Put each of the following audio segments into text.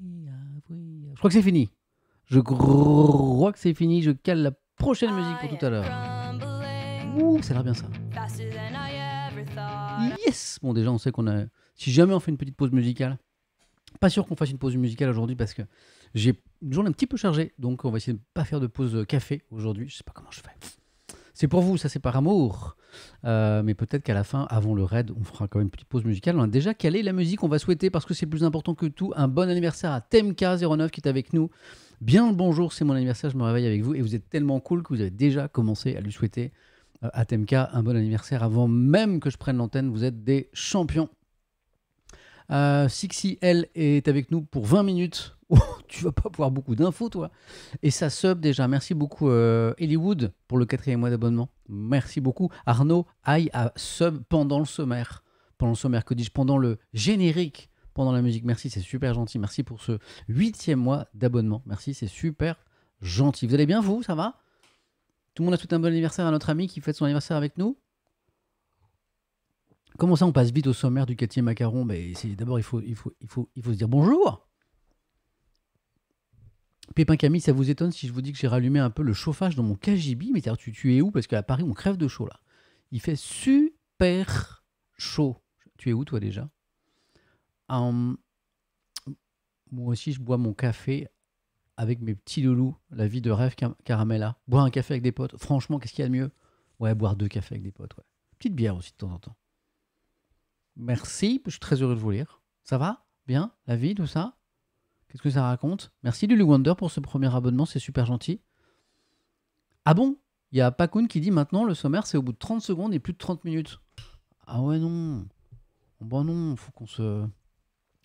Ah, ah. Je crois que c'est fini. Je crois que c'est fini. Je cale la prochaine musique pour tout à l'heure. Ouh, ça a l'air bien ça. Yes Bon, déjà, on sait qu'on a. Si jamais on fait une petite pause musicale, pas sûr qu'on fasse une pause musicale aujourd'hui parce que j'ai une journée un petit peu chargée. Donc, on va essayer de ne pas faire de pause café aujourd'hui. Je sais pas comment je fais. C'est pour vous, ça c'est par amour. Euh, mais peut-être qu'à la fin, avant le raid, on fera quand même une petite pause musicale. On a déjà calé la musique, qu'on va souhaiter, parce que c'est plus important que tout, un bon anniversaire à Temka09 qui est avec nous. Bien le bonjour, c'est mon anniversaire, je me réveille avec vous. Et vous êtes tellement cool que vous avez déjà commencé à lui souhaiter euh, à Temka un bon anniversaire avant même que je prenne l'antenne. Vous êtes des champions. Euh, elle, est avec nous pour 20 minutes. Oh, tu vas pas pouvoir beaucoup d'infos, toi. Et ça sub déjà. Merci beaucoup, Hollywood, euh, pour le quatrième mois d'abonnement. Merci beaucoup. Arnaud, aïe à sub pendant le sommaire. Pendant le sommaire, que dis-je Pendant le générique, pendant la musique. Merci, c'est super gentil. Merci pour ce huitième mois d'abonnement. Merci, c'est super gentil. Vous allez bien, vous Ça va Tout le monde a tout un bon anniversaire à notre ami qui fête son anniversaire avec nous Comment ça, on passe vite au sommaire du quartier macaron ben, D'abord, il faut, il, faut, se dire bonjour. Pépin Camille, ça vous étonne si je vous dis que j'ai rallumé un peu le chauffage dans mon cagibi Mais tu, es où Parce qu'à Paris, on crève de chaud là. Il fait super chaud. Tu es où toi déjà Moi aussi, je bois mon café avec mes petits loulous, la vie de rêve caramella. Boire un café avec des potes, franchement, qu'est-ce qu'il y a de mieux Ouais, boire deux cafés avec des potes, Petite bière aussi de temps en temps. Merci, je suis très heureux de vous lire. Ça va Bien La vie, tout ça Qu'est-ce que ça raconte Merci Lulu Wonder pour ce premier abonnement, c'est super gentil. Ah bon Il y a Pacoon qui dit maintenant le sommaire c'est au bout de 30 secondes et plus de 30 minutes. Ah ouais non. Oh bon bah non, faut qu'on se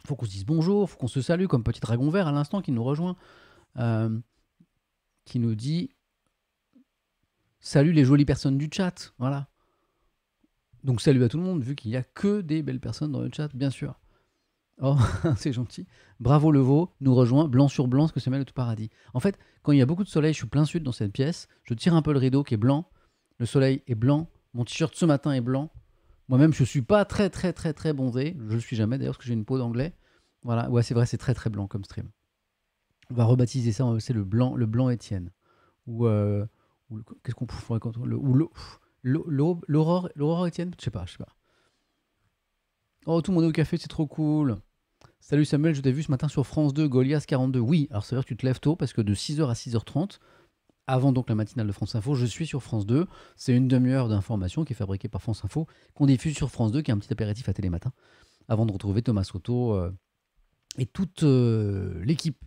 faut qu'on se dise bonjour, faut qu'on se salue comme petit dragon vert à l'instant qui nous rejoint euh, qui nous dit salut les jolies personnes du chat. Voilà. Donc salut à tout le monde, vu qu'il n'y a que des belles personnes dans le chat, bien sûr. Oh, c'est gentil. Bravo veau nous rejoint, blanc sur blanc, ce que c'est le tout paradis. En fait, quand il y a beaucoup de soleil, je suis plein sud dans cette pièce, je tire un peu le rideau qui est blanc, le soleil est blanc, mon t-shirt ce matin est blanc. Moi-même, je suis pas très très très très bondé. je le suis jamais d'ailleurs parce que j'ai une peau d'anglais. Voilà, ouais, c'est vrai, c'est très très blanc comme stream. On va rebaptiser ça, c'est le blanc, le blanc Étienne. Ou, euh, qu'est-ce qu'on pourrait quand ou le, L'aurore, l'aurore Étienne Je sais pas, je sais pas. Oh, tout le monde est au café, c'est trop cool. Salut Samuel, je t'ai vu ce matin sur France 2, Goliath 42. Oui, alors c'est veut que tu te lèves tôt parce que de 6h à 6h30, avant donc la matinale de France Info, je suis sur France 2. C'est une demi-heure d'information qui est fabriquée par France Info, qu'on diffuse sur France 2, qui est un petit apéritif à Télématin, avant de retrouver Thomas Soto euh, et toute euh, l'équipe,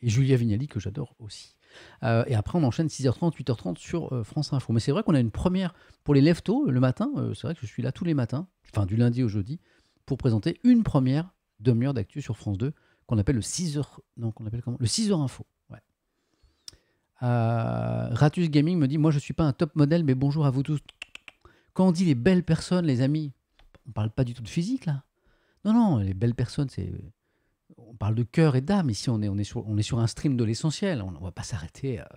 et Julia Vignali, que j'adore aussi. Euh, et après, on enchaîne 6h30, 8h30 sur euh, France Info. Mais c'est vrai qu'on a une première pour les leftos euh, le matin. c'est vrai que je suis là tous les matins, enfin du lundi au jeudi, pour présenter une première demi-heure d'actu sur France 2 qu'on appelle le 6h. Non, qu'on appelle comment Le 6h Info. Ouais. Ratus Gaming me dit Moi, je suis pas un top modèle, mais bonjour à vous tous. Quand on dit les belles personnes, les amis, on parle pas du tout de physique là. Non, non, les belles personnes, c'est on parle de cœur et d'âme. Ici, on est, on, est sur, on est sur un stream de l'essentiel. On ne va pas s'arrêter à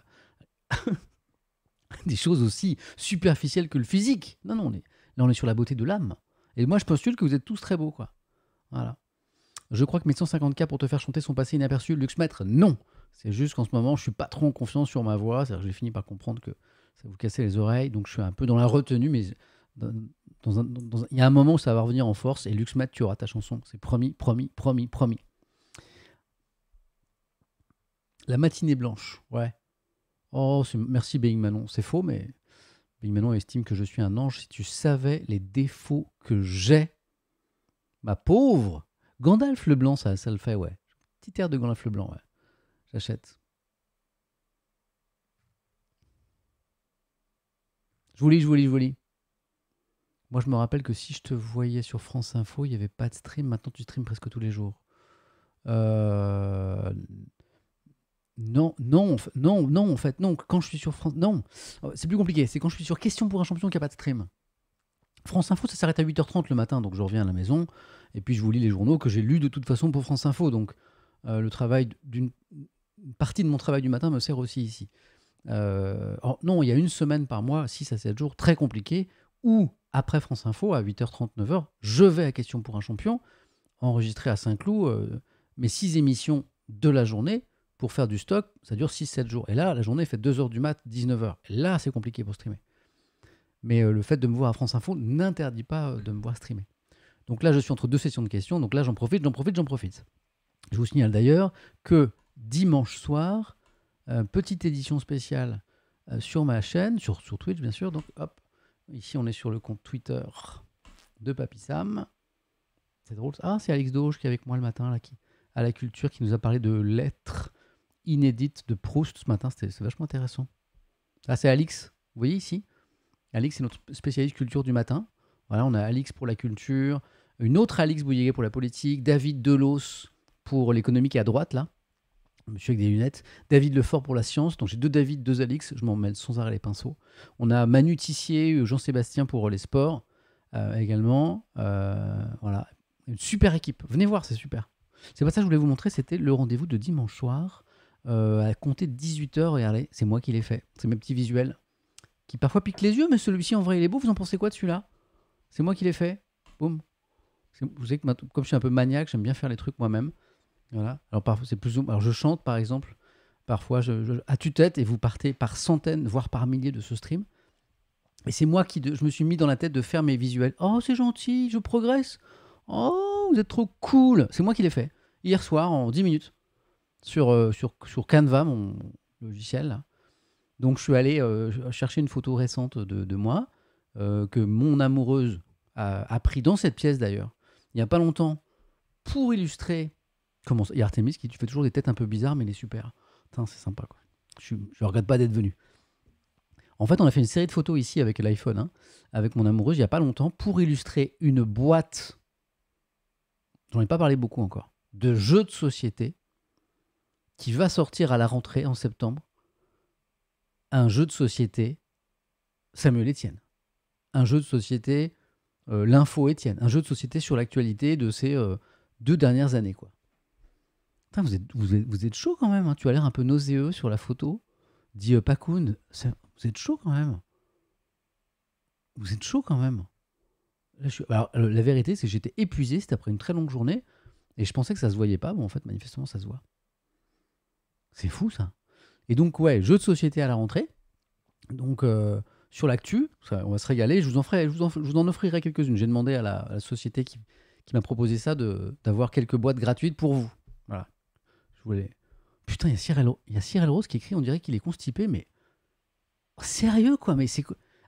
des choses aussi superficielles que le physique. Non, non, on est, là, on est sur la beauté de l'âme. Et moi, je postule que vous êtes tous très beaux, quoi. Voilà. Je crois que mes 150K pour te faire chanter sont passés inaperçus. Luxmètre, non C'est juste qu'en ce moment, je suis pas trop en confiance sur ma voix. J'ai fini par comprendre que ça vous cassait les oreilles. Donc, je suis un peu dans la retenue, mais il y a un moment où ça va revenir en force. Et Luxmètre, tu auras ta chanson. C'est promis, promis, promis, promis. La matinée blanche, ouais. Oh, merci Being Manon. C'est faux, mais Bing Manon estime que je suis un ange. Si tu savais les défauts que j'ai, ma pauvre Gandalf le Blanc, ça, ça le fait, ouais. Petit air de Gandalf le Blanc, ouais. J'achète. Je vous lis, je vous lis, je vous lis. Moi, je me rappelle que si je te voyais sur France Info, il n'y avait pas de stream. Maintenant, tu streams presque tous les jours. Euh non, non, non, non, en fait, non. Quand je suis sur France, non, oh, c'est plus compliqué. C'est quand je suis sur Question pour un champion qui a pas de stream. France Info, ça s'arrête à 8h30 le matin, donc je reviens à la maison et puis je vous lis les journaux que j'ai lus de toute façon pour France Info. Donc euh, le travail d'une partie de mon travail du matin me sert aussi ici. Euh, oh, non, il y a une semaine par mois, 6 à 7 jours, très compliqué, où après France Info, à 8h30, 9h, je vais à Question pour un champion, enregistrer à Saint-Cloud euh, mes 6 émissions de la journée pour faire du stock, ça dure 6-7 jours. Et là, la journée fait 2 h du mat, 19 h là, c'est compliqué pour streamer. Mais euh, le fait de me voir à France Info n'interdit pas euh, de me voir streamer. Donc là, je suis entre deux sessions de questions. Donc là, j'en profite, j'en profite, j'en profite. Je vous signale d'ailleurs que dimanche soir, euh, petite édition spéciale sur ma chaîne, sur, Twitch bien sûr. Donc hop, ici on est sur le compte Twitter de Papy Sam. C'est drôle. Ah, c'est Alex Doge qui est avec moi le matin là, à la culture, qui nous a parlé de lettres inédite de Proust ce matin. C'était vachement intéressant. Ah, c'est Alix. Vous voyez ici Alix, c'est notre spécialiste culture du matin. Voilà, on a Alix pour la culture, une autre Alix Bouilléguet pour la politique, David Delos pour l'économie qui est à droite, là, monsieur avec des lunettes, David Lefort pour la science. Donc j'ai deux David, deux Alix, je m'en mêle sans arrêt les pinceaux. On a Manu Tissier, euh, Jean-Sébastien pour euh, les sports euh, également. voilà, une super équipe. Venez voir, c'est super. C'est pas ça que je voulais vous montrer, c'était le rendez-vous de dimanche soir euh, à compter 18 heures. Regardez, c'est moi qui l'ai fait. C'est mes petits visuels qui parfois piquent les yeux, mais celui-ci en vrai il est beau. Vous en pensez quoi de celui-là C'est moi qui l'ai fait. Boum. Vous savez que comme je suis un peu maniaque, j'aime bien faire les trucs moi-même. Voilà. Alors parfois c'est plus Alors je chante par exemple. Parfois je, je à tue-tête et vous partez par centaines, voire par milliers de ce stream. Et c'est moi qui je me suis mis dans la tête de faire mes visuels. Oh c'est gentil, je progresse. Oh vous êtes trop cool. C'est moi qui l'ai fait. Hier soir en 10 minutes sur, euh, sur, sur Canva, mon logiciel. Donc je suis allé euh, chercher une photo récente de, de moi euh, que mon amoureuse a, a, pris dans cette pièce d'ailleurs, il n'y a pas longtemps, pour illustrer. Comment ça... qui Artemis qui fait toujours des têtes un peu bizarres, mais il est super. c'est sympa quoi. Je ne regrette pas d'être venu. En fait, on a fait une série de photos ici avec l'iPhone, hein, avec mon amoureuse, il n'y a pas longtemps, pour illustrer une boîte. J'en ai pas parlé beaucoup encore. De jeux de société qui va sortir à la rentrée en septembre un jeu de société Samuel Etienne. Un jeu de société euh, L'info Etienne. Un jeu de société sur l'actualité de ces euh, deux dernières années. quoi. vous, êtes, vous, êtes, chaud quand même. Hein. Tu as l'air un peu nauséeux sur la photo. Dit euh, vous êtes chaud quand même. Vous êtes chaud quand même. la vérité, c'est que j'étais épuisé. C'était après une très longue journée. Et je pensais que ça se voyait pas. Bon, en fait, manifestement, ça se voit. C'est fou ça. Et donc, ouais, jeu de société à la rentrée. Donc, euh, sur l'actu, on va se régaler. Je vous en, ferai, vous en, offrirai quelques-unes. J'ai demandé à la, société qui, m'a proposé ça d'avoir quelques boîtes gratuites pour vous. Voilà. Je voulais. Putain, il y a Cyril, Rose qui écrit, on dirait qu'il est constipé, mais sérieux quoi, mais c'est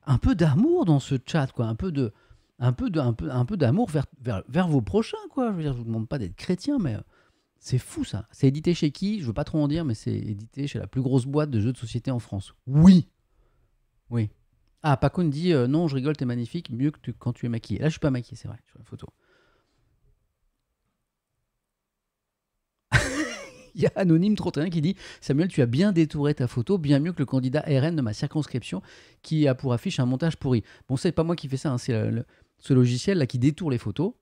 un peu d'amour dans ce chat quoi, un peu de un peu peu d'amour vers, vos prochains quoi. Je veux dire, je vous demande pas d'être chrétien mais euh, c'est fou ça. C'est édité chez qui Je veux pas trop en dire, mais c'est édité chez la plus grosse boîte de jeux de société en France. Oui Oui. Ah, Paco dit euh, non, je rigole, t'es magnifique, mieux que tu, quand tu es maquillé. Là, je suis pas maquillé, c'est vrai, sur la photo. Il y a Anonyme31 qui dit Samuel, tu as bien détouré ta photo, bien mieux que le candidat RN de ma circonscription qui a pour affiche un montage pourri. Bon, c'est pas moi qui fais ça, hein, c'est ce logiciel là qui détourne les photos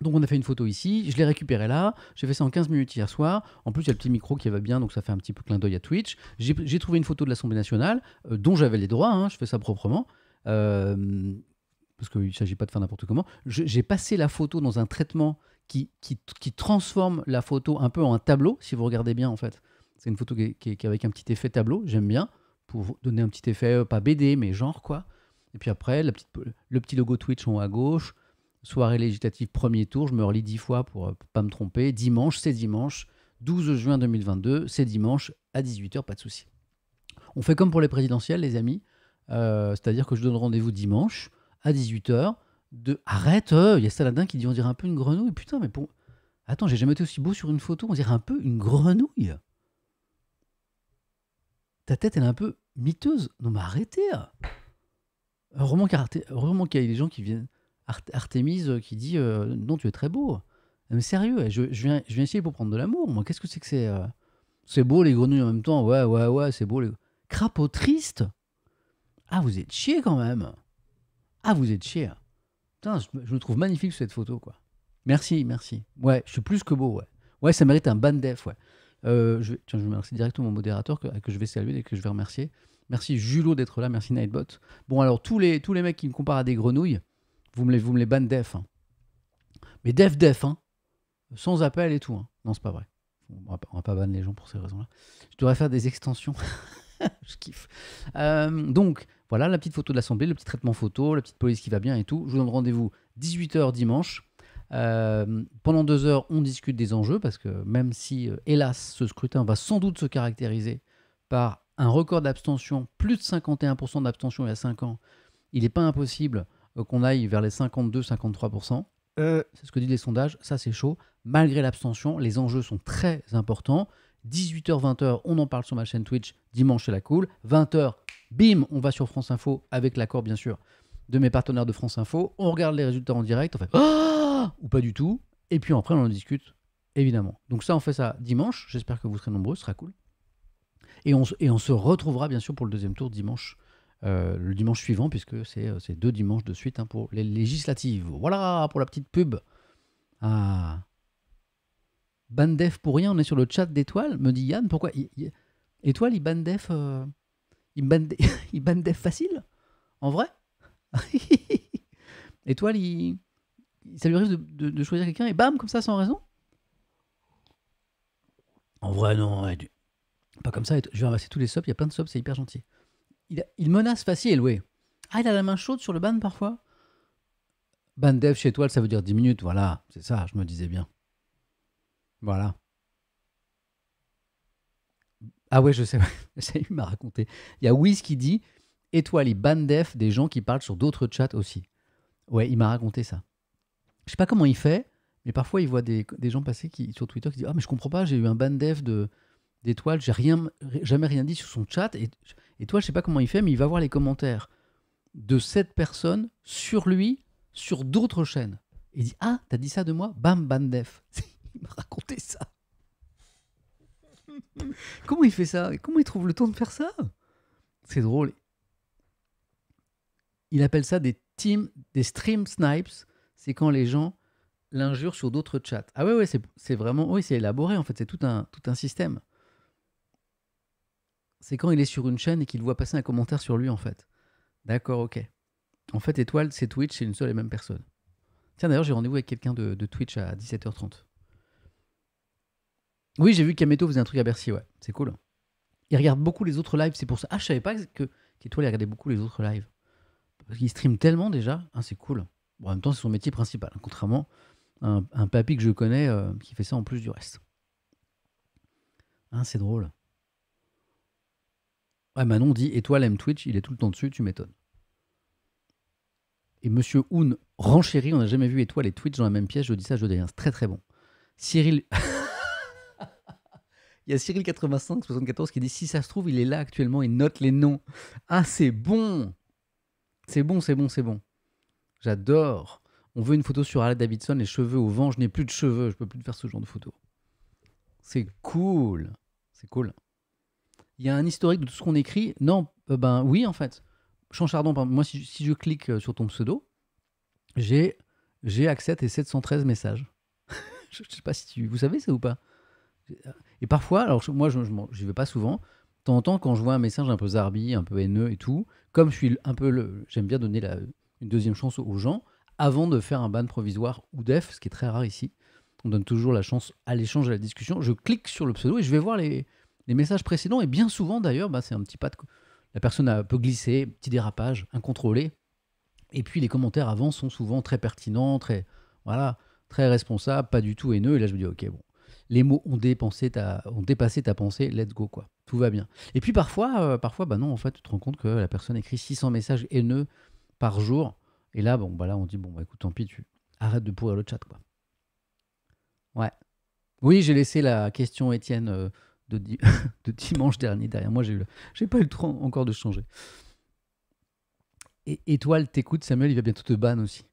donc on a fait une photo ici, je l'ai récupérée là, j'ai fait ça en 15 minutes hier soir, en plus il y a le petit micro qui va bien, donc ça fait un petit peu clin d'œil à Twitch. J'ai trouvé une photo de l'Assemblée nationale, euh, dont j'avais les droits, hein. je fais ça proprement, euh, parce qu'il ne s'agit pas de faire n'importe comment. J'ai passé la photo dans un traitement qui, qui, transforme la photo un peu en un tableau, si vous regardez bien en fait. C'est une photo qui est, avec un petit effet tableau, j'aime bien, pour donner un petit effet, euh, pas BD, mais genre quoi. Et puis après, la petite, le petit logo Twitch en haut à gauche, soirée législative premier tour, je me relis dix fois pour ne euh, pas me tromper. Dimanche, c'est dimanche, 12 juin 2022, c'est dimanche à 18h, pas de souci. On fait comme pour les présidentielles, les amis, euh, c'est-à-dire que je donne rendez-vous dimanche à 18h. De... Arrête, euh, il y a Saladin qui dit on dirait un peu une grenouille. Putain, mais pour... Attends, j'ai jamais été aussi beau sur une photo, on dirait un peu une grenouille. Ta tête, elle est un peu miteuse. Non, mais arrêtez. Heureusement qu'il y a des gens qui viennent Artémise euh, qui dit euh, Non, tu es très beau. Mais sérieux, je, je, viens, je viens ici pour prendre de l'amour. Moi, qu'est-ce que c'est que c'est euh, C'est beau les grenouilles en même temps. Ouais, ouais, ouais, c'est beau les. Crapaud triste Ah, vous êtes chier quand même Ah, vous êtes chier Putain, je, me trouve magnifique cette photo, quoi. Merci, merci. Ouais, je suis plus que beau, ouais. Ouais, ça mérite un ban def, ouais. je, tiens, je remercie directement mon modérateur que, que, je vais saluer et que je vais remercier. Merci Julo d'être là, merci Nightbot. Bon, alors tous les, tous les mecs qui me comparent à des grenouilles, vous me les, vous les bannez def. Hein. Mais def, def, hein. sans appel et tout. Hein. Non, c'est pas vrai. On va pas, va pas ban les gens pour ces raisons-là. Je devrais faire des extensions. je kiffe. Euh, donc, voilà la petite photo de l'assemblée, le petit traitement photo, la petite police qui va bien et tout. Je vous donne rendez-vous 18h dimanche. Euh, pendant deux heures, on discute des enjeux parce que même si, euh, hélas, ce scrutin va sans doute se caractériser par un record d'abstention, plus de 51% d'abstention il y a 5 ans, il n'est pas impossible euh, qu'on aille vers les 52-53%. Euh. c'est ce que disent les sondages, ça c'est chaud. Malgré l'abstention, les enjeux sont très importants. 18h-20h, on en parle sur ma chaîne Twitch, dimanche c'est la cool. 20h, bim, on va sur France Info, avec l'accord bien sûr de mes partenaires de France Info. On regarde les résultats en direct, on fait ah ou pas du tout. Et puis après, on en discute, évidemment. Donc ça, on fait ça dimanche. J'espère que vous serez nombreux, ce sera cool. Et et on se retrouvera bien sûr pour le deuxième tour dimanche euh, le dimanche suivant, puisque c'est euh, deux dimanches de suite hein, pour les législatives. Voilà pour la petite pub. Ah. Bandef pour rien, on est sur le chat d'étoiles. me dit Yann. Pourquoi Étoile, il bandef, euh, il, bandef facile En vrai Étoile, il, ça lui arrive de, choisir quelqu'un et bam, comme ça, sans raison En vrai, non. Pas comme ça, je vais ramasser tous les subs, il y a plein de subs, c'est hyper gentil il, menace facile, oui. Ah, il a la main chaude sur le ban parfois Ban dev chez toi, ça veut dire 10 minutes, voilà, c'est ça, je me disais bien. Voilà. Ah ouais, je sais, ça il m'a raconté. Il y a Wiz qui dit étoile, ban def des gens qui parlent sur d'autres chats aussi. Ouais, il m'a raconté ça. Je sais pas comment il fait, mais parfois il voit des, gens passer qui, sur Twitter qui disent Ah, mais je comprends pas, j'ai eu un ban def de, d'étoiles. J'ai rien, jamais rien dit sur son chat. Et, et toi, je sais pas comment il fait, mais il va voir les commentaires de cette personne sur lui, sur d'autres chaînes. Et il dit Ah, t'as dit ça de moi Bam, Bandef. il m'a raconté ça. comment il fait ça Comment il trouve le temps de faire ça C'est drôle. Il appelle ça des team, des stream snipes. C'est quand les gens l'injurent sur d'autres chats. Ah ouais, ouais, c'est vraiment. Oui, c'est élaboré en fait. C'est tout un, tout un système c'est quand il est sur une chaîne et qu'il voit passer un commentaire sur lui, en fait. D'accord, ok. En fait, Étoile, c'est Twitch, c'est une seule et même personne. Tiens, d'ailleurs, j'ai rendez-vous avec quelqu'un de, Twitch à 17h30. Oui, j'ai vu Kameto faisait un truc à Bercy, ouais. C'est cool. Il regarde beaucoup les autres lives, c'est pour ça. Ah, je savais pas que qu'Étoile regardait beaucoup les autres lives. Parce qu'il stream tellement déjà. Ah, c'est cool. Bon, en même temps, c'est son métier principal, hein, contrairement à un, papy que je connais euh, qui fait ça en plus du reste. Ah, c'est drôle. Manon dit Étoile aime Twitch, il est tout le temps dessus, tu m'étonnes. Et monsieur Hoon renchérit On n'a jamais vu Étoile et Twitch dans la même pièce, je dis ça, je dis rien, c'est très très bon. Cyril. il y a Cyril8574 qui dit Si ça se trouve, il est là actuellement, il note les noms. Ah, c'est bon C'est bon, c'est bon, c'est bon. J'adore. On veut une photo sur Harley Davidson, les cheveux au vent. Je n'ai plus de cheveux, je peux plus te faire ce genre de photo. C'est cool. C'est cool il y a un historique de tout ce qu'on écrit. Non, euh, ben oui, en fait. Chanchardon, moi, si, je clique euh, sur ton pseudo, j'ai, j'ai accès à tes 713 messages. je ne sais pas si tu, vous savez ça ou pas. Euh, et parfois, alors moi, je n'y vais pas souvent. De temps en temps, quand je vois un message un peu zarbi, un peu haineux et tout, comme je suis un peu le. J'aime bien donner la, une deuxième chance aux gens avant de faire un ban provisoire ou def, ce qui est très rare ici. On donne toujours la chance à l'échange, à la discussion. Je clique sur le pseudo et je vais voir les, les messages précédents. Et bien souvent, d'ailleurs, bah, c'est un petit pas de. La personne a un peu glissé, petit dérapage, incontrôlé. Et puis les commentaires avant sont souvent très pertinents, très, voilà, très responsables, pas du tout haineux. Et là, je me dis, ok, bon, les mots ont, dépassé ta pensée, let's go, quoi. Tout va bien. Et puis parfois, euh, parfois, bah non, en fait, tu te rends compte que la personne écrit 600 messages haineux par jour. Et là, bon, bah là, on dit, bon, bah, écoute, tant pis, tu arrêtes de pourrir le chat, quoi. Ouais. Oui, j'ai laissé la question, Étienne. Euh, de, dimanche dernier derrière moi. J'ai le... pas eu le temps encore de changer. Et étoile, t'écoutes, Samuel, il va bientôt te ban aussi.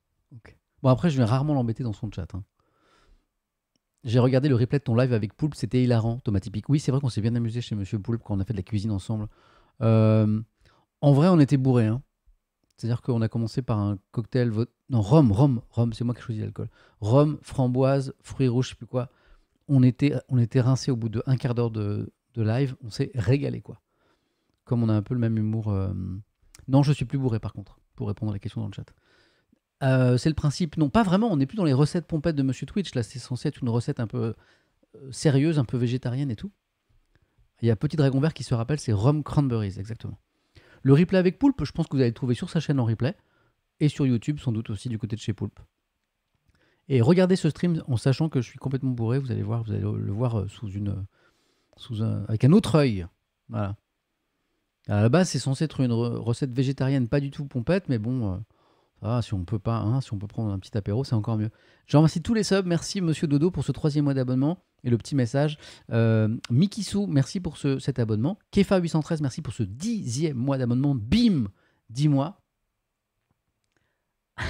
Bon, après, je vais rarement l'embêter dans son chat. Hein. J'ai regardé le replay de ton live avec Poulpe, c'était hilarant, Typique Oui, c'est vrai qu'on s'est bien amusé chez Monsieur Poulpe quand on a fait de la cuisine ensemble. Euh, en vrai, on était bourrés. Hein. C'est-à-dire qu'on a commencé par un cocktail. Non, rhum, rhum, rhum, c'est moi qui choisis l'alcool. Rhum, framboise, fruits rouges, je sais plus quoi on était, on était rincé au bout de un quart d'heure de, live. On s'est régalé, quoi. Comme on a un peu le même humour. Euh, non, je suis plus bourré, par contre, pour répondre à la question dans le chat. Euh, c'est le principe. Non, pas vraiment. On n'est plus dans les recettes pompettes de Monsieur Twitch. Là, c'est censé être une recette un peu euh, sérieuse, un peu végétarienne et tout. Il y a Petit Dragon Vert qui se rappelle, c'est Rum Cranberries, exactement. Le replay avec Poulpe, je pense que vous allez le trouver sur sa chaîne en replay et sur YouTube, sans doute aussi du côté de chez Poulpe. Et regardez ce stream en sachant que je suis complètement bourré. Vous allez voir, vous allez le voir euh, sous une, euh, sous avec un autre œil. Voilà. À la base, c'est censé être une recette végétarienne, pas du tout pompette, mais bon, euh, si on peut pas, hein, si on peut prendre un petit apéro, c'est encore mieux. Je remercie tous les subs. Merci Monsieur Dodo pour ce troisième mois d'abonnement et le petit message. Euh, Mikisu, merci pour ce, cet abonnement. Kefa813, merci pour ce dixième mois d'abonnement. Bim, 10 mois.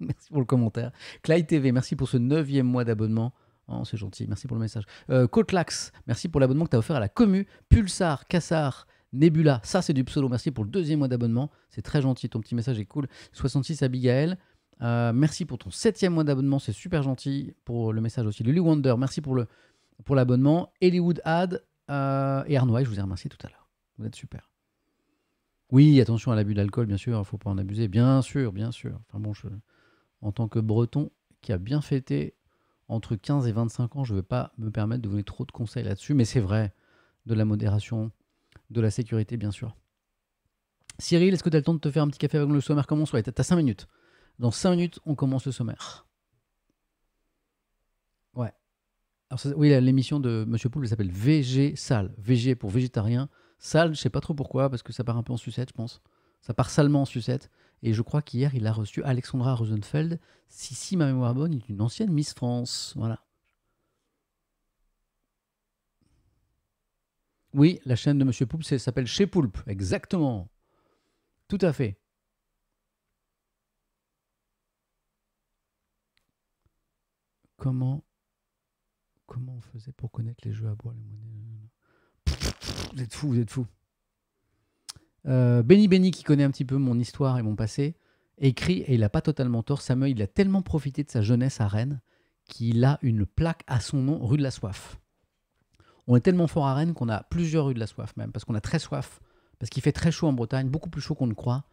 Merci pour le commentaire. Clyde TV, merci pour ce neuvième mois d'abonnement. Oh, c'est gentil, merci pour le message. Euh, Cotlax, merci pour l'abonnement que tu as offert à la commu. Pulsar, Cassar, Nebula, ça c'est du pseudo. Merci pour le deuxième mois d'abonnement. C'est très gentil, ton petit message est cool. 66 Abigail. Euh, merci pour ton septième mois d'abonnement, c'est super gentil pour le message aussi. Lily Wonder, merci pour, le, pour l'abonnement. Hollywood Ad euh, et Arnois, je vous ai remercié tout à l'heure. Vous êtes super. Oui, attention à l'abus d'alcool, bien sûr, il ne faut pas en abuser, bien sûr, bien sûr. Enfin bon, je, en tant que breton qui a bien fêté entre 15 et 25 ans, je ne vais pas me permettre de donner trop de conseils là-dessus, mais c'est vrai, de la modération, de la sécurité, bien sûr. Cyril, est-ce que tu as le temps de te faire un petit café avant le sommaire commence soit tu as 5 minutes. Dans 5 minutes, on commence le sommaire. Ouais. oui, l'émission de Monsieur Poule s'appelle VG Sale. VG pour végétarien. Sale, je ne sais pas trop pourquoi, parce que ça part un peu en sucette, je pense. Ça part salement en sucette. Et je crois qu'hier, il a reçu Alexandra Rosenfeld. Si, si ma mémoire bonne, est une ancienne Miss France. Voilà. Oui, la chaîne de Monsieur Poulpe s'appelle Chez Poulpe, exactement. Tout à fait. Comment, comment on faisait pour connaître les jeux à bois les monnaies Vous êtes fous, vous êtes fous. Euh, Benny Benny, qui connaît un petit peu mon histoire et mon passé, écrit, et il n'a pas totalement tort, Samuel, il a tellement profité de sa jeunesse à Rennes qu'il a une plaque à son nom, rue de la soif. On est tellement fort à Rennes qu'on a plusieurs rues de la soif même, parce qu'on a très soif, parce qu'il fait très chaud en Bretagne, beaucoup plus chaud qu'on ne croit,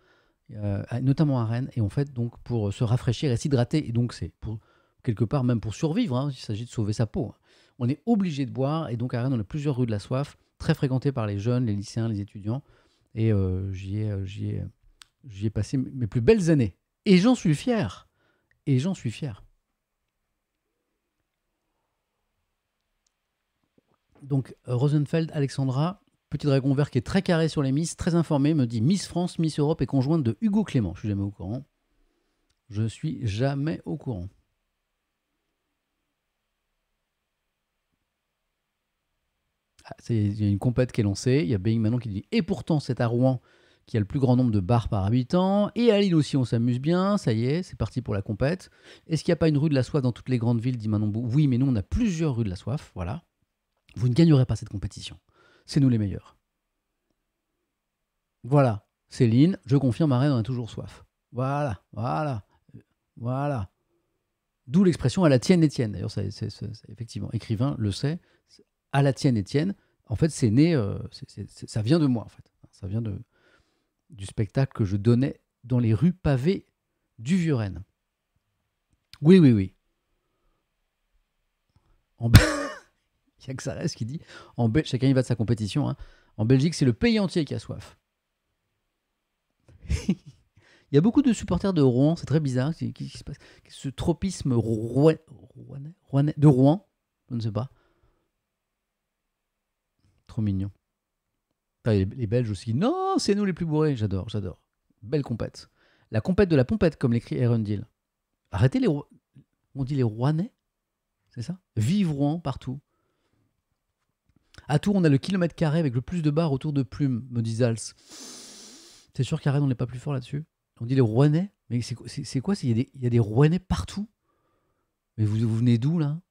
euh, notamment à Rennes, et en fait, donc, pour euh, se rafraîchir et s'hydrater, et donc c'est pour quelque part même pour survivre, hein, il s'agit de sauver sa peau. Hein. On est obligé de boire, et donc à Rennes, on a plusieurs rues de la soif, très fréquentées par les jeunes, les lycéens, les étudiants. Et euh, j'y ai, euh, ai, passé mes plus belles années. Et j'en suis fier. Et j'en suis fier. Donc euh, Rosenfeld, Alexandra, petit dragon vert qui est très carré sur les Miss, très informé, me dit Miss France, Miss Europe et conjointe de Hugo Clément. Je suis jamais au courant. Je suis jamais au courant. Ah, il y a une compète qui est lancée, il y a Being Manon qui dit Et pourtant, c'est à Rouen qui a le plus grand nombre de bars par habitant, et à Lille aussi, on s'amuse bien, ça y est, c'est parti pour la compète. Est-ce qu'il n'y a pas une rue de la soif dans toutes les grandes villes dit Manon Bou. Oui, mais nous, on a plusieurs rues de la soif, voilà. Vous ne gagnerez pas cette compétition. C'est nous les meilleurs. Voilà, Céline, je confirme, Arène on a toujours soif. Voilà, voilà, voilà. D'où l'expression à la tienne, Étienne. D'ailleurs, c'est effectivement écrivain le sait à la tienne, Étienne, en fait, c'est né, euh, ça vient de moi, en fait. Ça vient du spectacle que je donnais dans les rues pavées du Vieux-Rennes. Oui, oui, oui. En... il y a que ça reste qui dit. En Chacun y va de sa compétition. Hein. En Belgique, c'est le pays entier qui a soif. il y a beaucoup de supporters de Rouen, c'est très bizarre. ce qui se passe Ce tropisme de Rouen, je ne sais pas mignon. Les, Belges aussi. Non, c'est nous les plus bourrés. J'adore, j'adore. Belle compète. La compète de la pompette, comme l'écrit Aaron Deal. Arrêtez les. On dit les Rouennais C'est ça Vive partout. À Tours, on a le kilomètre carré avec le plus de barres autour de plumes. me dit Zals. C'est sûr Rennes, on n'est pas plus fort là-dessus. On dit les Rouennais Mais c'est quoi Il y, y, a des Rouennais partout Mais vous, vous venez d'où là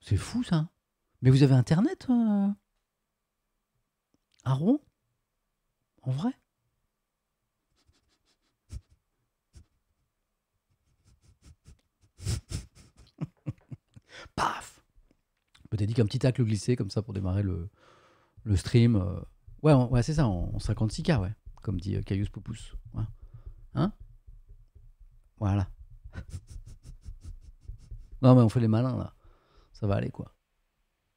C'est fou ça mais vous avez Internet Aron euh, En vrai Paf Peut-être qu'un petit tacle glissé comme ça pour démarrer le, stream. Euh, ouais, ouais c'est ça, en, 56K, ouais, comme dit euh, Caius Popus. Hein Voilà. non, mais on fait les malins là. Ça va aller quoi.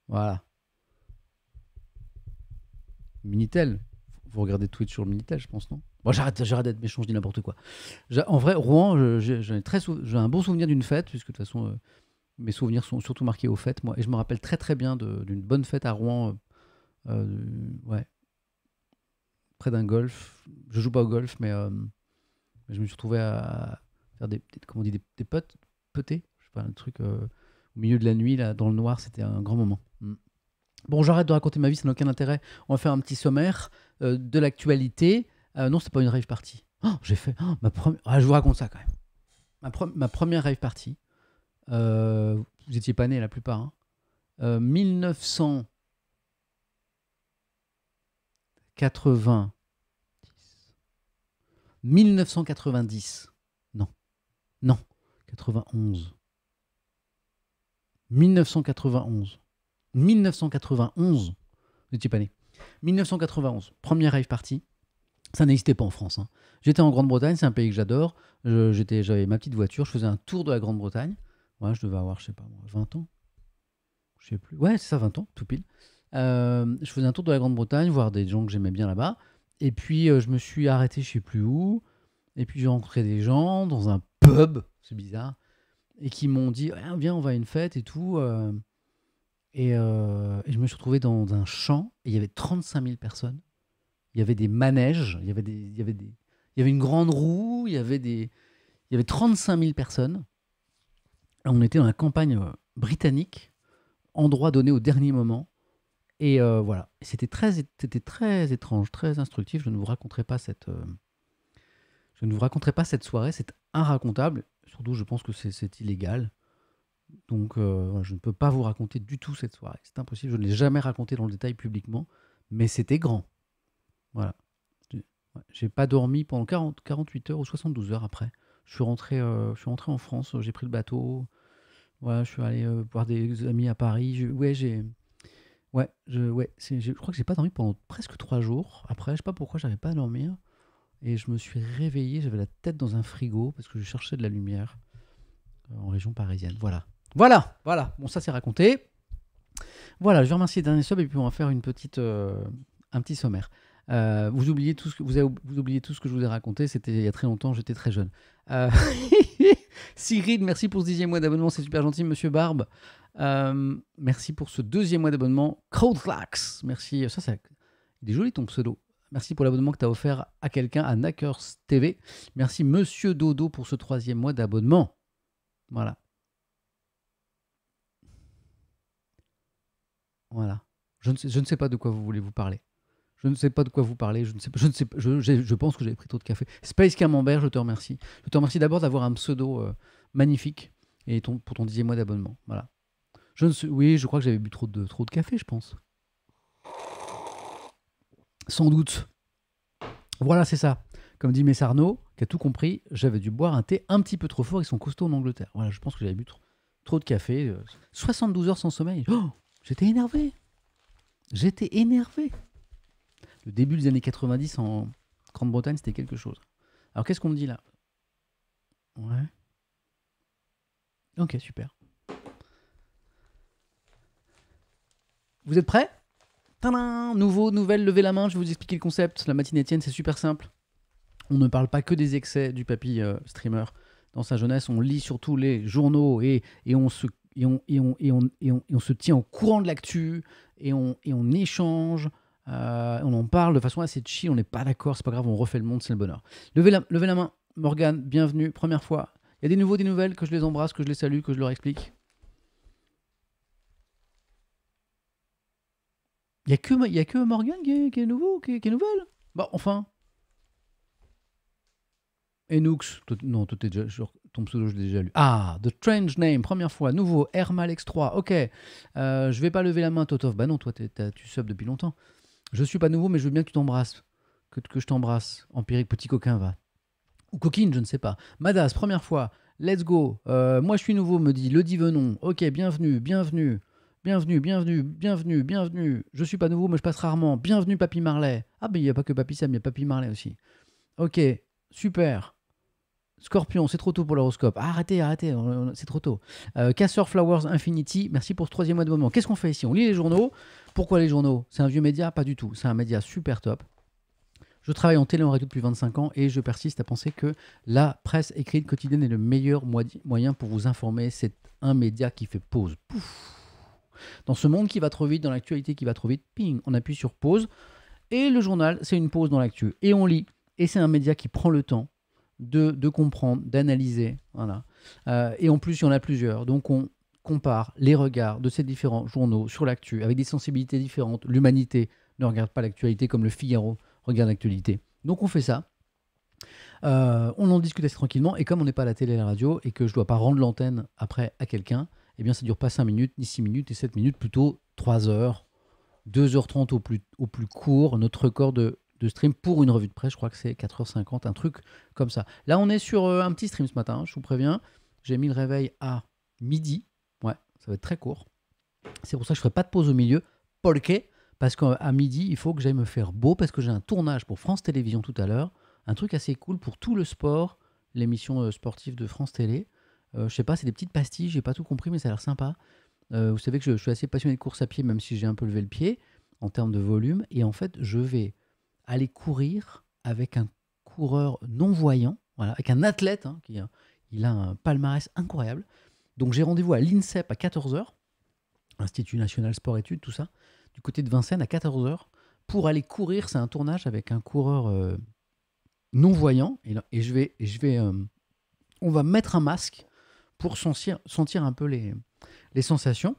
Voilà. Minitel. Vous regardez Twitch sur le Minitel, je pense, non Moi, j'arrête, d'être méchant, je dis n'importe quoi. En vrai, Rouen, j'ai, un bon souvenir d'une fête, puisque de toute façon, euh, mes souvenirs sont surtout marqués aux fêtes, moi. Et je me rappelle très très bien d'une bonne fête à Rouen. Euh, euh, ouais. Près d'un golf. Je joue pas au golf, mais, je me suis retrouvé à faire des, des comment on dit, des, potes, je sais pas, un truc au milieu de la nuit, là, dans le noir, c'était un grand moment. Mm. Bon, j'arrête de raconter ma vie, ça n'a aucun intérêt. On va faire un petit sommaire euh, de l'actualité. Euh, non, non, c'est pas une rave party. Oh, j'ai fait oh, ma première. Ah, je vous raconte ça quand même. Ma, ma première rave party. Euh, vous n'étiez pas nés la plupart. Hein. 1990. 1990. Non. Non. 91. 1991. 1991. Vous n'étiez pas né. 1991, premier rave party. Ça n'existait pas en France. Hein. J'étais en Grande-Bretagne, c'est un pays que j'adore. J'étais, J'avais ma petite voiture, je faisais un tour de la Grande-Bretagne. Moi, je devais avoir, je sais pas, 20 ans. Je sais plus. Ouais, c'est ça, 20 ans, tout pile. Euh, je faisais un tour de la Grande-Bretagne, voir des gens que j'aimais bien là-bas. Et puis, euh, je me suis arrêté, je sais plus où. Et puis, j'ai rencontré des gens dans un pub. C'est bizarre et qui m'ont dit ah, Viens, on va à une fête et tout. Euh. Euh, et, je me suis retrouvé dans un champ et il y avait 35 000 personnes. Il y avait des manèges, il y avait, des, il y avait, des, il y avait une grande roue, il y avait, des, il y avait 35 000 personnes. on était dans la campagne euh, britannique, endroit donné au dernier moment. Et voilà, c'était très, très étrange, très instructif. Je ne vous raconterai pas cette, je ne vous raconterai pas cette soirée. C'est inracontable. Surtout, je pense que c'est illégal. Donc, euh, je ne peux pas vous raconter du tout cette soirée. C'est impossible. Je ne l'ai jamais raconté dans le détail publiquement, mais c'était grand. Voilà. J'ai pas dormi pendant 40, 48 heures ou 72 heures après. Je suis rentré, euh, je suis rentré en France, j'ai pris le bateau. Voilà, je suis allé euh, voir des amis à Paris. Je, ouais, j'ai. Ouais, je, ouais, je crois que j'ai pas dormi pendant presque trois jours. Après, je sais pas pourquoi j'arrivais pas à dormir. Et je me suis réveillé, j'avais la tête dans un frigo parce que je cherchais de la lumière euh, en région parisienne. Voilà. Voilà, voilà. Bon, ça c'est raconté. Voilà, je vais remercier les derniers subs et puis on va faire une petite, euh, un petit sommaire. Euh, vous, oubliez tout ce que, vous, avez, vous oubliez tout ce que je vous ai raconté, c'était il y a très longtemps, j'étais très jeune. Euh... merci pour ce dixième mois d'abonnement, c'est super gentil, monsieur Barbe. merci pour ce deuxième mois d'abonnement. Crowdlax, merci. Ça, c'est il est joli ton pseudo. Merci pour l'abonnement que tu as offert à quelqu'un à Knackers TV. Merci Monsieur Dodo pour ce troisième mois d'abonnement. Voilà. Voilà. Je ne, sais, je ne sais pas de quoi vous voulez vous parler. Je ne sais pas de quoi vous parlez. Je ne sais Je, ne sais je, pense que j'avais pris trop de café. Space Camembert, je te remercie. Je te remercie d'abord d'avoir un pseudo euh, magnifique et ton, pour ton dixième mois d'abonnement. Voilà. Je ne oui, je crois que j'avais bu trop de, trop de café, je pense. Sans doute. Voilà, c'est ça. Comme dit Messarno, qui a tout compris, j'avais dû boire un thé un petit peu trop fort, ils sont costauds en Angleterre. Voilà, je pense que j'avais bu trop, trop, de café. 72 euh, heures sans sommeil. Oh, j'étais énervé. J'étais énervé. Le début des années 90 en Grande-Bretagne, c'était quelque chose. Alors qu'est-ce qu'on me dit là Ouais. Ok, super. Vous êtes prêts Tadam Nouveau, nouvelle, levez la main, je vais vous expliquer le concept. La matinée étienne c'est super simple. On ne parle pas que des excès du papy euh, streamer dans sa jeunesse. On lit surtout les journaux et, on se tient au courant de l'actu et on, et on échange. Euh, on en parle de façon assez chill, on n'est pas d'accord, c'est pas grave, on refait le monde, c'est le bonheur. Levez la, levez la main, Morgane, bienvenue, première fois. Il y a des nouveaux, des nouvelles, que je les embrasse, que je les salue, que je leur explique. Il n'y a, que, y a que Morgan qui est, nouveau, qui est, nouvelle Bah, enfin. Enux, non, tout est déjà, ton pseudo, je l'ai déjà lu. Ah, The Strange Name, première fois, nouveau, hermalex 3 ok. Euh, je vais pas lever la main, Totov. Bah non, toi, tu subs depuis longtemps. Je suis pas nouveau, mais je veux bien que tu t'embrasses. Que, que je t'embrasse. Empirique, petit coquin, va. Ou coquine, je ne sais pas. Madas, première fois, let's go. Euh, moi, je suis nouveau, me dit le divenon. Ok, bienvenue, bienvenue. Bienvenue, bienvenue, bienvenue, bienvenue. Je suis pas nouveau, mais je passe rarement. Bienvenue, Papy Marley. Ah, mais il n'y a pas que Papy Sam, il y a Papy Marley aussi. Ok, super. Scorpion, c'est trop tôt pour l'horoscope. Ah, arrêtez, arrêtez, c'est trop tôt. Euh, Casseur Flowers Infinity, merci pour ce troisième mois de moment. Qu'est-ce qu'on fait ici On lit les journaux. Pourquoi les journaux C'est un vieux média Pas du tout. C'est un média super top. Je travaille en télé en radio depuis 25 ans et je persiste à penser que la presse écrite quotidienne est le meilleur moyen pour vous informer. C'est un média qui fait pause. Pouf dans ce monde qui va trop vite, dans l'actualité qui va trop vite, ping, on appuie sur pause. Et le journal, c'est une pause dans l'actu. Et on lit. Et c'est un média qui prend le temps de, comprendre, d'analyser. Voilà. Euh, et en plus, il y en a plusieurs. Donc on compare les regards de ces différents journaux sur l'actu avec des sensibilités différentes. L'humanité ne regarde pas l'actualité comme le Figaro regarde l'actualité. Donc on fait ça. Euh, on en discute assez tranquillement et comme on n'est pas à la télé et à la radio et que je ne dois pas rendre l'antenne après à quelqu'un, eh bien, ça ne dure pas 5 minutes, ni 6 minutes, et 7 minutes, plutôt 3 heures, 2h30 au plus, court. Notre record de, stream pour une revue de presse, je crois que c'est 4h50, un truc comme ça. Là, on est sur euh, un petit stream ce matin, hein, je vous préviens. J'ai mis le réveil à midi. Ouais, ça va être très court. C'est pour ça que je ne ferai pas de pause au milieu. Polke, parce qu'à midi, il faut que j'aille me faire beau, parce que j'ai un tournage pour France Télévisions tout à l'heure. Un truc assez cool pour tout le sport, l'émission euh, sportive de France Télé. Euh, je sais pas, c'est des petites pastilles, j'ai pas tout compris, mais ça a l'air sympa. Euh, vous savez que je, suis assez passionné de course à pied, même si j'ai un peu levé le pied en termes de volume. Et en fait, je vais aller courir avec un coureur non-voyant, voilà, avec un athlète, hein, qui il a un palmarès incroyable. Donc j'ai rendez-vous à l'INSEP à 14h, Institut National Sport Études, tout ça, du côté de Vincennes à 14h, pour aller courir. C'est un tournage avec un coureur euh, non-voyant. Et, je vais, je vais on va mettre un masque pour sentir, sentir un peu les, les sensations.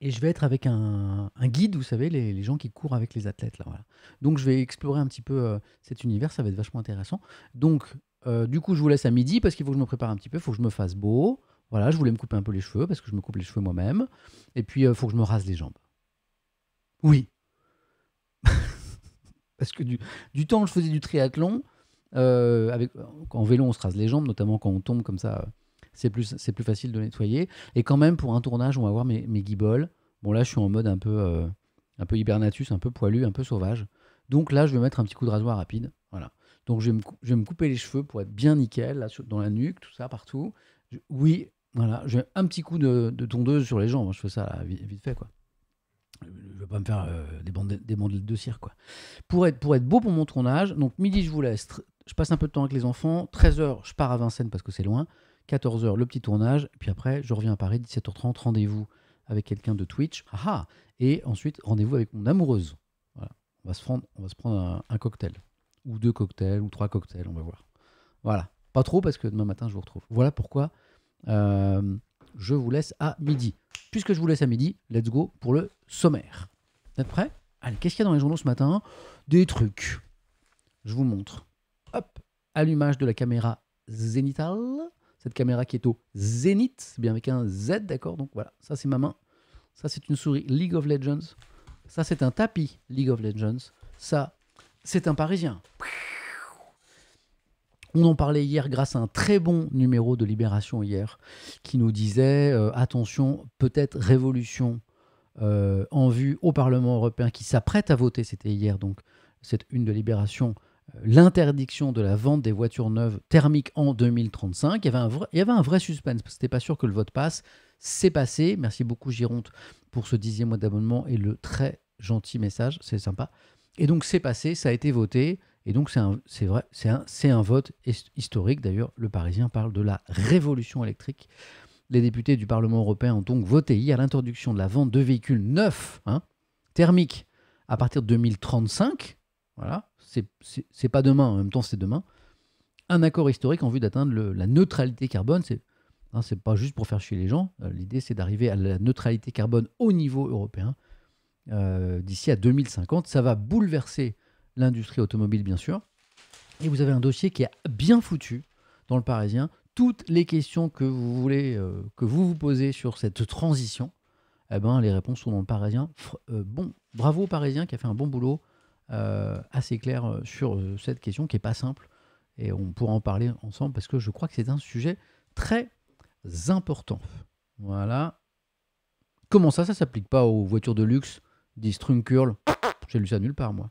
Et je vais être avec un, guide, vous savez, les, gens qui courent avec les athlètes. Là, voilà. Donc je vais explorer un petit peu euh, cet univers, ça va être vachement intéressant. Donc euh, du coup, je vous laisse à midi parce qu'il faut que je me prépare un petit peu, il faut que je me fasse beau. Voilà, je voulais me couper un peu les cheveux parce que je me coupe les cheveux moi-même. Et puis, il euh, faut que je me rase les jambes. Oui. parce que du, du temps que je faisais du triathlon, avec, en vélo, on se rase les jambes, notamment quand on tombe comme ça c'est plus, c'est plus facile de nettoyer. Et quand même, pour un tournage, on va avoir mes, mes Bon, là, je suis en mode un peu, euh, un peu hibernatus, un peu poilu, un peu sauvage. Donc là, je vais mettre un petit coup de rasoir rapide. Voilà. Donc je vais, me, couper les cheveux pour être bien nickel, là, dans la nuque, tout ça, partout. oui, voilà. J'ai un petit coup de, tondeuse sur les jambes. Je fais ça vite, fait, quoi je vais pas me faire euh, des, bandes, des bandes de cire quoi. Pour être, pour être beau pour mon tournage, donc midi je vous laisse, je passe un peu de temps avec les enfants, 13h je pars à Vincennes parce que c'est loin, 14h, le petit tournage. Puis après, je reviens à Paris, 17h30, rendez-vous avec quelqu'un de Twitch. Aha ah, Et ensuite, rendez-vous avec mon amoureuse. Voilà. On va se prendre, on va se prendre un, cocktail. Ou deux cocktails, ou trois cocktails, on va voir. Voilà. Pas trop, parce que demain matin, je vous retrouve. Voilà pourquoi euh, je vous laisse à midi. Puisque je vous laisse à midi, let's go pour le sommaire. Vous êtes prêts Allez, qu'est-ce qu'il y a dans les journaux ce matin Des trucs. Je vous montre. Hop Allumage de la caméra zénitale. Cette caméra qui est au zénith, bien avec un Z, d'accord Donc voilà, ça c'est ma main. Ça c'est une souris League of Legends. Ça c'est un tapis League of Legends. Ça c'est un Parisien. On en parlait hier grâce à un très bon numéro de Libération hier qui nous disait euh, attention, peut-être révolution euh, en vue au Parlement européen qui s'apprête à voter. C'était hier donc cette une de Libération l'interdiction de la vente des voitures neuves thermiques en 2035. Il y avait un vrai, il y avait un vrai suspense, parce que c'était pas sûr que le vote passe. C'est passé. Merci beaucoup, Gironde, pour ce dixième mois d'abonnement et le très gentil message. C'est sympa. Et donc, c'est passé, ça a été voté. Et donc, c'est vrai, c'est un, un, vote historique. D'ailleurs, le Parisien parle de la révolution électrique. Les députés du Parlement européen ont donc voté hier l'introduction de la vente de véhicules neufs, hein, thermiques, à partir de 2035. Voilà, c'est pas demain, en même temps c'est demain, un accord historique en vue d'atteindre la neutralité carbone. C'est hein, pas juste pour faire chier les gens. Euh, l'idée, c'est d'arriver à la neutralité carbone au niveau européen euh, d'ici à 2050. Ça va bouleverser l'industrie automobile, bien sûr. Et vous avez un dossier qui est bien foutu dans le Parisien. Toutes les questions que vous voulez, euh, que vous vous posez sur cette transition, eh ben, les réponses sont dans le Parisien. bon, bravo au Parisien qui a fait un bon boulot. Euh, assez clair euh, sur euh, cette question qui n'est pas simple. Et on pourra en parler ensemble parce que je crois que c'est un sujet très important. Voilà. Comment ça, ça s'applique pas aux voitures de luxe, dit Strunkurl J'ai lu ça nulle part, moi.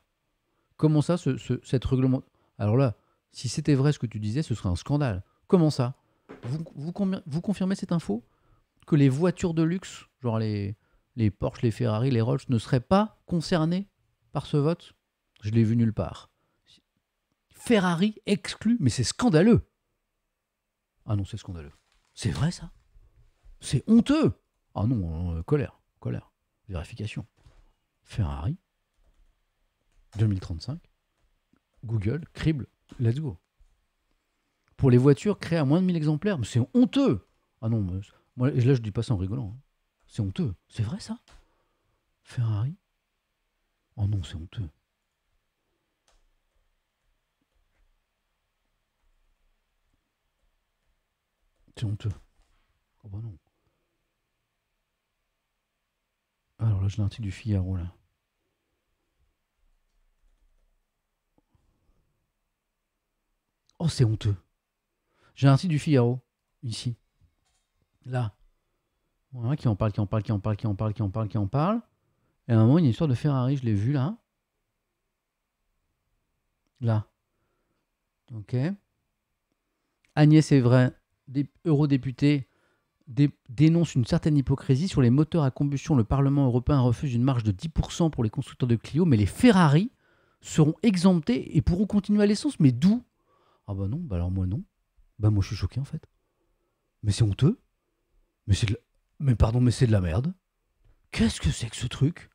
Comment ça, ce, cette règlement Alors là, si c'était vrai ce que tu disais, ce serait un scandale. Comment ça vous, vous, vous, confirmez cette info Que les voitures de luxe, genre les, les Porsche, les Ferrari, les Rolls, ne seraient pas concernées par ce vote je l'ai vu nulle part. Ferrari exclu, mais c'est scandaleux. Ah non, c'est scandaleux. C'est vrai ça C'est honteux. Ah non, euh, colère, colère. Vérification. Ferrari, 2035, Google, crible, let's go. Pour les voitures créées à moins de 1000 exemplaires, mais c'est honteux. Ah non, moi, là je dis pas ça en rigolant. Hein. C'est honteux. C'est vrai ça Ferrari Oh non, c'est honteux. C'est honteux. Oh bah non. Alors là, j'ai l'article du Figaro là. Oh, c'est honteux. J'ai un du Figaro, ici. Là. qui en parle, qui en parle, qui en parle, qui en parle, qui en parle, qui en parle. Et à un moment, il y a une histoire de Ferrari, je l'ai vu là. Là. Ok. Agnès vrai des eurodéputés dénoncent une certaine hypocrisie sur les moteurs à combustion. Le Parlement européen refuse une marge de 10% pour les constructeurs de Clio, mais les Ferrari seront exemptés et pourront continuer à l'essence. Mais d'où Ah bah non, bah alors moi non. Bah moi je suis choqué en fait. Mais c'est honteux. Mais c'est mais pardon, mais c'est de la merde. Qu'est-ce que c'est que ce truc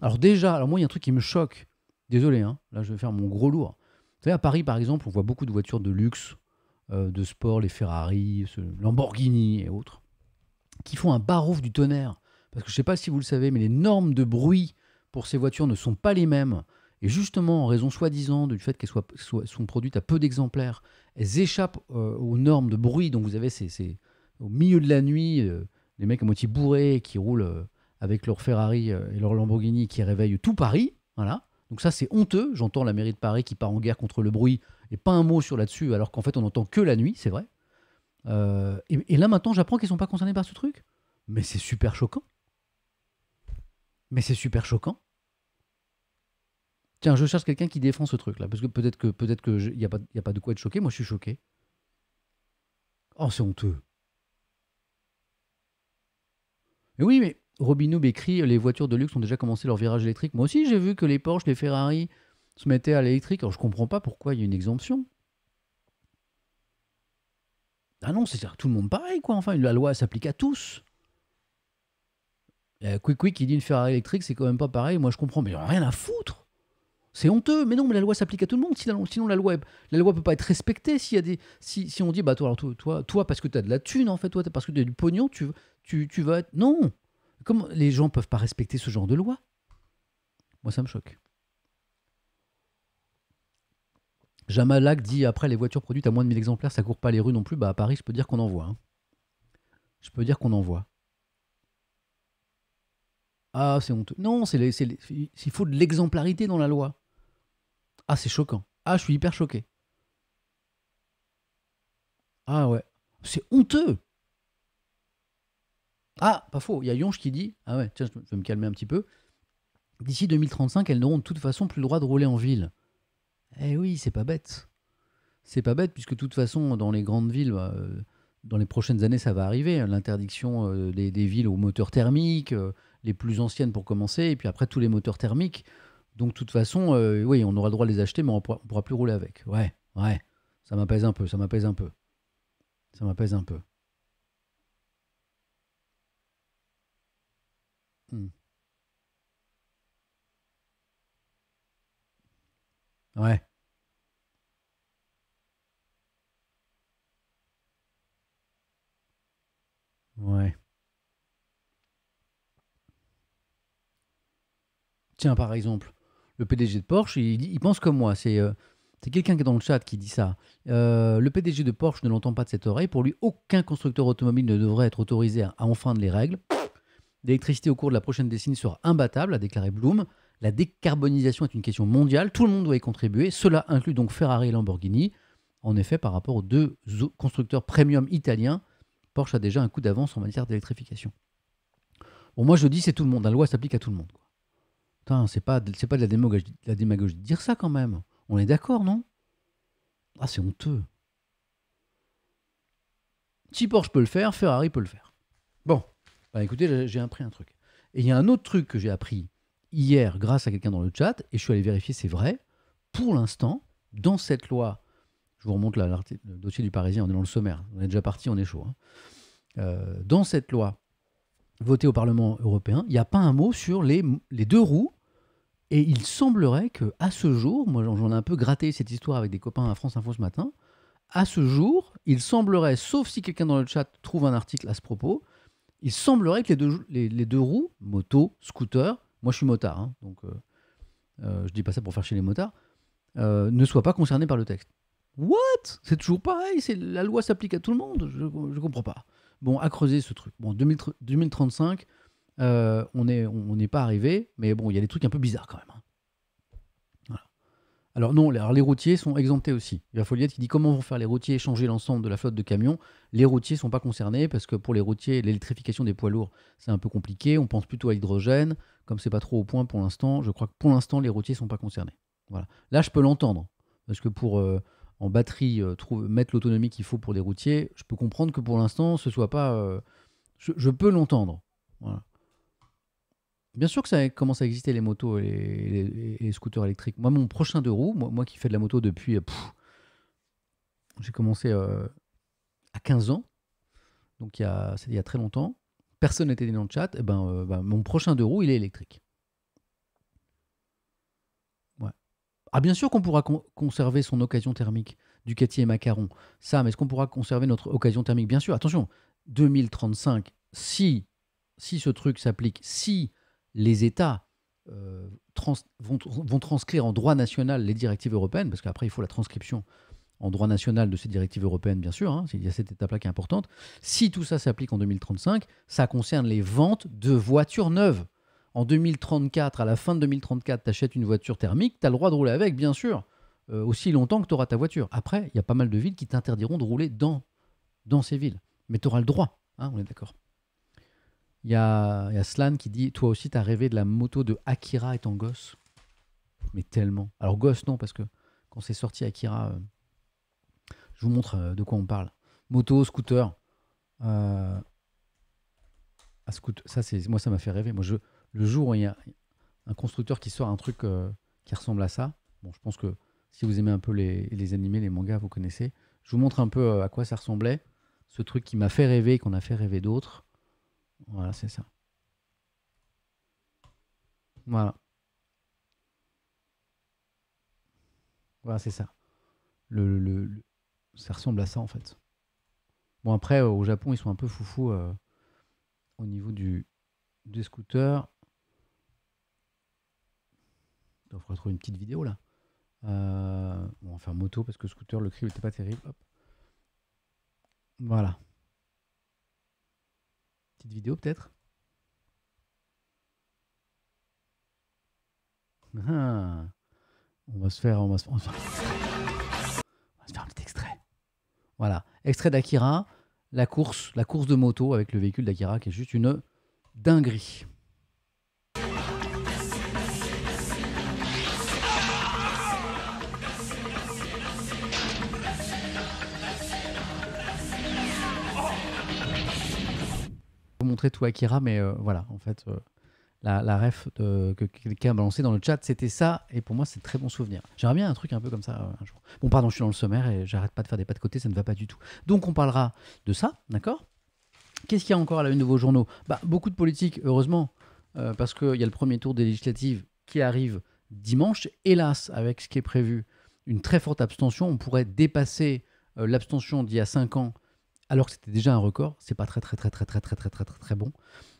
Alors déjà, alors moi il y a un truc qui me choque. Désolé, hein, là je vais faire mon gros lourd. Vous savez, à Paris par exemple, on voit beaucoup de voitures de luxe, euh, de sport, les Ferrari, Lamborghini et autres, qui font un barouf du tonnerre. Parce que je ne sais pas si vous le savez, mais les normes de bruit pour ces voitures ne sont pas les mêmes. Et justement, en raison soi-disant du fait qu'elles soient, sont produites à peu d'exemplaires, elles échappent euh, aux normes de bruit. Donc vous avez ces, au milieu de la nuit, euh, les mecs à moitié bourrés qui roulent avec leur Ferrari et leur Lamborghini qui réveillent tout Paris. Voilà. Donc ça, c'est honteux. J'entends la mairie de Paris qui part en guerre contre le bruit a pas un mot sur là-dessus, alors qu'en fait on n'entend que la nuit, c'est vrai. Euh, et, là maintenant j'apprends qu'ils ne sont pas concernés par ce truc. Mais c'est super choquant. Mais c'est super choquant. Tiens, je cherche quelqu'un qui défend ce truc-là, parce que peut-être que peut-être que il n'y a, pas, a pas de quoi être choqué, moi je suis choqué. Oh, c'est honteux. Mais oui, mais Robinoub écrit Les voitures de luxe ont déjà commencé leur virage électrique. Moi aussi, j'ai vu que les Porsche, les Ferrari, se mettaient à l'électrique. Alors je comprends pas pourquoi il y a une exemption. Ah non, c'est tout le monde pareil, quoi. Enfin, la loi s'applique à tous. quick Quick qui dit une Ferrari électrique, c'est quand même pas pareil. Moi, je comprends, mais rien à foutre. C'est honteux. Mais non, mais la loi s'applique à tout le monde. Sinon, la loi, la loi peut pas être respectée. des, si, on dit, bah toi, alors, toi, parce que tu as de la thune, en fait, toi, parce que tu as du pognon, tu, tu vas être. Non. Comment les gens peuvent pas respecter ce genre de loi Moi, ça me choque. Jamalak dit après les voitures produites à moins de 1000 exemplaires, ça court pas les rues non plus. Bah à Paris, je peux dire qu'on en voit. Hein. Je peux dire qu'on en voit. Ah, c'est honteux. Non, c'est il faut de l'exemplarité dans la loi. Ah, c'est choquant. Ah, je suis hyper choqué. Ah ouais. C'est honteux. Ah, pas faux. Il y a Yonge qui dit Ah ouais, tiens, je vais me calmer un petit peu. D'ici 2035, elles n'auront de toute façon plus le droit de rouler en ville. Eh oui, c'est pas bête. C'est pas bête, puisque de toute façon, dans les grandes villes, bah, euh, dans les prochaines années, ça va arriver. Hein, l'interdiction euh, des, villes aux moteurs thermiques, euh, les plus anciennes pour commencer, et puis après, tous les moteurs thermiques. Donc, de toute façon, oui, on aura le droit de les acheter, mais on ne pourra plus rouler avec. Ouais, ouais. Ça m'apaise un peu, ça m'apaise un peu. Ça m'apaise un peu. Hmm. Ouais. Ouais. Tiens, par exemple, le PDG de Porsche, il, pense comme moi. Euh, c'est quelqu'un qui est dans le chat qui dit ça. Euh, le PDG de Porsche ne l'entend pas de cette oreille. Pour lui, aucun constructeur automobile ne devrait être autorisé à enfreindre les règles. L'électricité au cours de la prochaine décennie sera imbattable, a déclaré Bloom. La décarbonisation est une question mondiale, tout le monde doit y contribuer. Cela inclut donc Ferrari et Lamborghini. En effet, par rapport aux deux constructeurs premium italiens, Porsche a déjà un coup d'avance en matière d'électrification. Bon, moi je dis c'est tout le monde, la loi s'applique à tout le monde. Ce n'est c'est pas, c'est pas de la démagogie, la de dire ça quand même. On est d'accord, non Ah, c'est honteux. Si Porsche peut le faire, Ferrari peut le faire. Bon, bah, écoutez, j'ai appris un truc. Et il y a un autre truc que j'ai appris hier grâce à quelqu'un dans le chat, et je suis allé vérifier, c'est vrai, pour l'instant, dans cette loi, je vous remonte le dossier du Parisien, on est dans le sommaire, on est déjà parti, on est chaud. Hein. Euh, dans cette loi votée au Parlement européen, il n'y a pas un mot sur les, deux roues, et il semblerait que à ce jour, moi j'en ai un peu gratté cette histoire avec des copains à France Info ce matin, à ce jour, il semblerait, sauf si quelqu'un dans le chat trouve un article à ce propos, il semblerait que les deux roues, moto, scooter, moi je suis motard, hein, donc euh, euh, je dis pas ça pour faire chier les motards, euh, ne soit pas concerné par le texte. What C'est toujours pareil, c'est la loi s'applique à tout le monde, je, ne comprends pas. Bon, à creuser ce truc. Bon, 2035, on n'est pas arrivé, mais bon, il y a des trucs un peu bizarres quand même. Hein. Alors non, les routiers sont exemptés aussi. Il y a Foliette qui dit comment vont faire les routiers changer l'ensemble de la flotte de camions. Les routiers ne sont pas concernés parce que pour les routiers, l'électrification des poids lourds, c'est un peu compliqué. On pense plutôt à l'hydrogène. Comme c'est pas trop au point pour l'instant, je crois que pour l'instant, les routiers ne sont pas concernés. Voilà. Là, je peux l'entendre. Parce que pour euh, en batterie, euh, mettre l'autonomie qu'il faut pour les routiers, je peux comprendre que pour l'instant, ce soit pas. Euh, je, je, peux l'entendre. Voilà. Bien sûr que ça commence à exister les motos et les, scooters électriques. Moi, mon prochain deux roues, moi, qui fais de la moto depuis. Euh, j'ai commencé euh, à 15 ans, donc il y a, il y a très longtemps. Personne n'était dans le chat. Et eh ben, euh, bah, mon prochain deux roues, il est électrique. Ah, bien sûr qu'on pourra conserver son occasion thermique, du et Macaron. Ça, mais est-ce qu'on pourra conserver notre occasion thermique Bien sûr, attention, 2035, si, si ce truc s'applique, si les États euh, vont, transcrire en droit national les directives européennes, parce qu'après, il faut la transcription en droit national de ces directives européennes, bien sûr. Hein, il y a cette étape-là qui est importante. Si tout ça s'applique en 2035, ça concerne les ventes de voitures neuves. En 2034, à la fin de 2034, tu achètes une voiture thermique, tu as le droit de rouler avec, bien sûr, euh, aussi longtemps que tu auras ta voiture. Après, il y a pas mal de villes qui t'interdiront de rouler dans, dans ces villes. Mais tu auras le droit, hein, on est d'accord. Il y a, Slan qui dit Toi aussi, t'as rêvé de la moto de Akira étant gosse Mais tellement. Alors, gosse, non, parce que quand c'est sorti Akira, euh, je vous montre euh, de quoi on parle. Moto, scooter. Euh, à ça, moi, ça m'a fait rêver. Moi, je, le jour où il y a un constructeur qui sort un truc qui ressemble à ça, bon, je pense que si vous aimez un peu les, les animés, les mangas, vous connaissez. Je vous montre un peu à quoi ça ressemblait. Ce truc qui m'a fait rêver et qu'on a fait rêver d'autres. Voilà, c'est ça. Voilà. Voilà, c'est ça. Le, ça ressemble à ça, en fait. Bon, après, au Japon, ils sont un peu foufou euh, au niveau du, des scooters. Il faudra trouver une petite vidéo, là. Euh, on va faire moto, parce que scooter, le cri n'était pas terrible. Voilà. Petite vidéo peut-être ah, On va se faire... On va faire un petit extrait. Voilà. Extrait d'Akira, la course, la course de moto avec le véhicule d'Akira qui est juste une dinguerie. tout Akira, mais euh, voilà, en fait, euh, la, ref que quelqu'un a balancé dans le chat, c'était ça, et pour moi, c'est très bon souvenir. J'aimerais bien un truc un peu comme ça euh, un jour. Bon, pardon, je suis dans le sommaire et j'arrête pas de faire des pas de côté, ça ne va pas du tout. Donc, on parlera de ça, d'accord Qu'est-ce qu'il y a encore à la une de vos journaux bah, Beaucoup de politique, heureusement, parce parce qu'il y a le premier tour des législatives qui arrive dimanche. Hélas, avec ce qui est prévu, une très forte abstention, on pourrait dépasser l'abstention d'il y a 5 ans alors que c'était déjà un record. C'est pas très, très, très, très, très, très, très, très, très, très bon.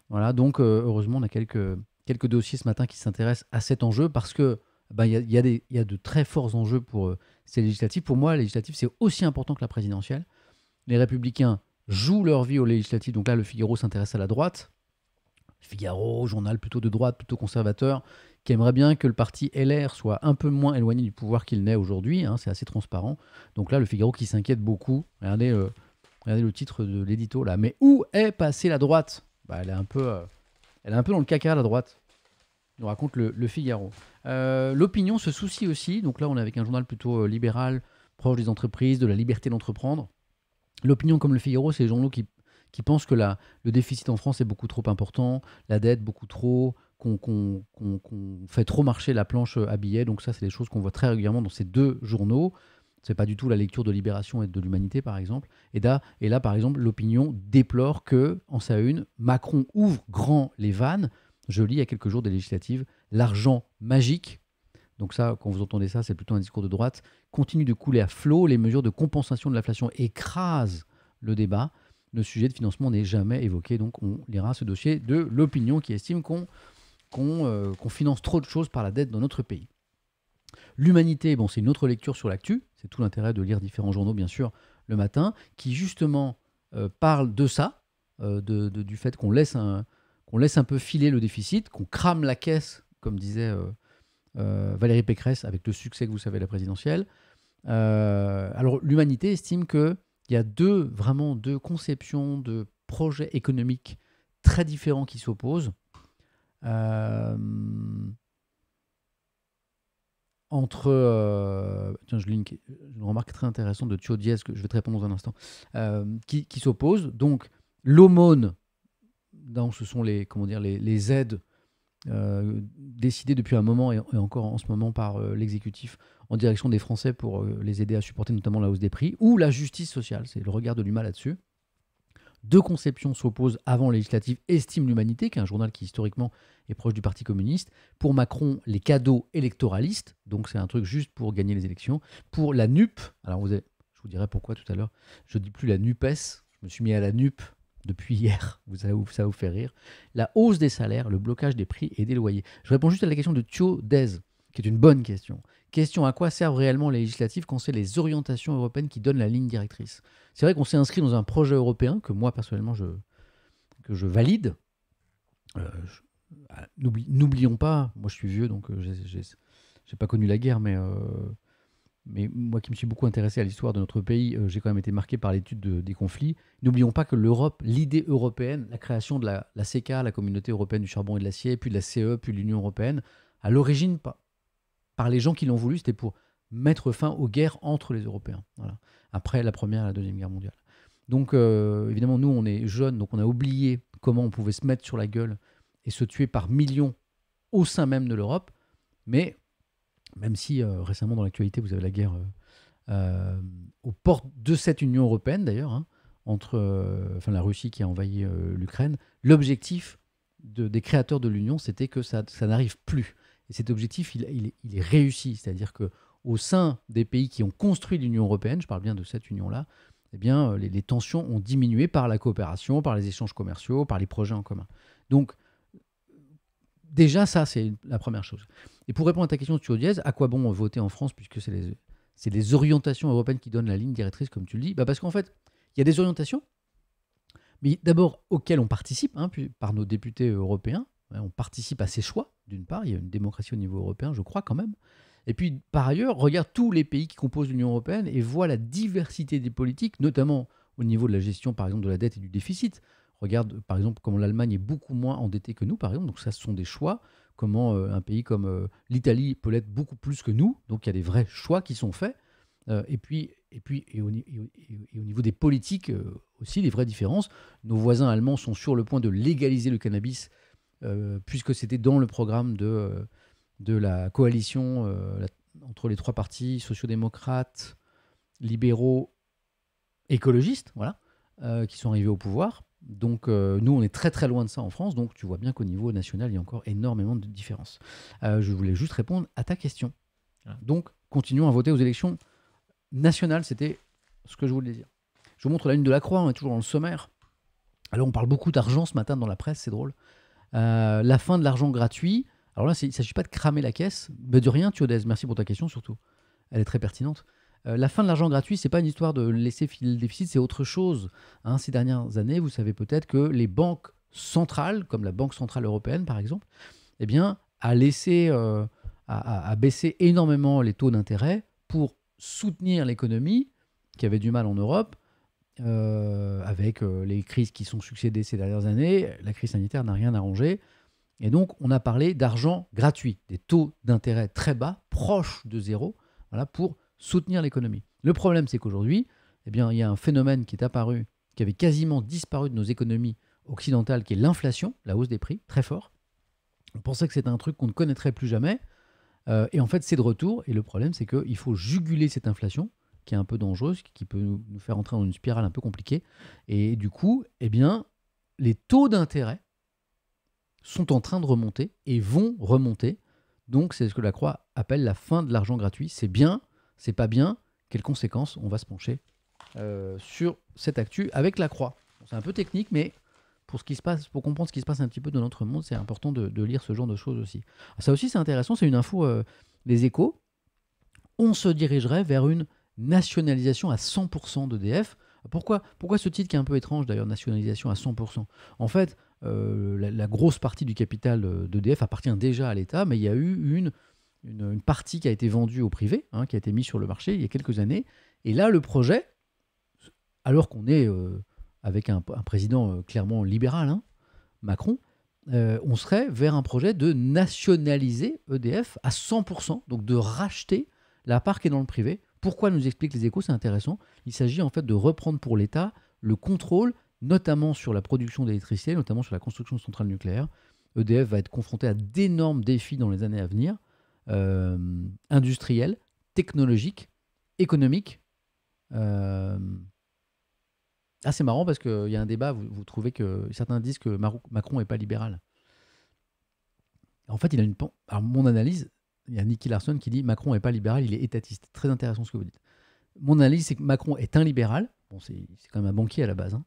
Voilà, donc euh, heureusement, on a quelques, quelques dossiers ce matin qui s'intéressent à cet enjeu parce que bah, il y, a, de très forts enjeux pour euh, ces législatives. Pour moi, la législative, c'est aussi important que la présidentielle. Les républicains jouent leur vie aux législatives. Donc là, le Figaro s'intéresse à la droite. Figaro, journal plutôt de droite, plutôt conservateur, qui aimerait bien que le parti LR soit un peu moins éloigné du pouvoir qu'il n'est aujourd'hui. Hein, c'est assez transparent. Donc là, le Figaro qui s'inquiète beaucoup. Regardez, euh, Regardez le titre de l'édito là. Mais où est passée la droite bah, elle, est un peu, euh, elle est un peu dans le caca la droite. Nous raconte le, Figaro. Euh, l'opinion se soucie aussi. Donc là, on est avec un journal plutôt euh, libéral, proche des entreprises, de la liberté d'entreprendre. L'opinion comme le Figaro, c'est les journaux qui, pensent que la, le déficit en France est beaucoup trop important, la dette beaucoup trop, qu'on fait trop marcher la planche à billets. Donc ça, c'est des choses qu'on voit très régulièrement dans ces deux journaux. C'est pas du tout la lecture de Libération et de l'Humanité, par exemple. Et là, et là par exemple, l'opinion déplore que, en sa une, Macron ouvre grand les vannes. Je lis il y a quelques jours des législatives, l'argent magique, donc ça, quand vous entendez ça, c'est plutôt un discours de droite, continue de couler à flot, les mesures de compensation de l'inflation écrasent le débat, le sujet de financement n'est jamais évoqué, donc on lira ce dossier de l'opinion qui estime qu'on euh, finance trop de choses par la dette dans notre pays. L'humanité, bon, c'est une autre lecture sur l'actu, c'est tout l'intérêt de lire différents journaux, bien sûr, le matin, qui justement euh, parle de ça, euh, de, du fait qu'on laisse, un, laisse un peu filer le déficit, qu'on crame la caisse, comme disait euh, euh, Valérie Pécresse, avec le succès que vous savez la présidentielle. alors, l'humanité estime qu'il y a deux, vraiment deux conceptions de projets économiques très différents qui s'opposent entre. Euh, tiens, je link une, remarque très intéressante de Thio Diaz que je vais te répondre dans un instant, euh, qui, qui s'oppose. Donc, l'aumône, donc ce sont les, comment dire, les, les aides euh, décidées depuis un moment et, encore en ce moment par l'exécutif en direction des Français pour les aider à supporter notamment la hausse des prix, ou la justice sociale, c'est le regard de l'humain là-dessus. Deux conceptions s'opposent avant législative, estime l'Humanité, qui est un journal qui historiquement est proche du Parti communiste. Pour Macron, les cadeaux électoralistes, donc c'est un truc juste pour gagner les élections. Pour la NUP, alors vous je vous dirai pourquoi tout à l'heure, je ne dis plus la NUPES, je me suis mis à la NUP depuis hier, vous ça, ça vous fait rire. La hausse des salaires, le blocage des prix et des loyers. Je réponds juste à la question de Thio Dez, qui est une bonne question. Question à quoi servent réellement les législatives quand c'est les orientations européennes qui donnent la ligne directrice C'est vrai qu'on s'est inscrit dans un projet européen que moi personnellement je, que je valide. Euh, ah, n'oublions pas, moi je suis vieux donc n'ai euh, pas connu la guerre, euh, mais, moi qui me suis beaucoup intéressé à l'histoire de notre pays, j'ai quand même été marqué par l'étude des conflits. N'oublions pas que l'Europe, l'idée européenne, la création de la, la CECA, la Communauté européenne du charbon et de l'acier, puis de la CE, puis l'Union européenne, à l'origine, pas par les gens qui l'ont voulu, c'était pour mettre fin aux guerres entre les Européens, après la Première et la Deuxième Guerre mondiale. Donc euh, évidemment, nous, on est jeunes, donc on a oublié comment on pouvait se mettre sur la gueule et se tuer par millions au sein même de l'Europe. Mais même si euh, récemment dans l'actualité, vous avez la guerre euh, aux portes de cette Union européenne d'ailleurs, hein, entre enfin, la Russie qui a envahi l'Ukraine, l'objectif des créateurs de l'Union, c'était que ça n'arrive plus. Et cet objectif, il, est réussi. C'est-à-dire que au sein des pays qui ont construit l'Union européenne, je parle bien de cette union-là, eh bien, euh, les, tensions ont diminué par la coopération, par les échanges commerciaux, par les projets en commun. Donc, déjà, ça, c'est la première chose. Et pour répondre à ta question, de dièse, à quoi bon voter en France, puisque c'est les, orientations européennes qui donnent la ligne directrice, comme tu le dis bah, Parce qu'en fait, il y a des orientations, mais d'abord auxquelles on participe hein, puis par nos députés européens, on participe à ses choix, d'une part. Il y a une démocratie au niveau européen, je crois quand même. Et puis, par ailleurs, regarde tous les pays qui composent l'Union européenne et voit la diversité des politiques, notamment au niveau de la gestion, par exemple, de la dette et du déficit. Regarde, par exemple, comment l'Allemagne est beaucoup moins endettée que nous, par exemple. Donc, ça, ce sont des choix. Comment euh, un pays comme euh, l'Italie peut l'être beaucoup plus que nous. Donc, il y a des vrais choix qui sont faits. Euh, et puis, et puis au, au niveau des politiques aussi, des vraies différences. Nos voisins allemands sont sur le point de légaliser le cannabis euh, puisque c'était dans le programme de, euh, de la coalition euh, entre les trois partis, sociodémocrates, libéraux, écologistes, voilà, qui sont arrivés au pouvoir. Donc nous, on est très très loin de ça en France, donc tu vois bien qu'au niveau national, il y a encore énormément de différences. je voulais juste répondre à ta question. Ah. Donc continuons à voter aux élections nationales, c'était ce que je voulais dire. Je vous montre la lune de la croix, on est toujours dans le sommaire. Alors on parle beaucoup d'argent ce matin dans la presse, c'est drôle. Euh, la fin de l'argent gratuit. Alors là, il ne s'agit pas de cramer la caisse. Mais de rien, Thiodès merci pour ta question surtout. Elle est très pertinente. Euh, la fin de l'argent gratuit, c'est pas une histoire de laisser filer le déficit, c'est autre chose. Hein, ces dernières années, vous savez peut-être que les banques centrales, comme la Banque Centrale Européenne par exemple, eh bien, a laissé, euh, a baissé énormément les taux d'intérêt pour soutenir l'économie qui avait du mal en Europe euh, avec euh, les crises qui sont succédées ces dernières années, la crise sanitaire n'a rien arrangé. Et donc, on a parlé d'argent gratuit, des taux d'intérêt très bas, proches de zéro, voilà, pour soutenir l'économie. Le problème, c'est qu'aujourd'hui, eh bien, il y a un phénomène qui est apparu, qui avait quasiment disparu de nos économies occidentales, qui est l'inflation, la hausse des prix, très fort. On pensait que c'était un truc qu'on ne connaîtrait plus jamais. Euh, et en fait, c'est de retour. Et le problème, c'est qu'il faut juguler cette inflation qui est un peu dangereuse, qui peut nous faire entrer dans une spirale un peu compliquée. Et du coup, eh bien, les taux d'intérêt sont en train de remonter et vont remonter. Donc, c'est ce que la Croix appelle la fin de l'argent gratuit. C'est bien, c'est pas bien. Quelles conséquences On va se pencher euh, sur cette actu avec la Croix. c'est un peu technique, mais pour, ce qui se passe, pour comprendre ce qui se passe un petit peu dans notre monde, c'est important de, lire ce genre de choses aussi. Ah, ça aussi, c'est intéressant. C'est une info, euh, des échos. On se dirigerait vers une nationalisation à 100% d'EDF. Pourquoi, pourquoi ce titre qui est un peu étrange d'ailleurs, nationalisation à 100% En fait, euh, la, grosse partie du capital euh, d'EDF appartient déjà à l'État, mais il y a eu une, une, partie qui a été vendue au privé, hein, qui a été mise sur le marché il y a quelques années. Et là, le projet, alors qu'on est euh, avec un, président clairement libéral, hein, Macron, on serait vers un projet de nationaliser EDF à 100%, donc de racheter la part qui est dans le privé pourquoi nous explique les échos C'est intéressant. Il s'agit en fait de reprendre pour l'État le contrôle, notamment sur la production d'électricité, notamment sur la construction de centrales nucléaires. EDF va être confronté à d'énormes défis dans les années à venir, euh, industriels, technologiques, économiques. Ah, euh, c'est marrant parce qu'il y a un débat, vous, trouvez que certains disent que Macron n'est pas libéral. En fait, il a une. Alors, mon analyse, il y a Nicky Larson qui dit Macron n'est pas libéral, il est étatiste. Très intéressant ce que vous dites. Mon analyse, c'est que Macron est un libéral. Bon, c'est quand même un banquier à la base. Hein.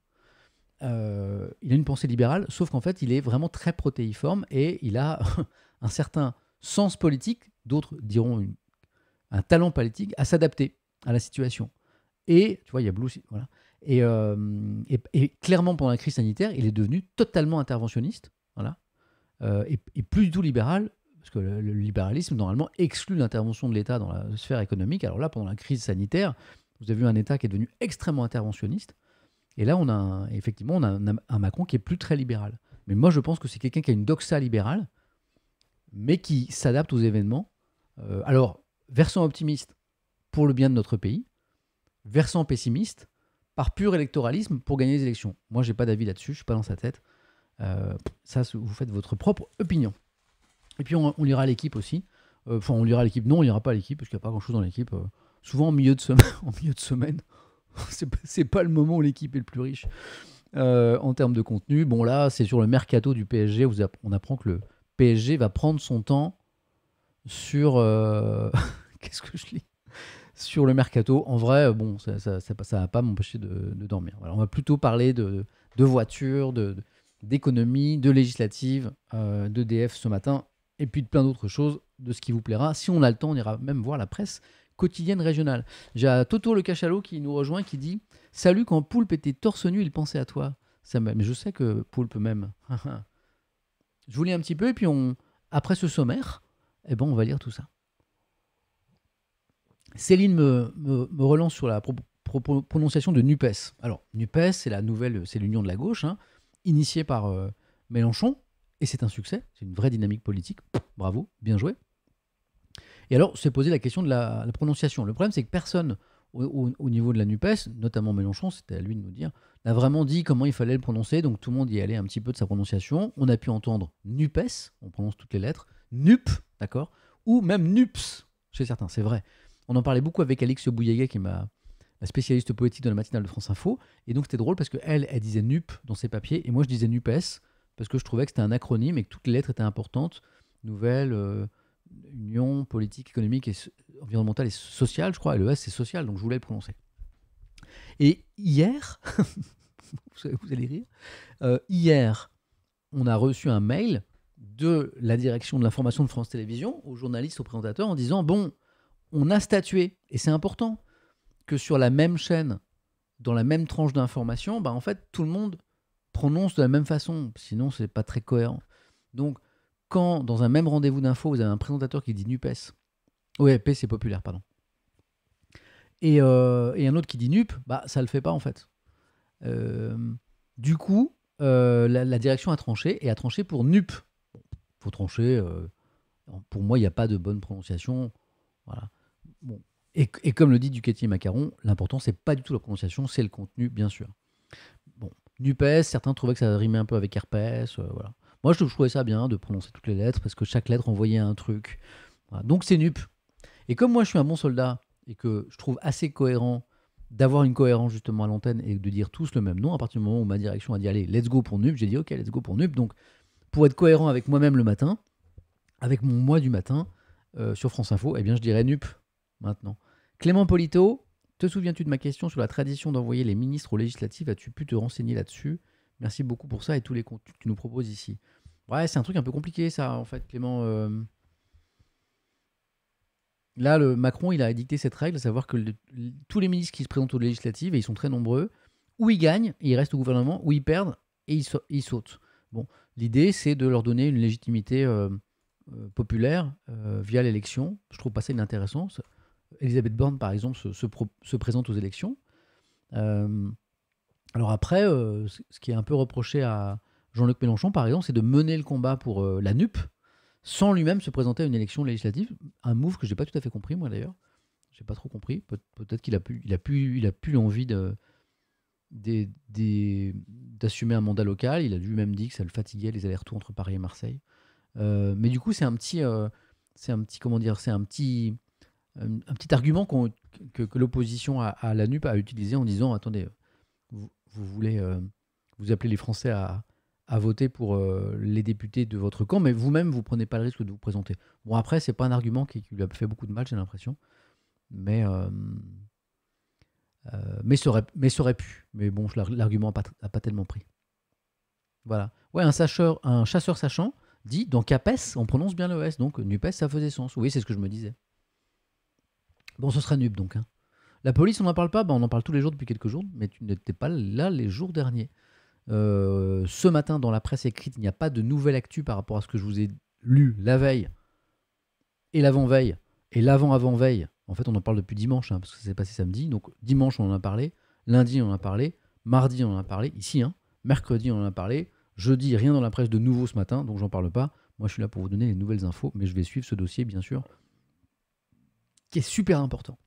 Euh, il a une pensée libérale, sauf qu'en fait, il est vraiment très protéiforme et il a un certain sens politique, d'autres diront un talent politique, à s'adapter à la situation. Et, tu vois, il y a Blue. Voilà. Euh, et, clairement, pendant la crise sanitaire, il est devenu totalement interventionniste, voilà, euh, et, et, plus du tout libéral, parce que le, libéralisme, normalement, exclut l'intervention de l'État dans la sphère économique. Alors là, pendant la crise sanitaire, vous avez vu un État qui est devenu extrêmement interventionniste. Et là, on a effectivement on a un, Macron qui est plus très libéral. Mais moi, je pense que c'est quelqu'un qui a une doxa libérale, mais qui s'adapte aux événements. Euh, alors, versant optimiste pour le bien de notre pays, versant pessimiste par pur électoralisme pour gagner les élections. Moi, je n'ai pas d'avis là-dessus, je ne suis pas dans sa tête. Euh, ça, vous faites votre propre opinion. Et puis on, lira l'équipe aussi. Euh, enfin, on lira l'équipe. Non, on lira pas à l'équipe, parce qu'il n'y a pas grand-chose dans l'équipe. Euh. souvent en milieu de semaine. en milieu de semaine c'est pas, le moment où l'équipe est le plus riche euh, en termes de contenu. Bon, là, c'est sur le mercato du PSG. on apprend que le PSG va prendre son temps sur. Qu'est-ce que je lis Sur le mercato. En vrai, bon, ça ne ça, va pas m'empêcher de, dormir. on va plutôt parler de, de voitures, d'économie, de, législative, d'EDF ce matin et puis de plein d'autres choses, de ce qui vous plaira. Si on a le temps, on ira même voir la presse quotidienne régionale. J'ai Toto le Cachalot qui nous rejoint, qui dit « Salut, quand Poulpe était torse nu, il pensait à toi. » Mais je sais que Poulpe même. je vous lis un petit peu, et puis on, après ce sommaire, eh ben, on va lire tout ça. Céline me, me, relance sur la prononciation de NUPES. Alors, NUPES, c'est la nouvelle, c'est l'union de la gauche, hein, initiée par euh, Mélenchon, et c'est un succès, c'est une vraie dynamique politique. Bravo, bien joué. Et alors, c'est poser la question de la, prononciation. Le problème, c'est que personne au, niveau de la NUPES, notamment Mélenchon, c'était à lui de nous dire, n'a vraiment dit comment il fallait le prononcer. Donc tout le monde y allait un petit peu de sa prononciation. On a pu entendre NUPES, on prononce toutes les lettres, NUP, d'accord Ou même NUPS, chez certains, c'est vrai. On en parlait beaucoup avec Alix Bouyeguet, qui est ma, spécialiste poétique de la matinale de France Info. Et donc c'était drôle parce qu'elle, elle disait NUP dans ses papiers, et moi je disais NUPES parce que je trouvais que c'était un acronyme et que toutes les lettres étaient importantes. Nouvelle euh, Union politique, économique, et environnementale et sociale, je crois. Et le S, c'est social, donc je voulais le prononcer. Et hier, vous allez rire, euh, hier, on a reçu un mail de la direction de l'information de France Télévisions aux journalistes, aux présentateurs en disant Bon, on a statué, et c'est important, que sur la même chaîne, dans la même tranche d'information, bah en fait, tout le monde prononce de la même façon, sinon c'est pas très cohérent. Donc, quand dans un même rendez-vous d'info, vous avez un présentateur qui dit NUPES, OEP c'est populaire, pardon, et, euh, et, un autre qui dit NUP, bah ça le fait pas en fait. Euh, du coup, euh, la, direction a tranché et a tranché pour NUP. faut trancher. pour moi, il n'y a pas de bonne prononciation. Voilà. Et, comme le dit Ducati et Macaron, l'important c'est pas du tout la prononciation, c'est le contenu, bien sûr. Nupes, certains trouvaient que ça rimait un peu avec herpes. Euh, voilà. Moi, je, trouvais ça bien de prononcer toutes les lettres parce que chaque lettre envoyait un truc. Donc, c'est nup. Et comme moi, je suis un bon soldat et que je trouve assez cohérent d'avoir une cohérence justement à l'antenne et de dire tous le même nom, à partir du moment où ma direction a dit allez, let's go pour nup, j'ai dit ok, let's go pour nup. Donc, pour être cohérent avec moi-même le matin, avec mon moi du matin euh, sur France Info, eh bien, je dirais nup maintenant. Clément Polito, te souviens-tu de ma question sur la tradition d'envoyer les ministres aux législatives As-tu pu te renseigner là-dessus Merci beaucoup pour ça et tous les contenus que tu nous proposes ici. Ouais, c'est un truc un peu compliqué ça, en fait, Clément. Euh. Là, le Macron, il a édicté cette règle, à savoir que tous les ministres qui se présentent aux législatives, et ils sont très nombreux, ou ils gagnent, et ils restent au gouvernement, ou ils perdent, et ils, sautent. Bon, l'idée, c'est de leur donner une légitimité euh, euh, populaire via l'élection. Je trouve pas ça inintéressant. Elisabeth Borne, par exemple, se, présente aux élections. Euh, alors après, euh, ce qui est un peu reproché à Jean-Luc Mélenchon, par exemple, c'est de mener le combat pour euh, la NUP sans lui-même se présenter à une élection législative. Un move que je n'ai pas tout à fait compris, moi d'ailleurs. Je n'ai pas trop compris. Peut-être qu'il a plus il a il a d'assumer un mandat local. Il a lui-même dit que ça le fatiguait les allers-retours entre Paris et Marseille. mais du coup, c'est un petit, c'est un petit, comment dire, c'est un petit, euh, un petit argument que, l'opposition à, la NUP a utilisé en disant attendez, vous, voulez euh, vous appeler les Français à, voter pour euh, les députés de votre camp, mais vous-même, vous prenez pas le risque de vous présenter. Bon, après, c'est pas un argument qui, lui a fait beaucoup de mal, j'ai l'impression. Mais, mais, ça aurait, mais pu. Mais bon, l'argument n'a pas, pas tellement pris. Voilà. Ouais, un, sacheur, un chasseur sachant dit dans CAPES, on prononce bien le S, donc NUPES, ça faisait sens. Oui, c'est ce que je me disais. Bon, ce sera nub donc. Hein. La police, on n'en parle pas, bah, on en parle tous les jours depuis quelques jours, mais tu n'étais pas là les jours derniers. Euh, ce matin, dans la presse écrite, il n'y a pas de nouvelle actu par rapport à ce que je vous ai lu la veille et l'avant-veille et l'avant-avant-veille. En fait, on en parle depuis dimanche, hein, parce que ça s'est passé samedi. Donc, dimanche, on en a parlé. Lundi, on en a parlé. Mardi, on en a parlé. Ici, hein. mercredi, on en a parlé. Jeudi, rien dans la presse de nouveau ce matin, donc j'en parle pas. Moi, je suis là pour vous donner les nouvelles infos, mais je vais suivre ce dossier, bien sûr, qui est super important.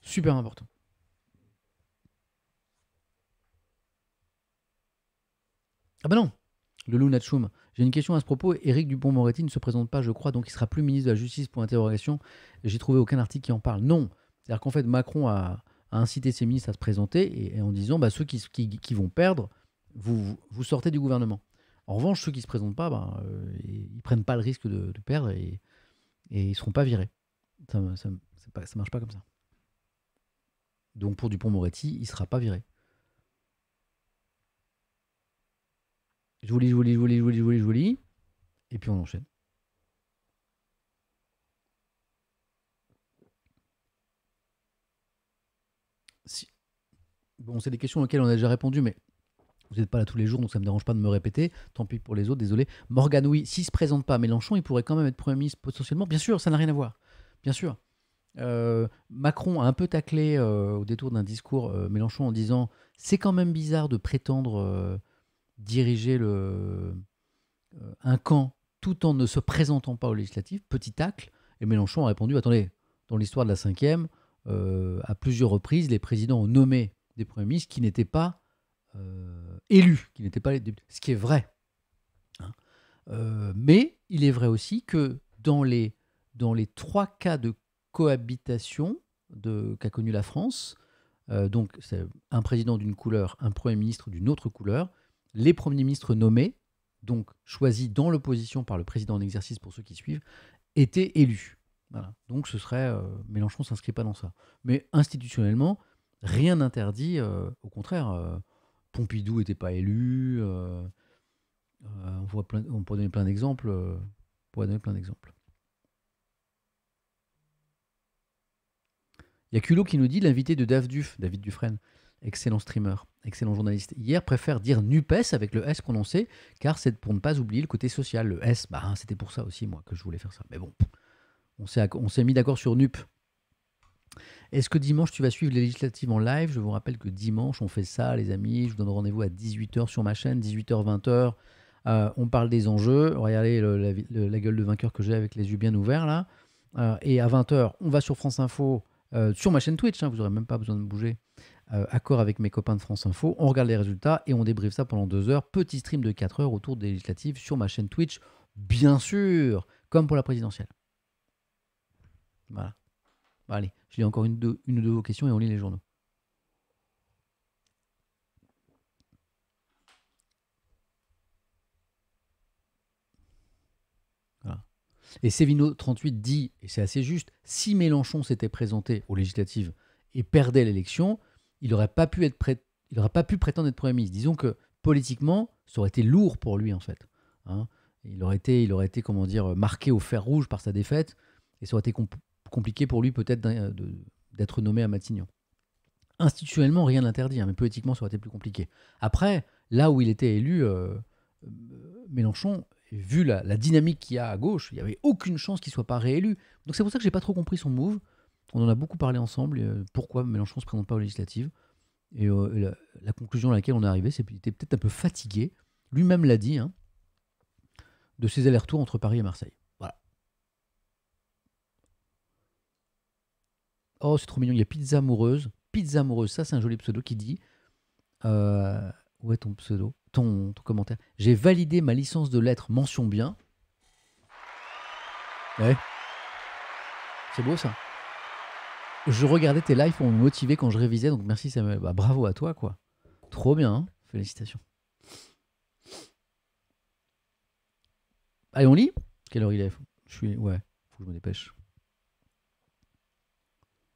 Super important. Ah ben non Luna Natchoum, j'ai une question à ce propos. Éric Dupont-Moretti ne se présente pas, je crois, donc il sera plus ministre de la Justice pour interrogation. J'ai trouvé aucun article qui en parle. Non C'est-à-dire qu'en fait, Macron a, incité ses ministres à se présenter et, en disant bah, ceux qui, vont perdre, vous, sortez du gouvernement. En revanche, ceux qui ne se présentent pas, bah, euh, ils ne prennent pas le risque de, perdre et, et ils ne seront pas virés. Ça marche pas comme ça. Donc pour Dupont-Moretti, il ne sera pas viré. Je je je vous vous vous lis, lis, lis, je vous lis, je vous lis. Et puis on enchaîne. Bon, c'est des questions auxquelles on a déjà répondu, mais vous n'êtes pas là tous les jours, donc ça ne me dérange pas de me répéter. Tant pis pour les autres, désolé. Morgan, oui, s'il ne se présente pas à Mélenchon, il pourrait quand même être Premier ministre potentiellement. Bien sûr, ça n'a rien à voir. Bien sûr. Euh, Macron a un peu taclé euh, au détour d'un discours euh, Mélenchon en disant c'est quand même bizarre de prétendre diriger le, un camp tout en ne se présentant pas aux législatives. Petit tacle. Et Mélenchon a répondu attendez, dans l'histoire de la cinquième, à plusieurs reprises, les présidents ont nommé des premiers ministres qui n'étaient pas élus, qui n'étaient pas les Ce qui est vrai. Hein. mais il est vrai aussi que dans les dans les trois cas de cohabitation qu'a connu la France, euh, donc c'est un président d'une couleur, un premier ministre d'une autre couleur, les premiers ministres nommés, donc choisis dans l'opposition par le président en exercice pour ceux qui suivent, étaient élus. Donc ce serait euh, Mélenchon s'inscrit pas dans ça. Mais institutionnellement, rien n'interdit. Euh, au contraire, Pompidou n'était pas élu. on, voit plein, on peut donner plein d'exemples. on pourrait donner plein d'exemples. Il y a Culo qui nous dit l'invité de Dave Duf, David Dufresne, excellent streamer, excellent journaliste. Hier préfère dire NUPES avec le S prononcé, car c'est pour ne pas oublier le côté social. Le S, bah, hein, c'était pour ça aussi, moi, que je voulais faire ça. Mais bon, on s'est, mis d'accord sur NUP. Est-ce que dimanche tu vas suivre les législatives en live Je vous rappelle que dimanche on fait ça, les amis. Je vous donne rendez-vous à 18h sur ma chaîne, 18h, euh, 20h. on parle des enjeux. Regardez la, gueule de vainqueur que j'ai avec les yeux bien ouverts là. Euh, et à 20h, on va sur France Info euh, sur ma chaîne Twitch, hein, vous n'aurez même pas besoin de bouger, euh, accord avec mes copains de France Info. On regarde les résultats et on débriefe ça pendant deux heures. Petit stream de quatre heures autour des législatives sur ma chaîne Twitch, bien sûr, comme pour la présidentielle. Voilà. Allez, je lis encore une, deux, une ou deux questions et on lit les journaux. Et Sévino 38 dit, et c'est assez juste, si Mélenchon s'était présenté aux législatives et perdait l'élection, il n'aurait pas, pu être prêt, il aurait pas pu prétendre être Premier ministre. Disons que politiquement, ça aurait été lourd pour lui en fait. Hein. il aurait été, il aurait été comment dire, marqué au fer rouge par sa défaite, et ça aurait été compliqué pour lui peut-être d'être nommé à Matignon. Institutionnellement, rien n'interdit, hein, mais politiquement, ça aurait été plus compliqué. Après, là où il était élu, euh, euh, Mélenchon, vu la, dynamique qu'il y a à gauche, il n'y avait aucune chance qu'il ne soit pas réélu. Donc c'est pour ça que j'ai pas trop compris son move. On en a beaucoup parlé ensemble, euh, pourquoi Mélenchon ne se présente pas aux législatives. Et euh, la, conclusion à laquelle on est arrivé, c'est qu'il était peut-être un peu fatigué, lui-même l'a dit, hein, de ses allers-retours entre Paris et Marseille. Voilà. Oh, c'est trop mignon, il y a Pizza Amoureuse. Pizza Amoureuse, ça c'est un joli pseudo qui dit... Euh, où est ton pseudo ton, commentaire. J'ai validé ma licence de lettres mention bien. Ouais. C'est beau ça. Je regardais tes lives pour me motiver quand je révisais, donc merci Samuel. Bah, bravo à toi quoi. Trop bien, hein. félicitations. Allez, on lit Quelle heure il est Je suis. Ouais, faut que je me dépêche.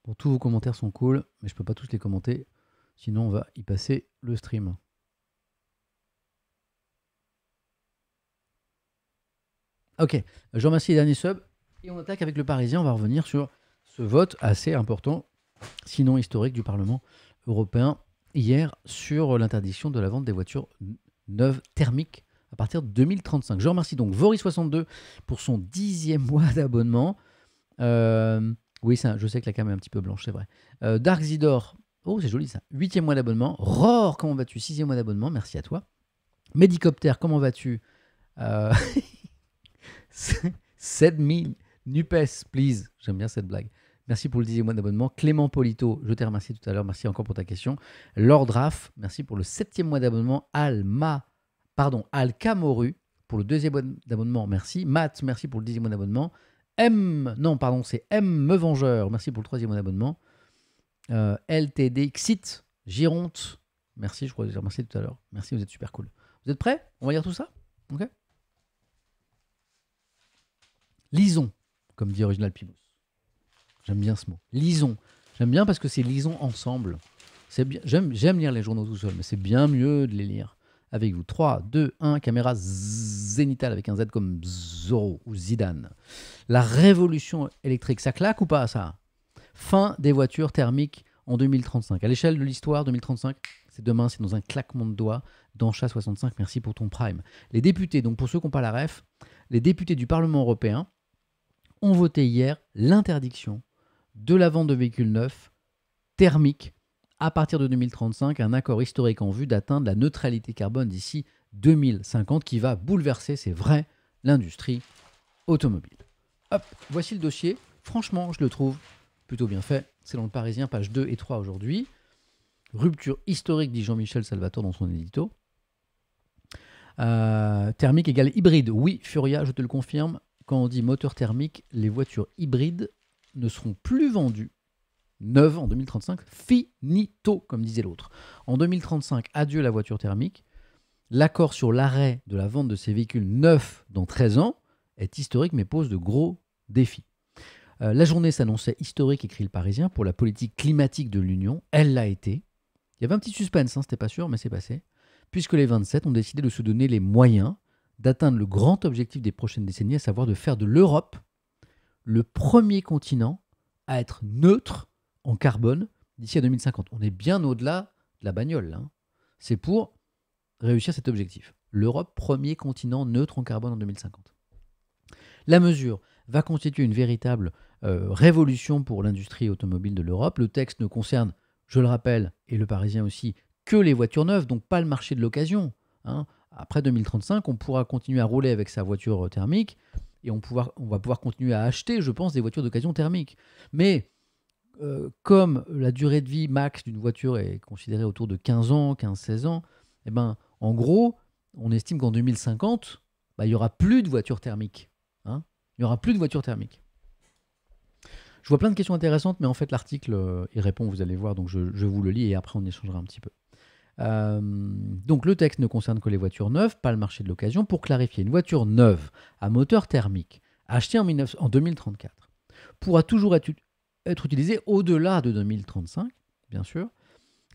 Bon, tous vos commentaires sont cool, mais je peux pas tous les commenter. Sinon, on va y passer le stream. Ok, je remercie les derniers subs. Et on attaque avec le Parisien. On va revenir sur ce vote assez important, sinon historique, du Parlement européen hier sur l'interdiction de la vente des voitures neuves thermiques à partir de 2035. Je remercie donc Vori62 pour son dixième mois d'abonnement. Euh, oui, ça, je sais que la cam est un petit peu blanche, c'est vrai. Euh, Dark Zidor, oh c'est joli ça, huitième mois d'abonnement. Roar, comment vas-tu Sixième mois d'abonnement, merci à toi. Médicoptère, comment vas-tu euh, me NUPES, please. J'aime bien cette blague. Merci pour le dixième mois d'abonnement. Clément Polito, je t'ai remercié tout à l'heure. Merci encore pour ta question. Lord Raff, merci pour le septième mois d'abonnement. Alma, pardon, Alcamoru, pour le deuxième mois d'abonnement. Merci. Matt, merci pour le dixième mois d'abonnement. M, non, pardon, c'est M Me Vengeur, merci pour le troisième mois d'abonnement. Euh, LTD, Xit, Gironte, merci, je crois que j'ai remercié tout à l'heure. Merci, vous êtes super cool. Vous êtes prêts On va lire tout ça Ok Lisons, comme dit Original Pimous. J'aime bien ce mot. Lisons. J'aime bien parce que c'est lisons ensemble. C'est bien. J'aime, lire les journaux tout seul, mais c'est bien mieux de les lire avec vous. 3, 2, 1, caméra zénitale avec un Z comme Zorro ou Zidane. La révolution électrique, ça claque ou pas ça Fin des voitures thermiques en 2035. À l'échelle de l'histoire, 2035, c'est demain, c'est dans un claquement de doigts. Dans Chat 65, merci pour ton prime. Les députés, donc pour ceux qui n'ont pas la ref, les députés du Parlement européen ont voté hier l'interdiction de la vente de véhicules neufs thermiques à partir de 2035, un accord historique en vue d'atteindre la neutralité carbone d'ici 2050 qui va bouleverser, c'est vrai, l'industrie automobile. Hop, voici le dossier. Franchement, je le trouve plutôt bien fait. C'est dans le Parisien, page 2 et 3 aujourd'hui. Rupture historique, dit Jean-Michel Salvatore dans son édito. Euh, thermique égale hybride. Oui, Furia, je te le confirme quand on dit moteur thermique, les voitures hybrides ne seront plus vendues neuves en 2035, finito, comme disait l'autre. En 2035, adieu la voiture thermique. L'accord sur l'arrêt de la vente de ces véhicules neufs dans 13 ans est historique mais pose de gros défis. Euh, la journée s'annonçait historique, écrit le Parisien, pour la politique climatique de l'Union. Elle l'a été. Il y avait un petit suspense, hein, c'était pas sûr, mais c'est passé. Puisque les 27 ont décidé de se donner les moyens d'atteindre le grand objectif des prochaines décennies, à savoir de faire de l'Europe le premier continent à être neutre en carbone d'ici à 2050. On est bien au-delà de la bagnole. Hein. C'est pour réussir cet objectif. L'Europe, premier continent neutre en carbone en 2050. La mesure va constituer une véritable euh, révolution pour l'industrie automobile de l'Europe. Le texte ne concerne, je le rappelle, et le Parisien aussi, que les voitures neuves, donc pas le marché de l'occasion. Hein. Après 2035, on pourra continuer à rouler avec sa voiture euh, thermique et on, va pouvoir continuer à acheter, je pense, des voitures d'occasion thermique. Mais euh, comme la durée de vie max d'une voiture est considérée autour de 15 ans, 15-16 ans, eh ben, en gros, on estime qu'en 2050, bah, il n'y aura plus de voitures thermiques. Hein. il n'y aura plus de voitures thermiques. Je vois plein de questions intéressantes, mais en fait, l'article y euh, répond, vous allez voir, donc je vous le lis et après on échangera un petit peu. Euh, donc le texte ne concerne que les voitures neuves, pas le marché de l'occasion. Pour clarifier, une voiture neuve à moteur thermique achetée en, 2034 pourra toujours être, utilisée au-delà de 2035, bien sûr,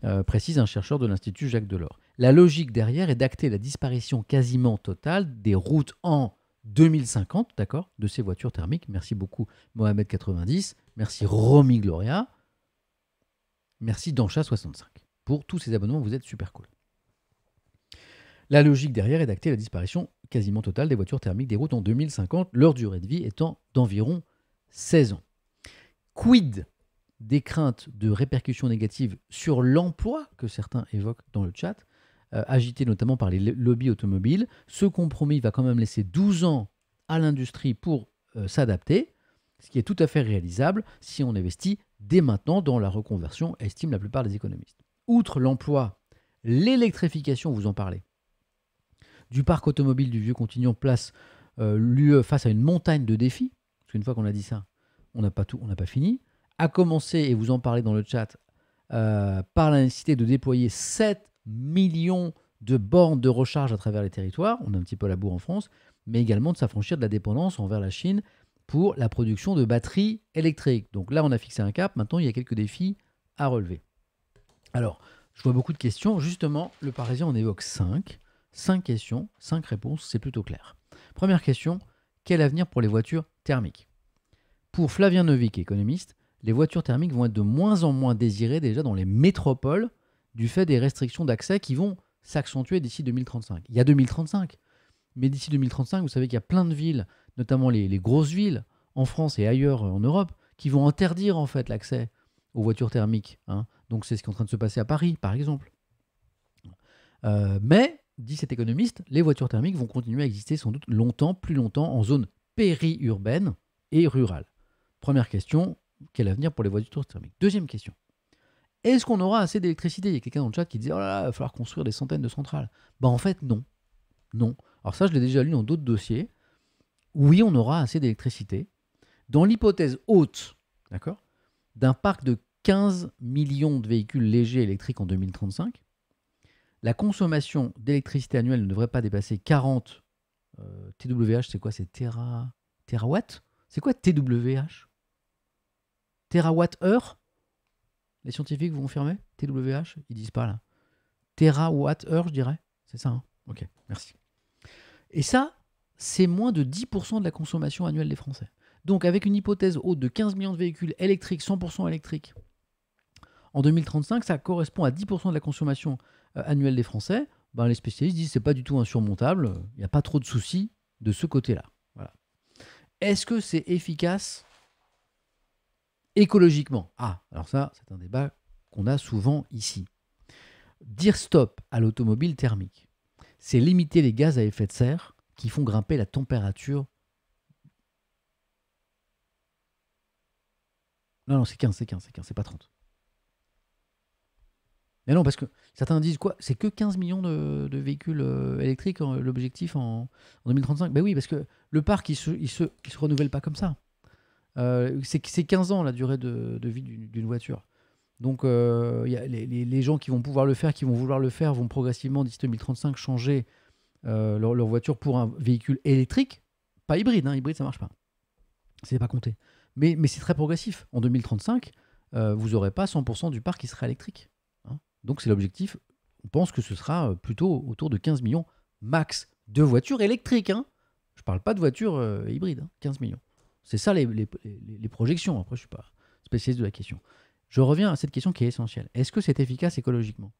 euh, précise un chercheur de l'Institut Jacques Delors. La logique derrière est d'acter la disparition quasiment totale des routes en 2050, d'accord, de ces voitures thermiques. Merci beaucoup Mohamed 90, merci Romy Gloria, merci Dancha 65 pour tous ces abonnements, vous êtes super cool. La logique derrière est d'acter la disparition quasiment totale des voitures thermiques des routes en 2050, leur durée de vie étant d'environ 16 ans. Quid des craintes de répercussions négatives sur l'emploi que certains évoquent dans le chat, euh, agitées notamment par les lobbies automobiles, ce compromis va quand même laisser 12 ans à l'industrie pour euh, s'adapter, ce qui est tout à fait réalisable si on investit dès maintenant dans la reconversion, estime la plupart des économistes outre l'emploi, l'électrification, vous en parlez, du parc automobile du vieux continent place euh, l'UE face à une montagne de défis, parce qu'une fois qu'on a dit ça, on n'a pas tout, on n'a pas fini, à commencer, et vous en parlez dans le chat, euh, par la nécessité de déployer 7 millions de bornes de recharge à travers les territoires, on a un petit peu la bourre en France, mais également de s'affranchir de la dépendance envers la Chine pour la production de batteries électriques. Donc là, on a fixé un cap, maintenant il y a quelques défis à relever. Alors, je vois beaucoup de questions. Justement, le Parisien en évoque 5. 5 questions, cinq réponses, c'est plutôt clair. Première question, quel avenir pour les voitures thermiques Pour Flavien Novik, économiste, les voitures thermiques vont être de moins en moins désirées déjà dans les métropoles du fait des restrictions d'accès qui vont s'accentuer d'ici 2035. Il y a 2035, mais d'ici 2035, vous savez qu'il y a plein de villes, notamment les, grosses villes en France et ailleurs en Europe, qui vont interdire en fait l'accès aux voitures thermiques. Hein. Donc c'est ce qui est en train de se passer à Paris, par exemple. Euh, mais, dit cet économiste, les voitures thermiques vont continuer à exister sans doute longtemps, plus longtemps, en zone périurbaine et rurale. Première question, quel avenir pour les voitures thermiques Deuxième question, est-ce qu'on aura assez d'électricité Il y a quelqu'un dans le chat qui dit Oh là il va falloir construire des centaines de centrales. Ben, en fait, non. Non. Alors ça, je l'ai déjà lu dans d'autres dossiers. Oui, on aura assez d'électricité. Dans l'hypothèse haute, d'accord, d'un parc de 15 millions de véhicules légers électriques en 2035. La consommation d'électricité annuelle ne devrait pas dépasser 40 euh, TWh. C'est quoi C'est tera, TeraWatt C'est quoi TWH Terawatt-heure Les scientifiques vont confirmer TWH Ils disent pas là. Terawatt-heure, je dirais. C'est ça. Hein? ok, merci. Et ça, c'est moins de 10% de la consommation annuelle des Français. Donc avec une hypothèse haute de 15 millions de véhicules électriques, 100% électriques, en 2035, ça correspond à 10% de la consommation euh, annuelle des Français. Ben, les spécialistes disent que ce n'est pas du tout insurmontable, il n'y a pas trop de soucis de ce côté-là. Voilà. Est-ce que c'est efficace écologiquement Ah, alors ça, c'est un débat qu'on a souvent ici. Dire stop à l'automobile thermique, c'est limiter les gaz à effet de serre qui font grimper la température. Non, non, c'est 15, c'est 15, c'est 15, c'est pas 30. Mais non, parce que certains disent quoi C'est que 15 millions de, véhicules euh, électriques, hein, l'objectif en, 2035. Ben oui, parce que le parc, il se, il se, renouvelle pas comme ça. Euh, c'est 15 ans la durée de, vie d'une voiture. Donc euh, y les, gens qui vont pouvoir le faire, qui vont vouloir le faire, vont progressivement d'ici 2035 changer leur, voiture pour un véhicule électrique, pas hybride. Hein, hybride, ça marche pas. C'est pas compté. Mais, mais c'est très progressif. En 2035, vous n'aurez pas 100% du parc qui sera électrique. Donc c'est l'objectif. On pense que ce sera euh, plutôt autour de 15 millions max de voitures électriques. Hein. Je ne parle pas de voitures euh, hybrides, 15 hein. millions. C'est ça les, projections. Après, je ne suis pas spécialiste de la question. Je reviens à cette question qui est essentielle. Est-ce que c'est efficace écologiquement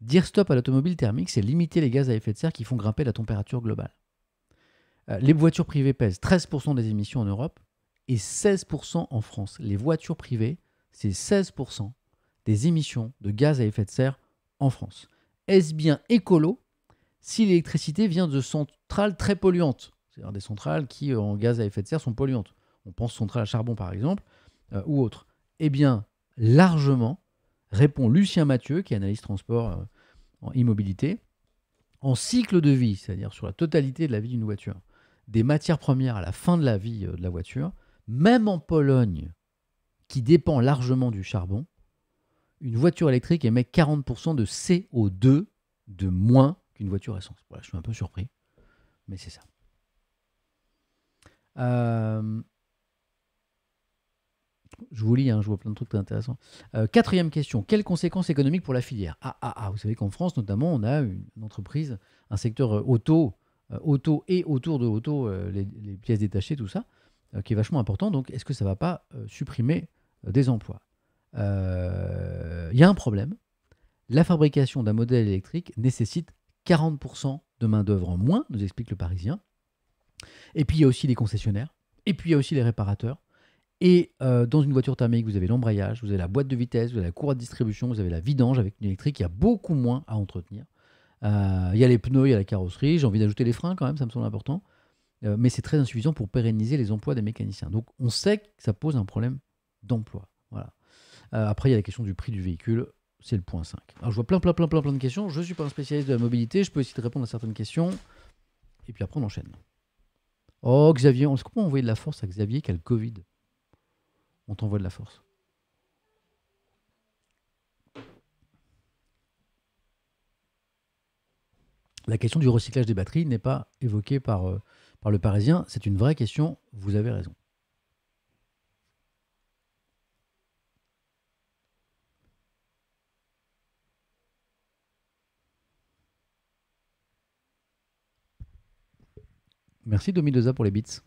Dire stop à l'automobile thermique, c'est limiter les gaz à effet de serre qui font grimper la température globale. Euh, les voitures privées pèsent 13% des émissions en Europe et 16% en France. Les voitures privées, c'est 16% des émissions de gaz à effet de serre en France. Est-ce bien écolo si l'électricité vient de centrales très polluantes C'est-à-dire des centrales qui, euh, en gaz à effet de serre, sont polluantes. On pense centrales à charbon, par exemple, euh, ou autres. Eh bien, largement, répond Lucien Mathieu, qui est analyste transport euh, en immobilité, en cycle de vie, c'est-à-dire sur la totalité de la vie d'une voiture, des matières premières à la fin de la vie de la voiture, même en Pologne, qui dépend largement du charbon, une voiture électrique émet 40% de CO2 de moins qu'une voiture essence. Voilà, je suis un peu surpris, mais c'est ça. Euh, je vous lis, hein, je vois plein de trucs intéressants. Euh, quatrième question, quelles conséquences économiques pour la filière ah, ah, ah, vous savez qu'en France, notamment, on a une entreprise, un secteur euh, auto, auto et autour de auto, les, les, pièces détachées, tout ça, qui est vachement important. Donc, est-ce que ça ne va pas supprimer des emplois il euh, y a un problème. La fabrication d'un modèle électrique nécessite 40% de main-d'œuvre en moins, nous explique le Parisien. Et puis il y a aussi les concessionnaires, et puis il y a aussi les réparateurs. Et euh, dans une voiture thermique, vous avez l'embrayage, vous avez la boîte de vitesse, vous avez la cour de distribution, vous avez la vidange avec une électrique, il y a beaucoup moins à entretenir. Euh, il y a les pneus, il y a la carrosserie, j'ai envie d'ajouter les freins quand même, ça me semble important. mais c'est très insuffisant pour pérenniser les emplois des mécaniciens. Donc on sait que ça pose un problème d'emploi. Euh, après, il y a la question du prix du véhicule. C'est le point 5. Alors, je vois plein, plein, plein, plein, plein de questions. Je ne suis pas un spécialiste de la mobilité. Je peux essayer de répondre à certaines questions. Et puis après, on enchaîne. Oh, Xavier, on qu'on peut envoyer de la force à Xavier qui a le Covid On t'envoie de la force. La question du recyclage des batteries n'est pas évoquée par, euh, par le Parisien. C'est une vraie question. Vous avez raison. Merci Domidoza pour les bits.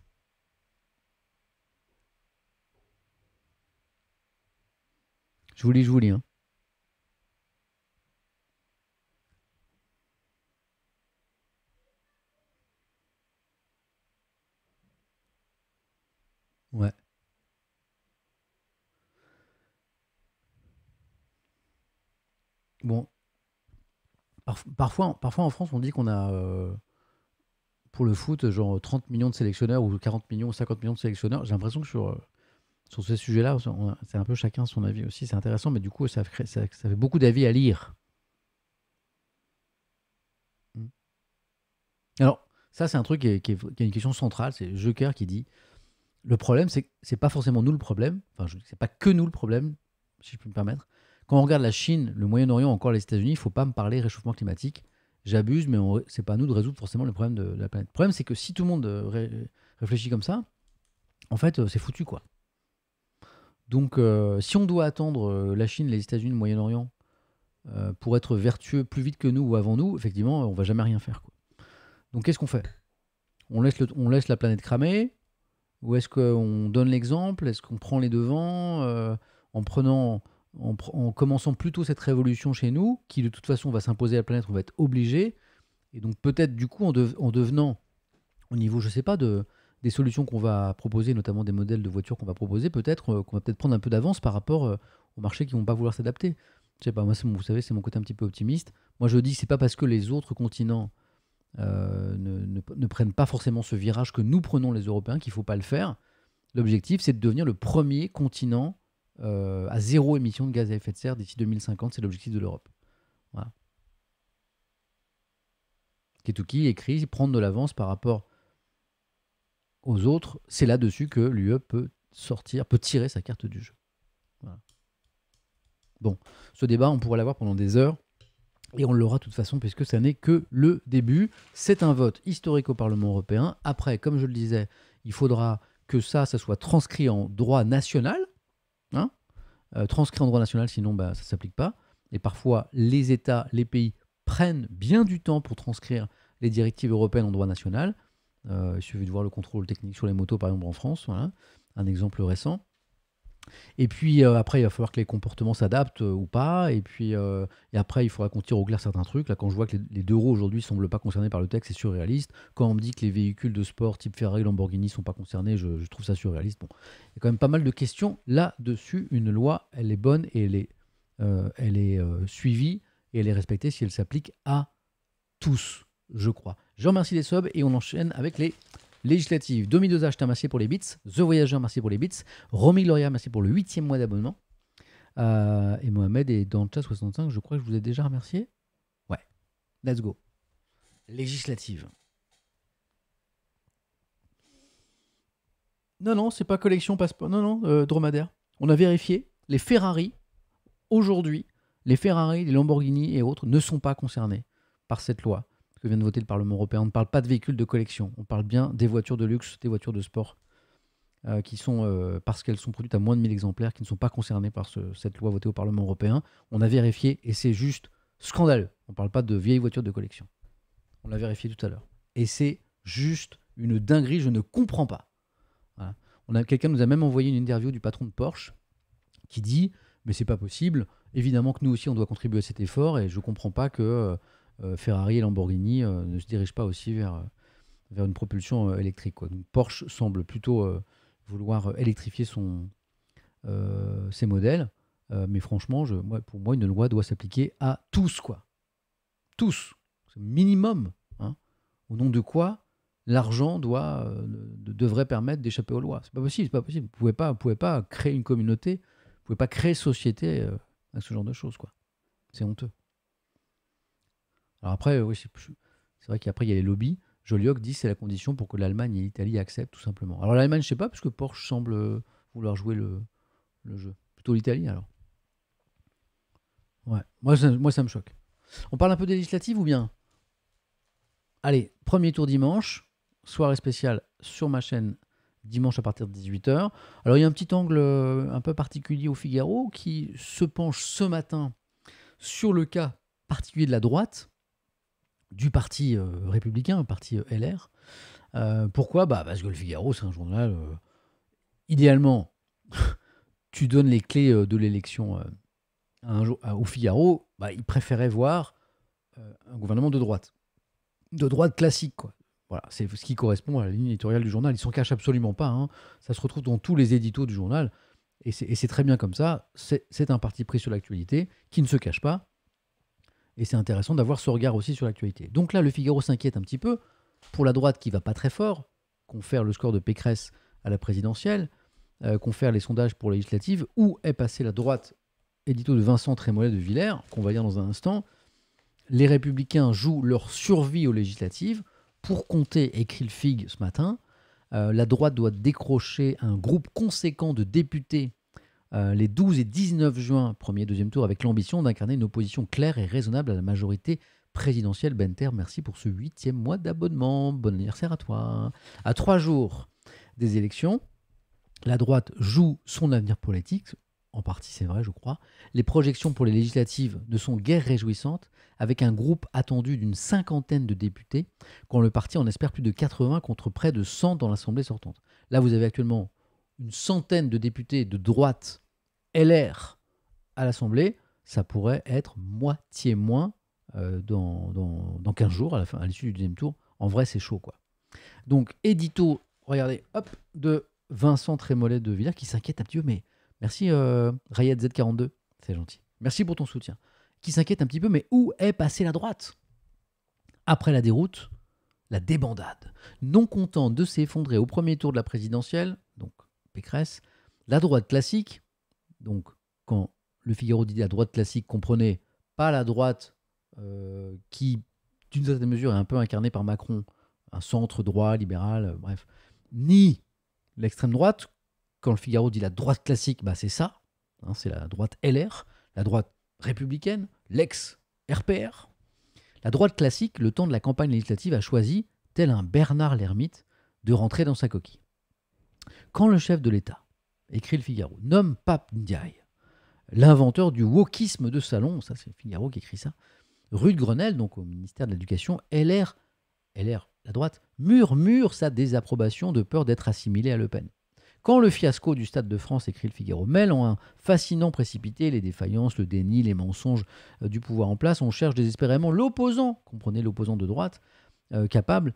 Je vous lis, je vous lis. Hein. Ouais. Bon. parfois, parfois en France, on dit qu'on a. Euh, pour le foot, genre 30 millions de sélectionneurs ou 40 millions ou 50 millions de sélectionneurs. J'ai l'impression que sur, euh, sur ces sujets-là, c'est un peu chacun son avis aussi. C'est intéressant, mais du coup, ça, fait beaucoup d'avis à lire. Hmm. Alors, ça, c'est un truc qui est, une question centrale. C'est Joker qui dit le problème, c'est c'est pas forcément nous le problème. Enfin, c'est pas que nous le problème, si je peux me permettre. Quand on regarde la Chine, le Moyen-Orient, encore les États-Unis, il faut pas me parler réchauffement climatique j'abuse, mais c'est pas à nous de résoudre forcément le problème de, la planète. Le problème, c'est que si tout le monde euh, réfléchit comme ça, en fait, euh, c'est foutu, quoi. Donc, euh, si on doit attendre la Chine, les États-Unis, le Moyen-Orient pour être vertueux plus vite que nous ou avant nous, effectivement, on va jamais rien faire. Quoi. Donc, qu'est-ce qu'on fait on laisse, on laisse la planète cramer Ou est-ce qu'on donne l'exemple Est-ce qu'on prend les devants en prenant en, commençant plutôt cette révolution chez nous, qui de toute façon va s'imposer à la planète, on va être obligé. Et donc peut-être du coup en, devenant au niveau, je sais pas, de, des solutions qu'on va proposer, notamment des modèles de voitures qu'on va proposer, peut-être euh, qu'on va peut-être prendre un peu d'avance par rapport euh, aux marchés qui vont pas vouloir s'adapter. Je sais pas, moi, vous savez, c'est mon côté un petit peu optimiste. Moi, je dis c'est pas parce que les autres continents euh, ne, prennent pas forcément ce virage que nous prenons les Européens qu'il faut pas le faire. L'objectif, c'est de devenir le premier continent euh, à zéro émission de gaz à effet de serre d'ici 2050. C'est l'objectif de l'Europe. Voilà. Ketuki écrit prendre de l'avance par rapport aux autres. C'est là-dessus que l'UE peut sortir, peut tirer sa carte du jeu. Bon, ce débat, on pourrait l'avoir pendant des heures. Et on l'aura de toute façon, puisque ça n'est que le début. C'est un vote historique au Parlement européen. Après, comme je le disais, il faudra que ça, ça soit transcrit en droit national. Euh, transcrire en droit national, sinon bah, ça ne s'applique pas. Et parfois, les États, les pays prennent bien du temps pour transcrire les directives européennes en droit national. Euh, il suffit de voir le contrôle technique sur les motos, par exemple en France, un exemple récent. Et puis euh, après, il va falloir que les comportements s'adaptent euh, ou pas. Et puis euh, après, il faudra qu'on tire au clair certains trucs. Là, quand je vois que les, deux roues aujourd'hui ne semblent pas concernés par le texte, c'est surréaliste. Quand on me dit que les véhicules de sport type Ferrari, Lamborghini ne sont pas concernés, je, trouve ça surréaliste. Bon, il y a quand même pas mal de questions là-dessus. Une loi, elle est bonne et elle est, elle est suivie et elle est respectée si elle s'applique à tous, je crois. Je remercie les subs et on enchaîne avec les législative. Domi Dosage, t'as merci pour les bits. The Voyager merci pour les bits. Romy Gloria, merci pour le huitième mois d'abonnement. Euh, et Mohamed est dans et chat 65, je crois que je vous ai déjà remercié. Ouais. Let's go. Législative. Non, non, c'est pas collection passeport. Non, non, euh, dromadaire. On a vérifié. Les Ferrari, aujourd'hui, les Ferrari, les Lamborghini et autres ne sont pas concernés par cette loi que vient de voter le Parlement européen. On ne parle pas de véhicules de collection, on parle bien des voitures de luxe, des voitures de sport, euh, qui sont, euh, parce qu'elles sont produites à moins de 1000 exemplaires, qui ne sont pas concernées par cette loi votée au Parlement européen. On a vérifié et c'est juste scandaleux. On ne parle pas de vieilles voitures de collection. On l'a vérifié tout à l'heure. Et c'est juste une dinguerie, je ne comprends pas. Quelqu'un nous a même envoyé une interview du patron de Porsche qui dit Mais c'est pas possible, évidemment que nous aussi on doit contribuer à cet effort et je ne comprends pas que. Euh, euh, Ferrari et Lamborghini euh, ne se dirigent pas aussi vers, euh, vers une propulsion électrique. Porsche semble plutôt vouloir électrifier son, ses modèles. mais franchement, je, moi, pour moi, une loi doit s'appliquer à tous. quoi. Tous. Minimum. Hein. Au nom de quoi l'argent doit devrait permettre d'échapper aux lois. C'est pas possible, c'est pas possible. Vous pouvez pas, pouvez pas créer une communauté, vous pouvez pas créer société à ce genre de choses, quoi. C'est honteux. Alors après, euh, oui, c'est vrai qu'après, il y a les lobbies. Jolioc dit que c'est la condition pour que l'Allemagne et l'Italie acceptent, tout simplement. Alors l'Allemagne, je sais pas, puisque Porsche semble euh, vouloir jouer le, jeu. Plutôt l'Italie, alors. Ouais, moi moi, ça me choque. On parle un peu des législatives ou bien Allez, premier tour dimanche, soirée spéciale sur ma chaîne dimanche à partir de 18h. Alors il y a un petit angle euh, un peu particulier au Figaro qui se penche ce matin sur le cas particulier de la droite, du parti euh, républicain, parti euh, LR. Euh, pourquoi bah, Parce que le Figaro, c'est un journal. idéalement, tu donnes les clés de l'élection au Figaro, bah, il préférait voir un gouvernement de droite. De droite classique, quoi. Voilà, c'est ce qui correspond à la ligne éditoriale du journal. Ils s'en cachent absolument pas. Hein. Ça se retrouve dans tous les éditos du journal. Et c'est très bien comme ça. C'est un parti pris sur l'actualité qui ne se cache pas, et c'est intéressant d'avoir ce regard aussi sur l'actualité. Donc là, le Figaro s'inquiète un petit peu pour la droite qui va pas très fort, confère le score de Pécresse à la présidentielle, confère euh, les sondages pour la législative, où est passée la droite édito de Vincent Trémollet de Villers, qu'on va lire dans un instant. Les républicains jouent leur survie aux législatives pour compter, écrit le FIG ce matin. Euh, la droite doit décrocher un groupe conséquent de députés euh, les 12 et 19 juin, premier et deuxième tour, avec l'ambition d'incarner une opposition claire et raisonnable à la majorité présidentielle. Benter, merci pour ce huitième mois d'abonnement. Bon anniversaire à toi. À trois jours des élections, la droite joue son avenir politique. En partie, c'est vrai, je crois. Les projections pour les législatives ne sont guère réjouissantes, avec un groupe attendu d'une cinquantaine de députés, quand le parti en espère plus de 80 contre près de 100 dans l'Assemblée sortante. Là, vous avez actuellement une centaine de députés de droite LR à l'Assemblée, ça pourrait être moitié moins euh, dans, 15 jours, à, l'issue du deuxième tour. En vrai, c'est chaud, quoi. Donc, édito, regardez, hop, de Vincent Trémollet de Villers qui s'inquiète un petit peu, mais merci euh, Z42, c'est gentil. Merci pour ton soutien. Qui s'inquiète un petit peu, mais où est passée la droite Après la déroute, la débandade. Non content de s'effondrer au premier tour de la présidentielle, Pécresse, la droite classique, donc quand le Figaro dit la droite classique comprenait pas la droite euh, qui, d'une certaine mesure, est un peu incarnée par Macron, un centre droit, libéral, euh, bref, ni l'extrême droite, quand le Figaro dit la droite classique, bah c'est ça, hein, c'est la droite LR, la droite républicaine, l'ex-RPR. La droite classique, le temps de la campagne législative, a choisi, tel un Bernard l'ermite, de rentrer dans sa coquille. Quand le chef de l'État, écrit le Figaro, nomme Pape Ndiaye, l'inventeur du wokisme de salon, ça c'est le Figaro qui écrit ça, rue de Grenelle, donc au ministère de l'Éducation, LR, LR, la droite, murmure sa désapprobation de peur d'être assimilé à Le Pen. Quand le fiasco du Stade de France, écrit le Figaro, mêle en un fascinant précipité les défaillances, le déni, les mensonges euh, du pouvoir en place, on cherche désespérément l'opposant, comprenez l'opposant de droite, euh, capable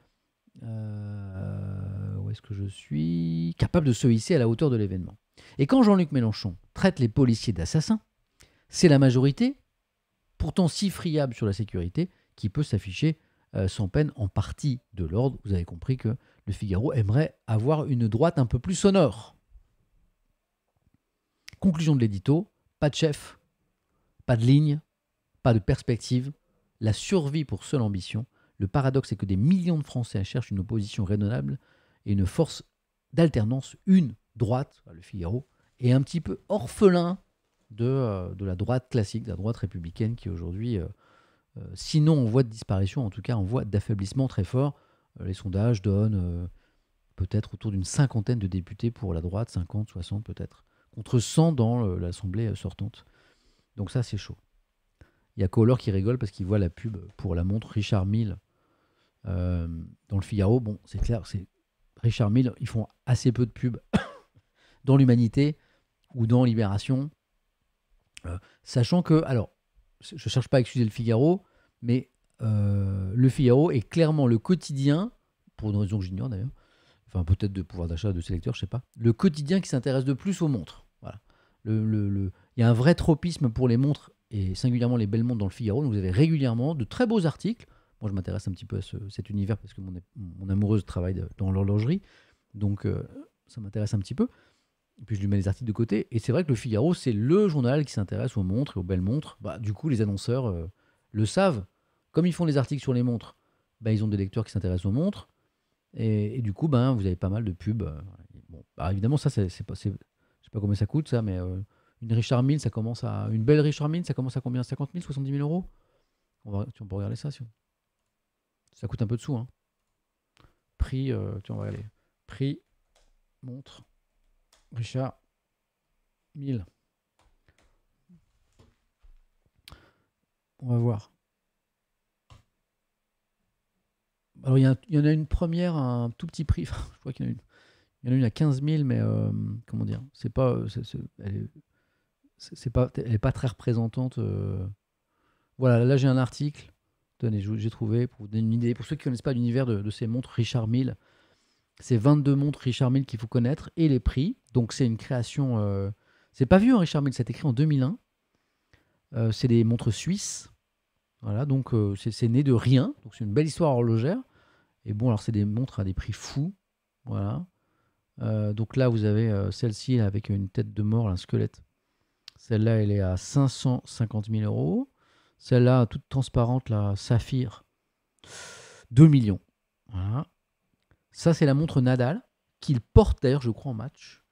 euh, où est-ce que je suis Capable de se hisser à la hauteur de l'événement. Et quand Jean-Luc Mélenchon traite les policiers d'assassins, c'est la majorité, pourtant si friable sur la sécurité, qui peut s'afficher euh, sans peine en partie de l'ordre. Vous avez compris que le Figaro aimerait avoir une droite un peu plus sonore. Conclusion de l'édito, pas de chef, pas de ligne, pas de perspective, la survie pour seule ambition, le paradoxe est que des millions de Français cherchent une opposition raisonnable et une force d'alternance, une droite, le Figaro, est un petit peu orphelin euh, de, la droite classique, de la droite républicaine qui aujourd'hui, euh, euh, sinon en voie de disparition, en tout cas en voie d'affaiblissement très fort. les sondages donnent peut-être autour d'une cinquantaine de députés pour la droite, 50, 60 peut-être, contre 100 dans l'Assemblée sortante. Donc ça c'est chaud. Il y a Color qui rigole parce qu'il voit la pub pour la montre Richard Mille euh, dans le Figaro. Bon, c'est clair, c'est Richard Mille, ils font assez peu de pubs dans l'humanité ou dans Libération. Euh, sachant que, alors, je ne cherche pas à excuser le Figaro, mais euh, le Figaro est clairement le quotidien, pour une raison que j'ignore d'ailleurs, enfin peut-être de pouvoir d'achat de ses lecteurs, je sais pas, le quotidien qui s'intéresse de plus aux montres. Voilà. Il y a un vrai tropisme pour les montres et singulièrement les belles montres dans le Figaro. vous avez régulièrement de très beaux articles. Moi, je m'intéresse un petit peu à cet univers parce que mon, mon amoureuse travaille dans l'horlogerie. Donc, euh, ça m'intéresse un petit peu. Et puis, je lui mets les articles de côté. Et c'est vrai que le Figaro, c'est le journal qui s'intéresse aux montres et aux belles montres. Bah, du coup, les annonceurs euh, le savent. Comme ils font les articles sur les montres, bah, ils ont des lecteurs qui s'intéressent aux montres. Et, du coup, ben, vous avez pas mal de pubs. Bah, évidemment, ça, c'est pas, je sais pas combien ça coûte, ça, mais euh, une Richard Mille, ça commence à. Une belle Richard Mille, ça commence à combien 50 000, 70 000 euros on, va, peut regarder ça. Ça coûte un peu de sous. Hein. Prix, euh, on va aller. Prix, montre, Richard 1000. On va voir. Alors, il y, en a une première un tout petit prix. je crois qu'il y en a une. Il y en a une à 15 000, mais euh, comment dire C'est pas. Euh, c'est pas, elle n'est pas très représentante. Euh. Voilà, là j'ai un article. j'ai trouvé pour donner une idée. Pour ceux qui ne connaissent pas l'univers de, ces montres Richard Mille, c'est 22 montres Richard Mille qu'il faut connaître et les prix. Donc c'est une création. Euh, c'est pas vieux, hein, Richard Mille, c'est écrit en 2001. Euh, c'est des montres suisses. Voilà, donc c'est né de rien. Donc c'est une belle histoire horlogère. Et bon, alors c'est des montres à des prix fous. Voilà. donc là, vous avez celle-ci avec une tête de mort, un squelette celle-là, elle est à 550 000 euros. Celle-là, toute transparente, la Saphir, 2 millions. Voilà. Ça, c'est la montre Nadal, qu'il porte d'ailleurs, je crois, en match.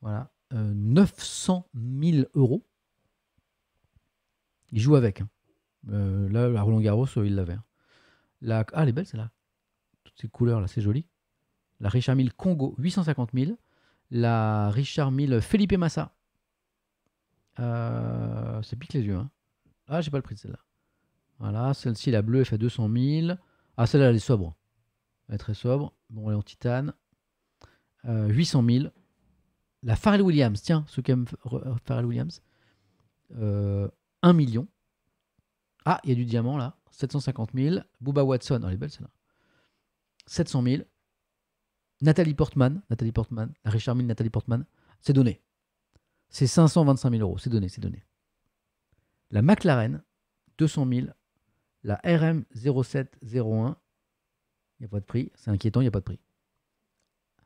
Voilà. 900 euh, 000 euros. Il joue avec. Hein. Euh, là, la Roland Garros, euh, il l'avait. Hein. La... Ah, elle est belle celle-là. Toutes ces couleurs là, c'est joli. La Richard Mille Congo, 850 000. La Richard Mille Felipe Massa, euh, ça pique les yeux. Hein. Ah, j'ai pas le prix de celle-là. Voilà, celle-ci, la bleue, elle fait 200 000. Ah, celle-là, elle est sobre. Elle est très sobre. Bon, elle est en titane. 800 euh, 000. La Pharrell Williams, tiens, ceux qui euh, Pharrell Williams. 1 euh, million. Ah, il y a du diamant là. 750 000. Booba Watson, oh, elle est belle celle-là. 700 000. Nathalie Portman, Nathalie Portman, la Richard Mille, Nathalie Portman, c'est donné c'est 525 000 euros. C'est donné, c'est donné. La McLaren, 200 000. La RM 0701, il n'y a pas de prix. C'est inquiétant, il n'y a pas de prix.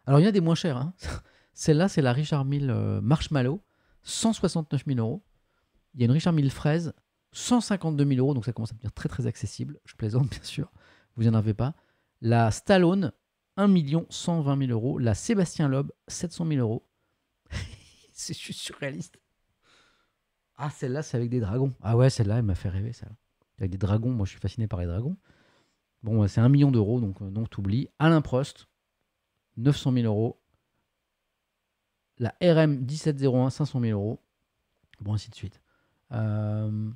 Alors, il y a des moins chers. Hein. Celle-là, c'est la Richard Mille euh, Marshmallow, 169 000 euros. Il y a une Richard Mille Fraise, 152 000 euros. Donc, ça commence à devenir très, très accessible. Je plaisante, bien sûr. Vous n'en avez pas. La Stallone, 1 120 000 euros. La Sébastien Loeb, 700 000 euros. c'est juste surréaliste. Ah, celle-là, c'est avec des dragons. Ah ouais, celle-là, elle m'a fait rêver, ça. Avec des dragons, moi, je suis fasciné par les dragons. Bon, c'est un million d'euros, donc non, euh, t'oublies. Alain Prost, 900 000 euros. La RM 1701, 500 000 euros. Bon, ainsi de suite. Euh,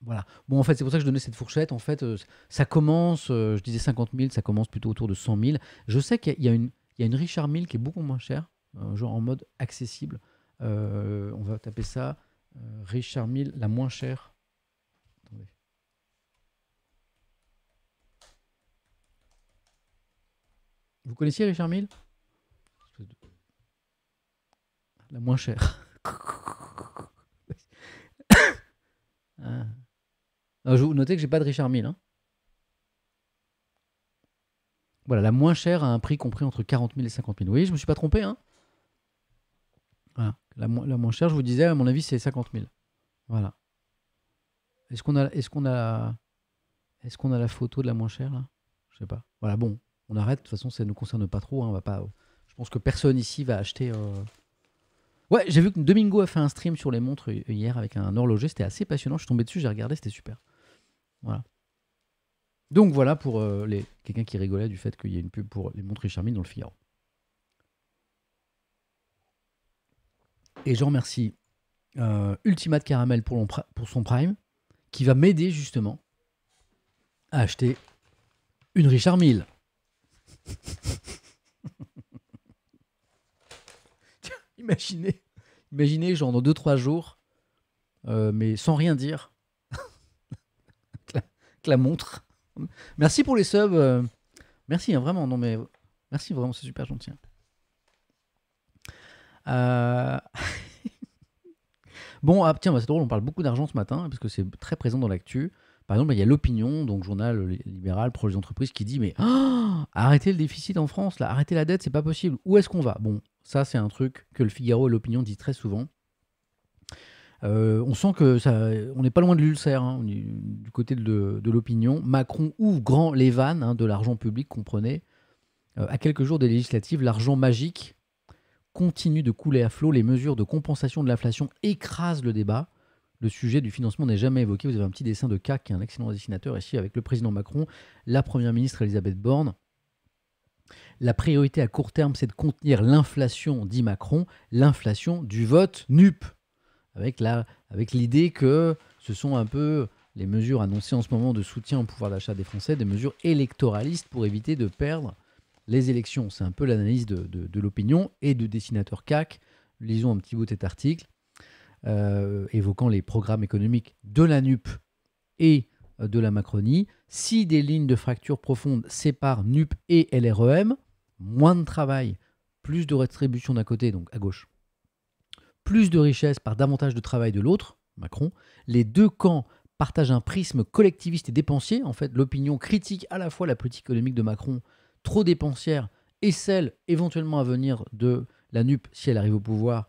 voilà. Bon, en fait, c'est pour ça que je donnais cette fourchette. En fait, euh, ça commence, je disais 50 000, ça commence plutôt autour de 100 000. Je sais qu'il y a une, il y a une Richard Mille qui est beaucoup moins chère. Euh, genre en mode accessible. Euh, on va taper ça. Euh, Richard Mille, la moins chère. Vous connaissiez Richard Mille La moins chère. Ah. je vous notez que j'ai pas de Richard Mille. Hein. Voilà, la moins chère à un prix compris entre 40 000 et 50 000. Oui, je me suis pas trompé. Hein voilà. La, moins chère, je vous disais, à mon avis, c'est 50 000. Voilà. Est-ce qu'on a, est qu'on a, est qu'on a la photo de la moins chère là Je sais pas. Voilà, bon, on arrête. De toute façon, ça ne nous concerne pas trop. Hein. on va pas. Je pense que personne ici va acheter. Euh. Ouais, j'ai vu que Domingo a fait un stream sur les montres euh, hier avec un horloger. C'était assez passionnant. Je suis tombé dessus, j'ai regardé, c'était super. Voilà. Donc voilà pour euh, les quelqu'un qui rigolait du fait qu'il y ait une pub pour les montres Richard dans le Figaro. Et je remercie euh, Ultimate Caramel pour, son Prime, qui va m'aider justement à acheter une Richard Mille. Tiens, imaginez, imaginez, genre dans 2-3 jours, euh, mais sans rien dire, que, la, montre. Merci pour les subs. Euh, merci, hein, vraiment. Non, mais merci vraiment, c'est super gentil. Hein. Euh, bon, ah, tiens, bah, c'est drôle, on parle beaucoup d'argent ce matin, parce que c'est très présent dans l'actu. Par exemple, il y a l'opinion, donc journal libéral, pour les entreprises, qui dit Mais ah, arrêtez le déficit en France, là, arrêtez la dette, c'est pas possible. Où est-ce qu'on va Bon, ça, c'est un truc que le Figaro et l'opinion disent très souvent. Euh, on sent que ça, on n'est pas loin de l'ulcère hein, du côté de, l'opinion. Macron ouvre grand les vannes hein, de l'argent public, comprenez. Euh, à quelques jours des législatives, l'argent magique continue de couler à flot. Les mesures de compensation de l'inflation écrasent le débat. Le sujet du financement n'est jamais évoqué. Vous avez un petit dessin de CAC, qui est un excellent dessinateur ici, avec le président Macron, la première ministre Elisabeth Borne. La priorité à court terme, c'est de contenir l'inflation, dit Macron, l'inflation du vote NUP, avec l'idée avec que ce sont un peu les mesures annoncées en ce moment de soutien au pouvoir d'achat des Français, des mesures électoralistes pour éviter de perdre les élections. C'est un peu l'analyse de, l'opinion et de dessinateur CAC. Lisons un petit bout de cet article euh, évoquant les programmes économiques de la NUP et euh, de la Macronie. Si des lignes de fracture profonde séparent NUP et LREM, moins de travail, plus de redistribution d'un côté, donc à gauche, plus de richesse par davantage de travail de l'autre, Macron, les deux camps partagent un prisme collectiviste et dépensier. En fait, l'opinion critique à la fois la politique économique de Macron trop dépensière et celle éventuellement à venir de la NUP si elle arrive au pouvoir,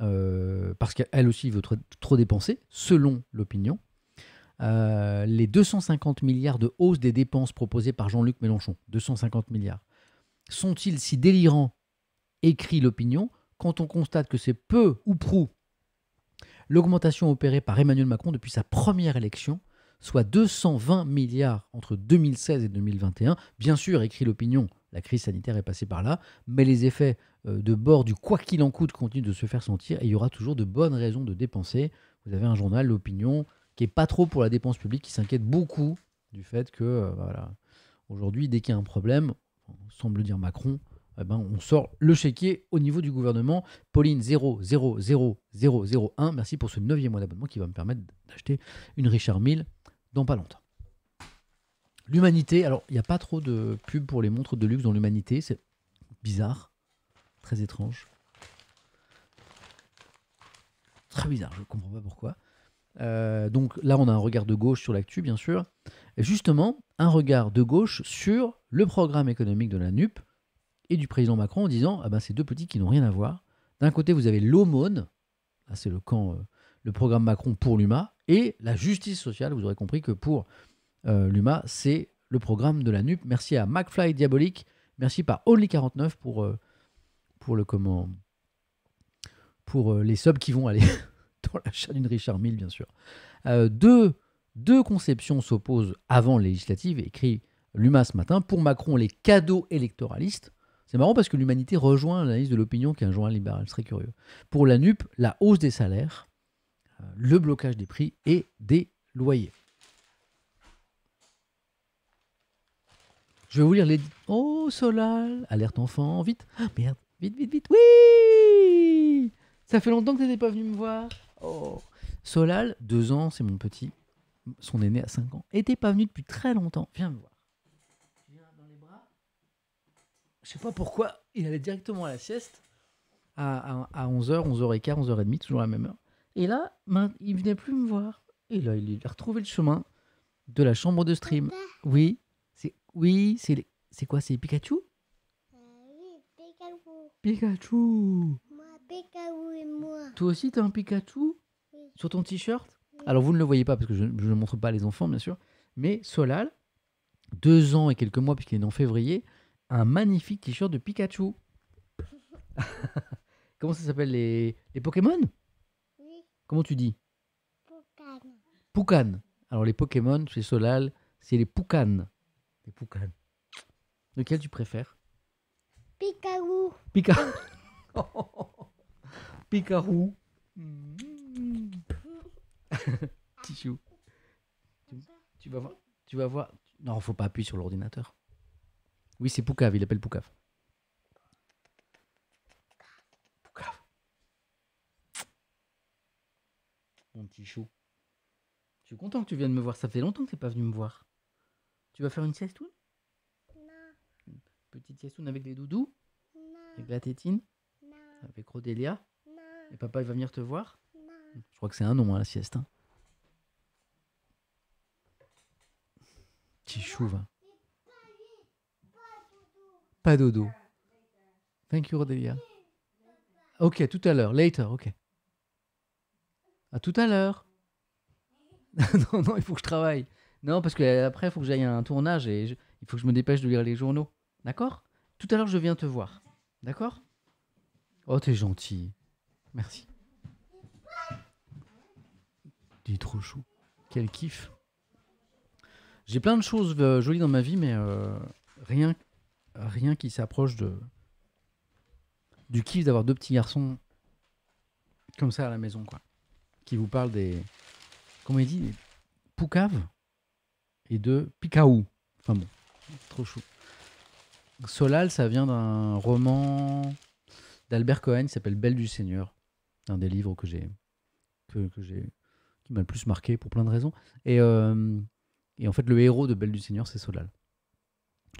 euh, parce qu'elle aussi veut trop, dépenser, selon l'opinion, euh, les 250 milliards de hausse des dépenses proposées par Jean-Luc Mélenchon, 250 milliards, sont-ils si délirants, écrit l'opinion, quand on constate que c'est peu ou prou l'augmentation opérée par Emmanuel Macron depuis sa première élection soit 220 milliards entre 2016 et 2021. Bien sûr, écrit l'opinion, la crise sanitaire est passée par là, mais les effets euh, de bord du quoi qu'il en coûte continuent de se faire sentir et il y aura toujours de bonnes raisons de dépenser. Vous avez un journal, l'opinion, qui n'est pas trop pour la dépense publique, qui s'inquiète beaucoup du fait que, euh, voilà, aujourd'hui, dès qu'il y a un problème, semble dire Macron, eh ben, on sort le chéquier au niveau du gouvernement. Pauline 0000001, merci pour ce neuvième mois d'abonnement qui va me permettre d'acheter une Richard Mille dans pas longtemps. L'humanité, alors il n'y a pas trop de pubs pour les montres de luxe dans l'humanité, c'est bizarre, très étrange. Très bizarre, je ne comprends pas pourquoi. Euh, donc là, on a un regard de gauche sur l'actu, bien sûr. justement, un regard de gauche sur le programme économique de la NUP et du président Macron en disant Ah ben, ces deux petits qui n'ont rien à voir. D'un côté, vous avez l'aumône, c'est le camp, euh, le programme Macron pour l'UMA, et la justice sociale, vous aurez compris que pour euh, l'UMA, c'est le programme de la NUP. Merci à McFly Diabolique, merci par Only49 pour, euh, pour, le comment pour euh, les subs qui vont aller dans l'achat d'une Richard Mille, bien sûr. deux, conceptions s'opposent avant législative, écrit l'UMA ce matin. Pour Macron, les cadeaux électoralistes. C'est marrant parce que l'humanité rejoint l'analyse de l'opinion qui est un journal libéral, ce serait curieux. Pour la NUP, la hausse des salaires euh, le blocage des prix et des loyers. Je vais vous lire les... Oh, Solal Alerte enfant, vite ah, Merde, vite, vite, vite Oui Ça fait longtemps que tu n'étais pas venu me voir. Oh Solal, deux ans, c'est mon petit. Son aîné à 5 ans. Était pas venu depuis très longtemps. Viens me voir. Viens dans les bras. Je sais pas pourquoi, il allait directement à la sieste à, à 11h, 11h15, 11h30, toujours la même heure. Et là, il venait plus me voir. Et là, il a retrouvé le chemin de la chambre de stream. Oui, c'est oui, c'est c'est quoi, c'est Pikachu Oui, Pikachu. Pikachu. Moi, Pikachu et moi. Toi aussi, as un Pikachu sur ton t-shirt. Alors vous ne le voyez pas parce que je, ne montre pas les enfants, bien sûr. Mais Solal, deux ans et quelques mois puisqu'il est en février, a un magnifique t-shirt de Pikachu. Comment ça s'appelle les Pokémon Comment tu dis Poucan. Alors les Pokémon chez Solal, c'est les Poucan. Les Poucan. Lequel tu préfères Pikachu. Pikachu. Pikachu. Tichou. Tu, vas voir. Tu vas voir. Non, faut pas appuyer sur l'ordinateur. Oui, c'est Poucave. Il appelle Poucave. mon petit chou. Je suis content que tu viennes me voir. Ça fait longtemps que tu n'es pas venu me voir. Tu vas faire une siestoune Une petite siestoune avec les doudous Avec la tétine Avec Rodélia Et papa, il va venir te voir Je crois que c'est un nom, à hein, la sieste. Hein. Petit chou, va. Pas dodo. Thank you, Rodelia. Ok, tout à l'heure. Later, ok. À tout à l'heure. non, non, il faut que je travaille. Non, parce que après, il faut que j'aille à un tournage et il faut que je me dépêche de lire les journaux. D'accord Tout à l'heure, je viens te voir. D'accord Oh, t'es gentil. Merci. Il trop chou. Quel kiff. J'ai plein de choses euh, jolies dans ma vie, mais euh, rien, rien qui s'approche de du kiff d'avoir deux petits garçons comme ça à la maison, quoi qui vous parle des. Comment il dit Poucave et de Picaou. Enfin bon, trop chou. Solal, ça vient d'un roman d'Albert Cohen qui s'appelle Belle du Seigneur. Un des livres que j'ai. Que, que j'ai qui m'a le plus marqué pour plein de raisons. Et, euh, et en fait, le héros de Belle du Seigneur, c'est Solal.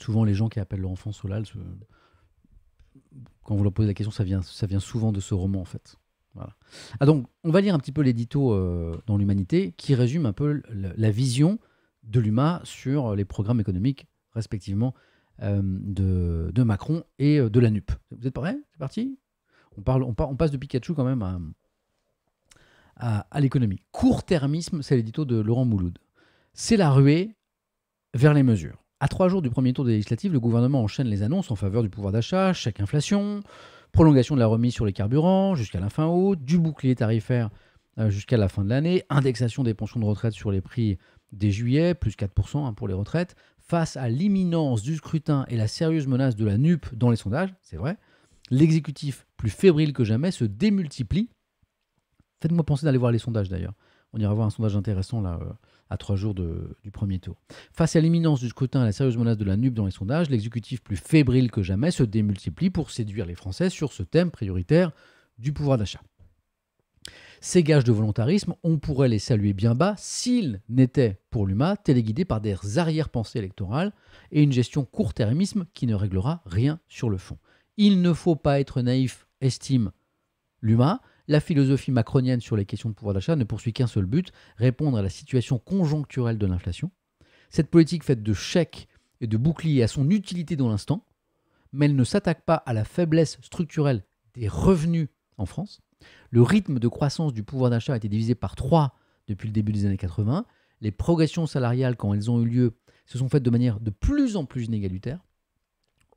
Souvent, les gens qui appellent leur enfant Solal, quand vous leur pose la question, ça vient, ça vient souvent de ce roman, en fait. Ah, on va lire un petit peu l'édito euh, dans l'Humanité qui résume un peu la vision de l'UMA sur les programmes économiques respectivement euh, de, Macron et euh, de la NUP. Vous êtes prêts C'est parti on, parle, on, passe de Pikachu quand même à, l'économie. Court-termisme, c'est l'édito de Laurent Mouloud. C'est la ruée vers les mesures. À trois jours du premier tour des législatives, le gouvernement enchaîne les annonces en faveur du pouvoir d'achat, chaque inflation, prolongation de la remise sur les carburants jusqu'à la fin août, du bouclier tarifaire euh, jusqu'à la fin de l'année, indexation des pensions de retraite sur les prix des juillet, plus 4% hein, pour les retraites, face à l'imminence du scrutin et la sérieuse menace de la NUP dans les sondages, c'est vrai, l'exécutif, plus fébrile que jamais, se démultiplie. Faites-moi penser d'aller voir les sondages d'ailleurs. On ira voir un sondage intéressant là, euh, à trois jours du premier tour. Face à l'imminence du scrutin et à la sérieuse menace de la NUP dans les sondages, l'exécutif plus fébrile que jamais se démultiplie pour séduire les Français sur ce thème prioritaire du pouvoir d'achat. Ces gages de volontarisme, on pourrait les saluer bien bas s'ils n'étaient, pour l'UMA, téléguidés par des arrière-pensées électorales et une gestion court-termisme qui ne réglera rien sur le fond. Il ne faut pas être naïf, estime l'UMA, la philosophie macronienne sur les questions de pouvoir d'achat ne poursuit qu'un seul but, répondre à la situation conjoncturelle de l'inflation. Cette politique faite de chèques et de boucliers a son utilité dans l'instant, mais elle ne s'attaque pas à la faiblesse structurelle des revenus en France. Le rythme de croissance du pouvoir d'achat a été divisé par trois depuis le début des années 80. Les progressions salariales, quand elles ont eu lieu, se sont faites de manière de plus en plus inégalitaire,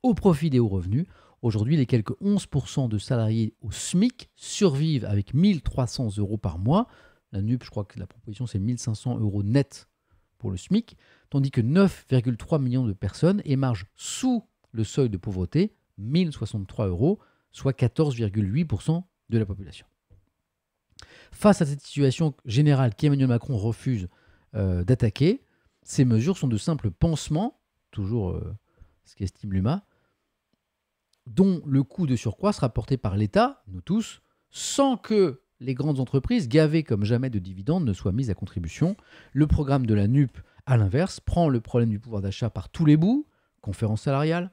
au profit des hauts revenus, Aujourd'hui, les quelques 11% de salariés au SMIC survivent avec 1300 euros par mois. La NUP, je crois que la proposition, c'est 1500 euros net pour le SMIC, tandis que 9,3 millions de personnes émargent sous le seuil de pauvreté, 1063 euros, soit 14,8% de la population. Face à cette situation générale qu'Emmanuel Macron refuse euh, d'attaquer, ces mesures sont de simples pansements, toujours euh, ce qu'estime l'UMA, dont le coût de surcroît sera porté par l'État, nous tous, sans que les grandes entreprises, gavées comme jamais de dividendes, ne soient mises à contribution. Le programme de la NUP, à l'inverse, prend le problème du pouvoir d'achat par tous les bouts, conférence salariale,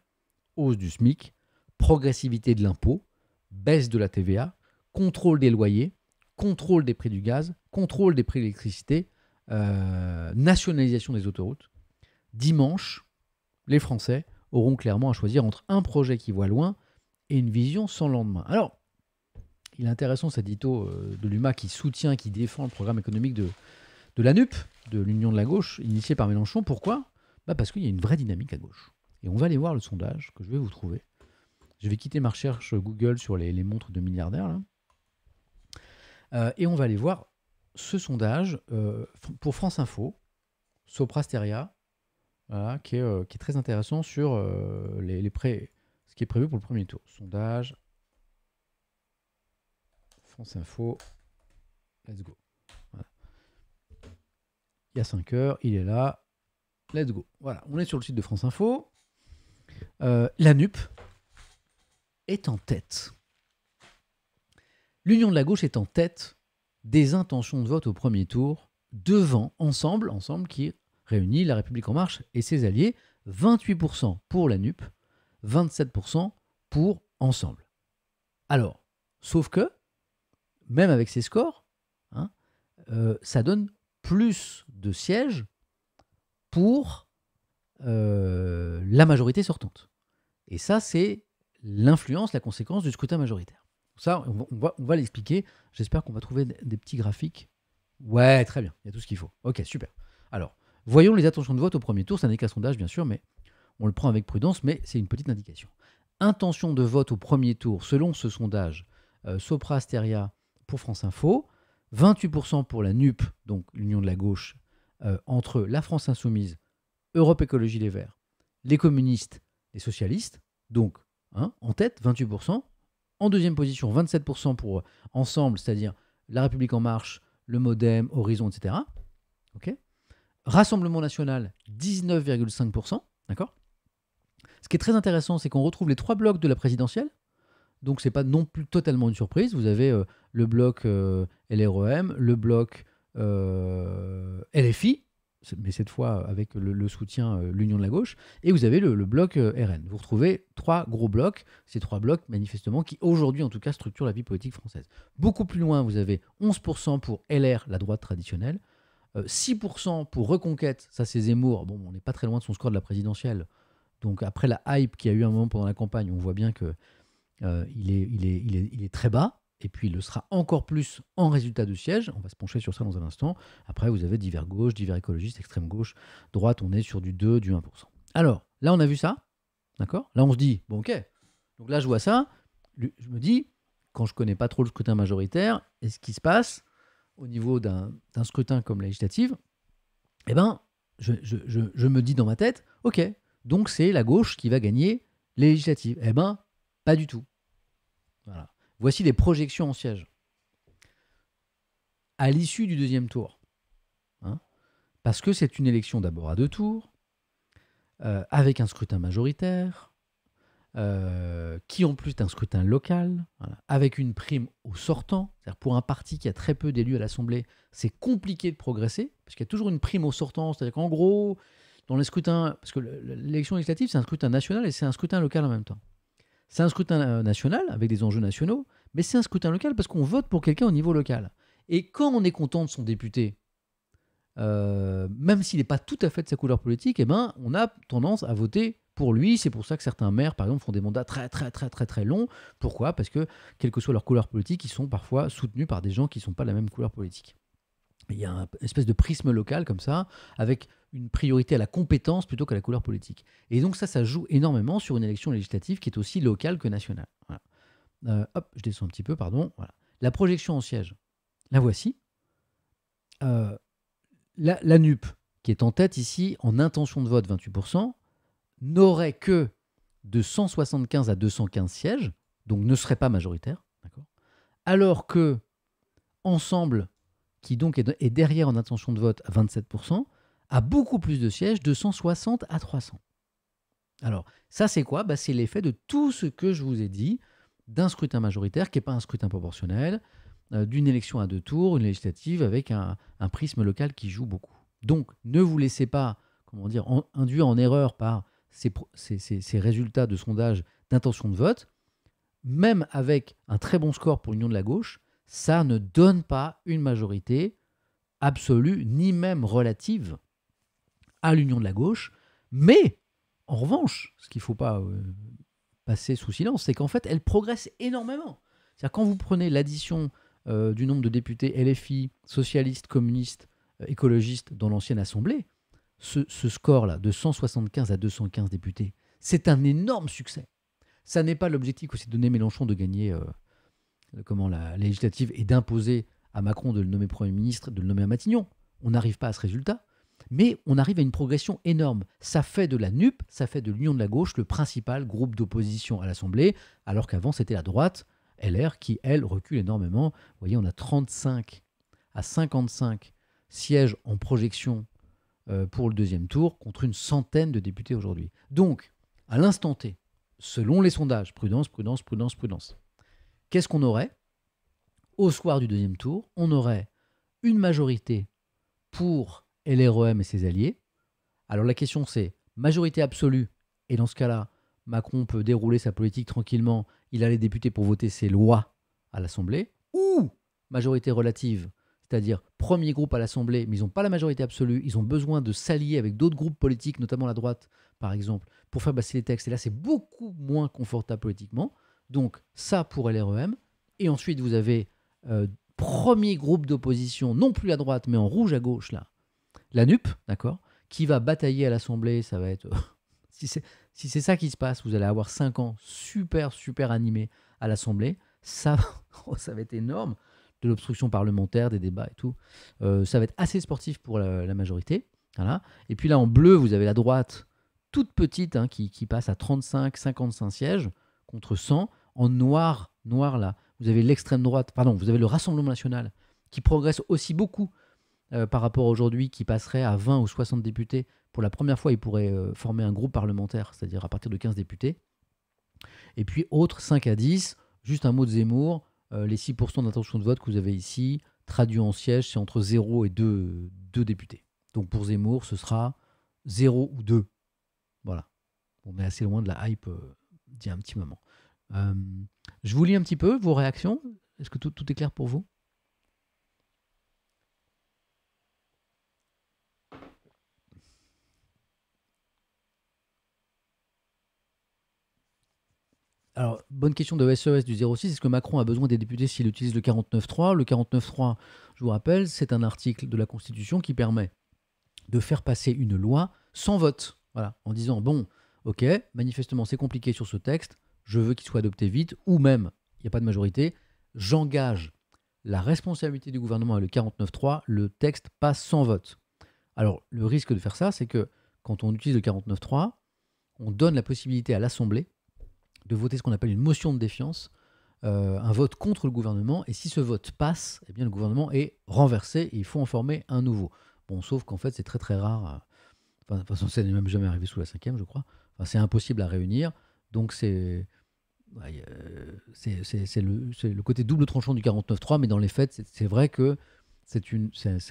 hausse du SMIC, progressivité de l'impôt, baisse de la TVA, contrôle des loyers, contrôle des prix du gaz, contrôle des prix de l'électricité, euh, nationalisation des autoroutes. Dimanche, les Français auront clairement à choisir entre un projet qui voit loin et une vision sans lendemain. Alors, il est intéressant cet édito euh, de l'UMA qui soutient, qui défend le programme économique de, de l'ANUP, de l'Union de la gauche, initié par Mélenchon. Pourquoi bah, Parce qu'il y a une vraie dynamique à gauche. Et on va aller voir le sondage que je vais vous trouver. Je vais quitter ma recherche Google sur les, montres de milliardaires. Euh, et on va aller voir ce sondage euh, pour France Info, Soprasteria, voilà, euh, qui, est, très intéressant sur euh, les, ce qui est prévu pour le premier tour. Sondage, France Info, let's go. Il y a 5 heures, il est là, let's go. Voilà, on est sur le site de France Info. Euh, la NUP est en tête. L'Union de la gauche est en tête des intentions de vote au premier tour devant Ensemble, Ensemble qui réunit La République en marche et ses alliés, 28% pour la NUP, 27% pour Ensemble. Alors, sauf que, même avec ces scores, hein, euh, ça donne plus de sièges pour euh, la majorité sortante. Et ça, c'est l'influence, la conséquence du scrutin majoritaire. Ça, on va l'expliquer. J'espère qu'on va trouver des petits graphiques. Ouais, très bien. Il y a tout ce qu'il faut. Ok, super. Alors, Voyons les intentions de vote au premier tour. Ça n'est qu'un sondage, bien sûr, mais on le prend avec prudence, mais c'est une petite indication. Intention de vote au premier tour, selon ce sondage, euh, Sopra Steria pour France Info, 28% pour la NUP, donc l'Union de la gauche, euh, entre la France Insoumise, Europe Écologie Les Verts, les communistes, les socialistes, donc hein, en tête, 28%. En deuxième position, 27% pour euh, Ensemble, c'est-à-dire La République En Marche, le Modem, Horizon, etc. ok Rassemblement national, 19,5%. D'accord Ce qui est très intéressant, c'est qu'on retrouve les trois blocs de la présidentielle. Donc, ce n'est pas non plus totalement une surprise. Vous avez euh, le bloc euh, LREM, le bloc euh, LFI, mais cette fois avec le, soutien soutien, l'union de la gauche, et vous avez le, le bloc RN. Vous retrouvez trois gros blocs, ces trois blocs manifestement qui aujourd'hui en tout cas structurent la vie politique française. Beaucoup plus loin, vous avez 11% pour LR, la droite traditionnelle, 6% euh, pour Reconquête, ça c'est Zemmour. Bon, on n'est pas très loin de son score de la présidentielle. Donc après la hype qu'il y a eu un moment pendant la campagne, on voit bien que euh, il, est, très bas. Et puis il le sera encore plus en résultat de siège. On va se pencher sur ça dans un instant. Après, vous avez divers gauches, divers écologistes, extrême gauche, droite, on est sur du 2, du 1%. Alors, là, on a vu ça. D'accord Là, on se dit, bon, ok. Donc là, je vois ça. Je me dis, quand je connais pas trop le scrutin majoritaire, est ce qui se passe, au niveau d'un scrutin comme la législative, eh ben, je, me dis dans ma tête, ok, donc c'est la gauche qui va gagner les législatives. Eh ben, pas du tout. Voici les projections en siège. À l'issue du deuxième tour, hein, parce que c'est une élection d'abord à deux tours, euh, avec un scrutin majoritaire, euh, qui en plus est un scrutin local, avec une prime au sortant. C'est-à-dire pour un parti qui a très peu d'élus à l'Assemblée, c'est compliqué de progresser, parce qu'il y a toujours une prime au sortant. C'est-à-dire qu'en gros, dans les scrutins, parce que l'élection législative, c'est un scrutin national et c'est un scrutin local en même temps. C'est un scrutin euh, national avec des enjeux nationaux, mais c'est un scrutin local parce qu'on vote pour quelqu'un au niveau local. Et quand on est content de son député, euh, même s'il n'est pas tout à fait de sa couleur politique, eh ben, on a tendance à voter pour lui. C'est pour ça que certains maires, par exemple, font des mandats très très très très très longs. Pourquoi Parce que, quelle que soit leur couleur politique, ils sont parfois soutenus par des gens qui ne sont pas de la même couleur politique. Il y a une espèce de prisme local comme ça, avec une priorité à la compétence plutôt qu'à la couleur politique. Et donc ça, ça joue énormément sur une élection législative qui est aussi locale que nationale. Euh, hop, je descends un petit peu, pardon. Voilà. La projection en siège, la voici. Euh, la, la, NUP, qui est en tête ici en intention de vote 28%, n'aurait que de 175 à 215 sièges, donc ne serait pas majoritaire, alors que Ensemble, qui donc est, derrière en intention de vote à 27%, a beaucoup plus de sièges, de 160 à 300. Alors, ça c'est quoi bah, C'est l'effet de tout ce que je vous ai dit, d'un scrutin majoritaire qui n'est pas un scrutin proportionnel, euh, d'une élection à deux tours, une législative avec un, prisme local qui joue beaucoup. Donc, ne vous laissez pas, comment dire, induire en erreur par ces, résultats de sondage d'intention de vote, même avec un très bon score pour l'Union de la gauche, ça ne donne pas une majorité absolue, ni même relative, à l'Union de la gauche. Mais, en revanche, ce qu'il ne faut pas euh, passer sous silence, c'est qu'en fait, elle progresse énormément. C'est-à-dire quand vous prenez l'addition euh, du nombre de députés LFI, socialistes, communistes, euh, écologistes dans l'ancienne Assemblée, ce, score-là, de 175 à 215 députés, c'est un énorme succès. Ça n'est pas l'objectif que s'est donné Mélenchon de gagner euh, comment, la législative et d'imposer à Macron de le nommer Premier ministre, de le nommer à Matignon. On n'arrive pas à ce résultat, mais on arrive à une progression énorme. Ça fait de la NUP, ça fait de l'Union de la gauche le principal groupe d'opposition à l'Assemblée, alors qu'avant c'était la droite, LR, qui elle recule énormément. Vous voyez, on a 35 à 55 sièges en projection euh, pour le deuxième tour contre une centaine de députés aujourd'hui. Donc, à l'instant T, selon les sondages, prudence, prudence, prudence, prudence, qu'est-ce qu'on aurait Au soir du deuxième tour, on aurait une majorité pour LREM et ses alliés. Alors la question c'est majorité absolue, et dans ce cas-là, Macron peut dérouler sa politique tranquillement, il a les députés pour voter ses lois à l'Assemblée, ou majorité relative c'est-à-dire premier groupe à l'Assemblée, mais ils n'ont pas la majorité absolue, ils ont besoin de s'allier avec d'autres groupes politiques, notamment la droite, par exemple, pour faire passer les textes. Et là, c'est beaucoup moins confortable politiquement. Donc, ça pour LREM. Et ensuite, vous avez euh, premier groupe d'opposition, non plus la droite, mais en rouge à gauche, là, la NUP, d'accord, qui va batailler à l'Assemblée. Ça va être. Euh, si c'est si ça qui se passe, vous allez avoir 5 ans super, super animés à l'Assemblée. Ça, oh, ça va être énorme de l'obstruction parlementaire, des débats et tout. Euh, ça va être assez sportif pour la, majorité. Et puis là, en bleu, vous avez la droite toute petite hein, qui, passe à 35, 55 sièges contre 100. En noir, noir là, vous avez l'extrême droite, pardon, vous avez le Rassemblement national qui progresse aussi beaucoup euh, par rapport à aujourd'hui, qui passerait à 20 ou 60 députés. Pour la première fois, il pourrait euh, former un groupe parlementaire, c'est-à-dire à partir de 15 députés. Et puis, autres 5 à 10, juste un mot de Zemmour, euh, les 6% d'intention de vote que vous avez ici, traduit en siège, c'est entre 0 et 2, députés. Donc pour Zemmour, ce sera 0 ou 2. Voilà. On est assez loin de la hype euh, d'il y a un petit moment. Euh, je vous lis un petit peu vos réactions. Est-ce que tout est clair pour vous Alors, bonne question de SES e du 06. Est-ce que Macron a besoin des députés s'il utilise le 49.3 Le 49.3, je vous rappelle, c'est un article de la Constitution qui permet de faire passer une loi sans vote. Voilà, en disant bon, ok, manifestement c'est compliqué sur ce texte, je veux qu'il soit adopté vite, ou même, il n'y a pas de majorité, j'engage la responsabilité du gouvernement à le 49.3, le texte passe sans vote. Alors, le risque de faire ça, c'est que quand on utilise le 49.3, on donne la possibilité à l'Assemblée de voter ce qu'on appelle une motion de défiance, euh, un vote contre le gouvernement, et si ce vote passe, eh bien le gouvernement est renversé et il faut en former un nouveau. Bon, sauf qu'en fait, c'est très très rare. Euh, enfin, façon, ça n'est même jamais arrivé sous la cinquième, je crois. c'est impossible à réunir. Donc, c'est. Euh, c'est le, côté double tranchant du 49-3, mais dans les faits, c'est vrai que c'est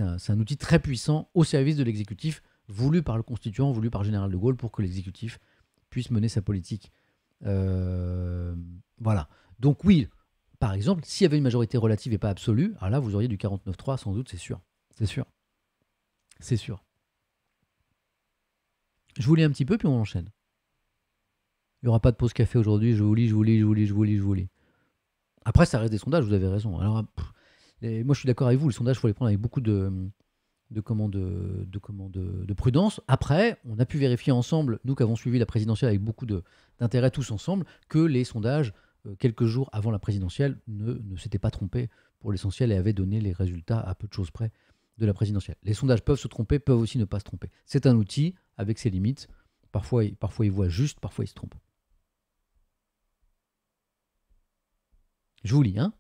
un, un outil très puissant au service de l'exécutif, voulu par le constituant, voulu par le général de Gaulle, pour que l'exécutif puisse mener sa politique. Euh, voilà. Donc oui, par exemple, s'il y avait une majorité relative et pas absolue, alors ah là, vous auriez du 49-3 sans doute, c'est sûr. C'est sûr. C'est sûr. Je vous lis un petit peu, puis on enchaîne. Il n'y aura pas de pause café aujourd'hui, je vous lis, je vous lis, je vous lis, je vous lis, je vous lis. Après, ça reste des sondages, vous avez raison. Alors, moi, je suis d'accord avec vous, les sondages, il faut les prendre avec beaucoup de, de, de, de, prudence. Après, on a pu vérifier ensemble, nous qui avons suivi la présidentielle avec beaucoup d'intérêt tous ensemble, que les sondages, euh, quelques jours avant la présidentielle, ne, ne s'étaient pas trompés pour l'essentiel et avaient donné les résultats à peu de choses près de la présidentielle. Les sondages peuvent se tromper, peuvent aussi ne pas se tromper. C'est un outil avec ses limites. Parfois, parfois il voit juste, parfois ils se trompent. Je vous lis, hein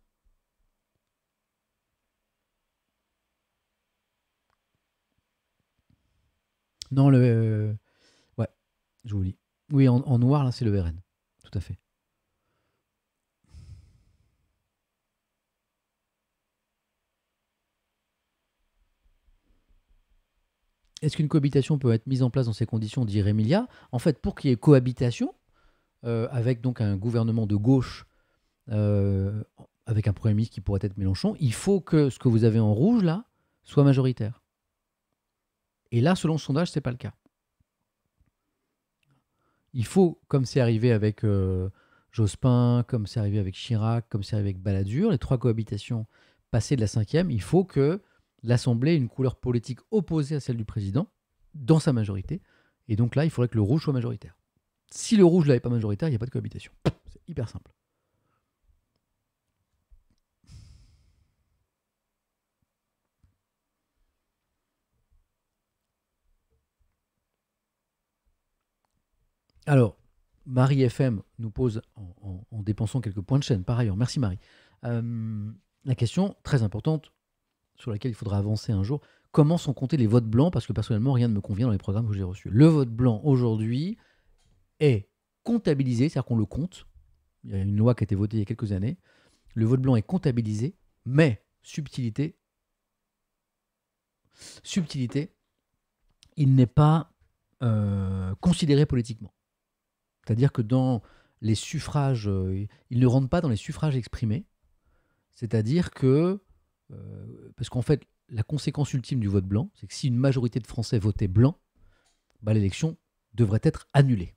Non, le. Euh, ouais, je vous lis. Oui, en, noir, là, c'est le RN. Tout à fait. Est-ce qu'une cohabitation peut être mise en place dans ces conditions, dit Rémilia En fait, pour qu'il y ait cohabitation, euh, avec donc un gouvernement de gauche, euh, avec un Premier ministre qui pourrait être Mélenchon, il faut que ce que vous avez en rouge, là, soit majoritaire. Et là, selon le sondage, ce n'est pas le cas. Il faut, comme c'est arrivé avec euh, Jospin, comme c'est arrivé avec Chirac, comme c'est arrivé avec Balladur, les trois cohabitations passées de la cinquième, il faut que l'Assemblée ait une couleur politique opposée à celle du président, dans sa majorité. Et donc là, il faudrait que le rouge soit majoritaire. Si le rouge n'avait pas majoritaire, il n'y a pas de cohabitation. C'est hyper simple. Alors, Marie FM nous pose, en, dépensant quelques points de chaîne, par ailleurs, merci Marie, euh, la question très importante sur laquelle il faudra avancer un jour, comment sont comptés les votes blancs Parce que personnellement, rien ne me convient dans les programmes que j'ai reçus. Le vote blanc aujourd'hui est comptabilisé, c'est-à-dire qu'on le compte. Il y a une loi qui a été votée il y a quelques années. Le vote blanc est comptabilisé, mais subtilité, subtilité, il n'est pas euh, considéré politiquement. C'est-à-dire que dans les suffrages, euh, ils ne rentrent pas dans les suffrages exprimés. C'est-à-dire que, euh, parce qu'en fait, la conséquence ultime du vote blanc, c'est que si une majorité de Français votait blanc, bah, l'élection devrait être annulée.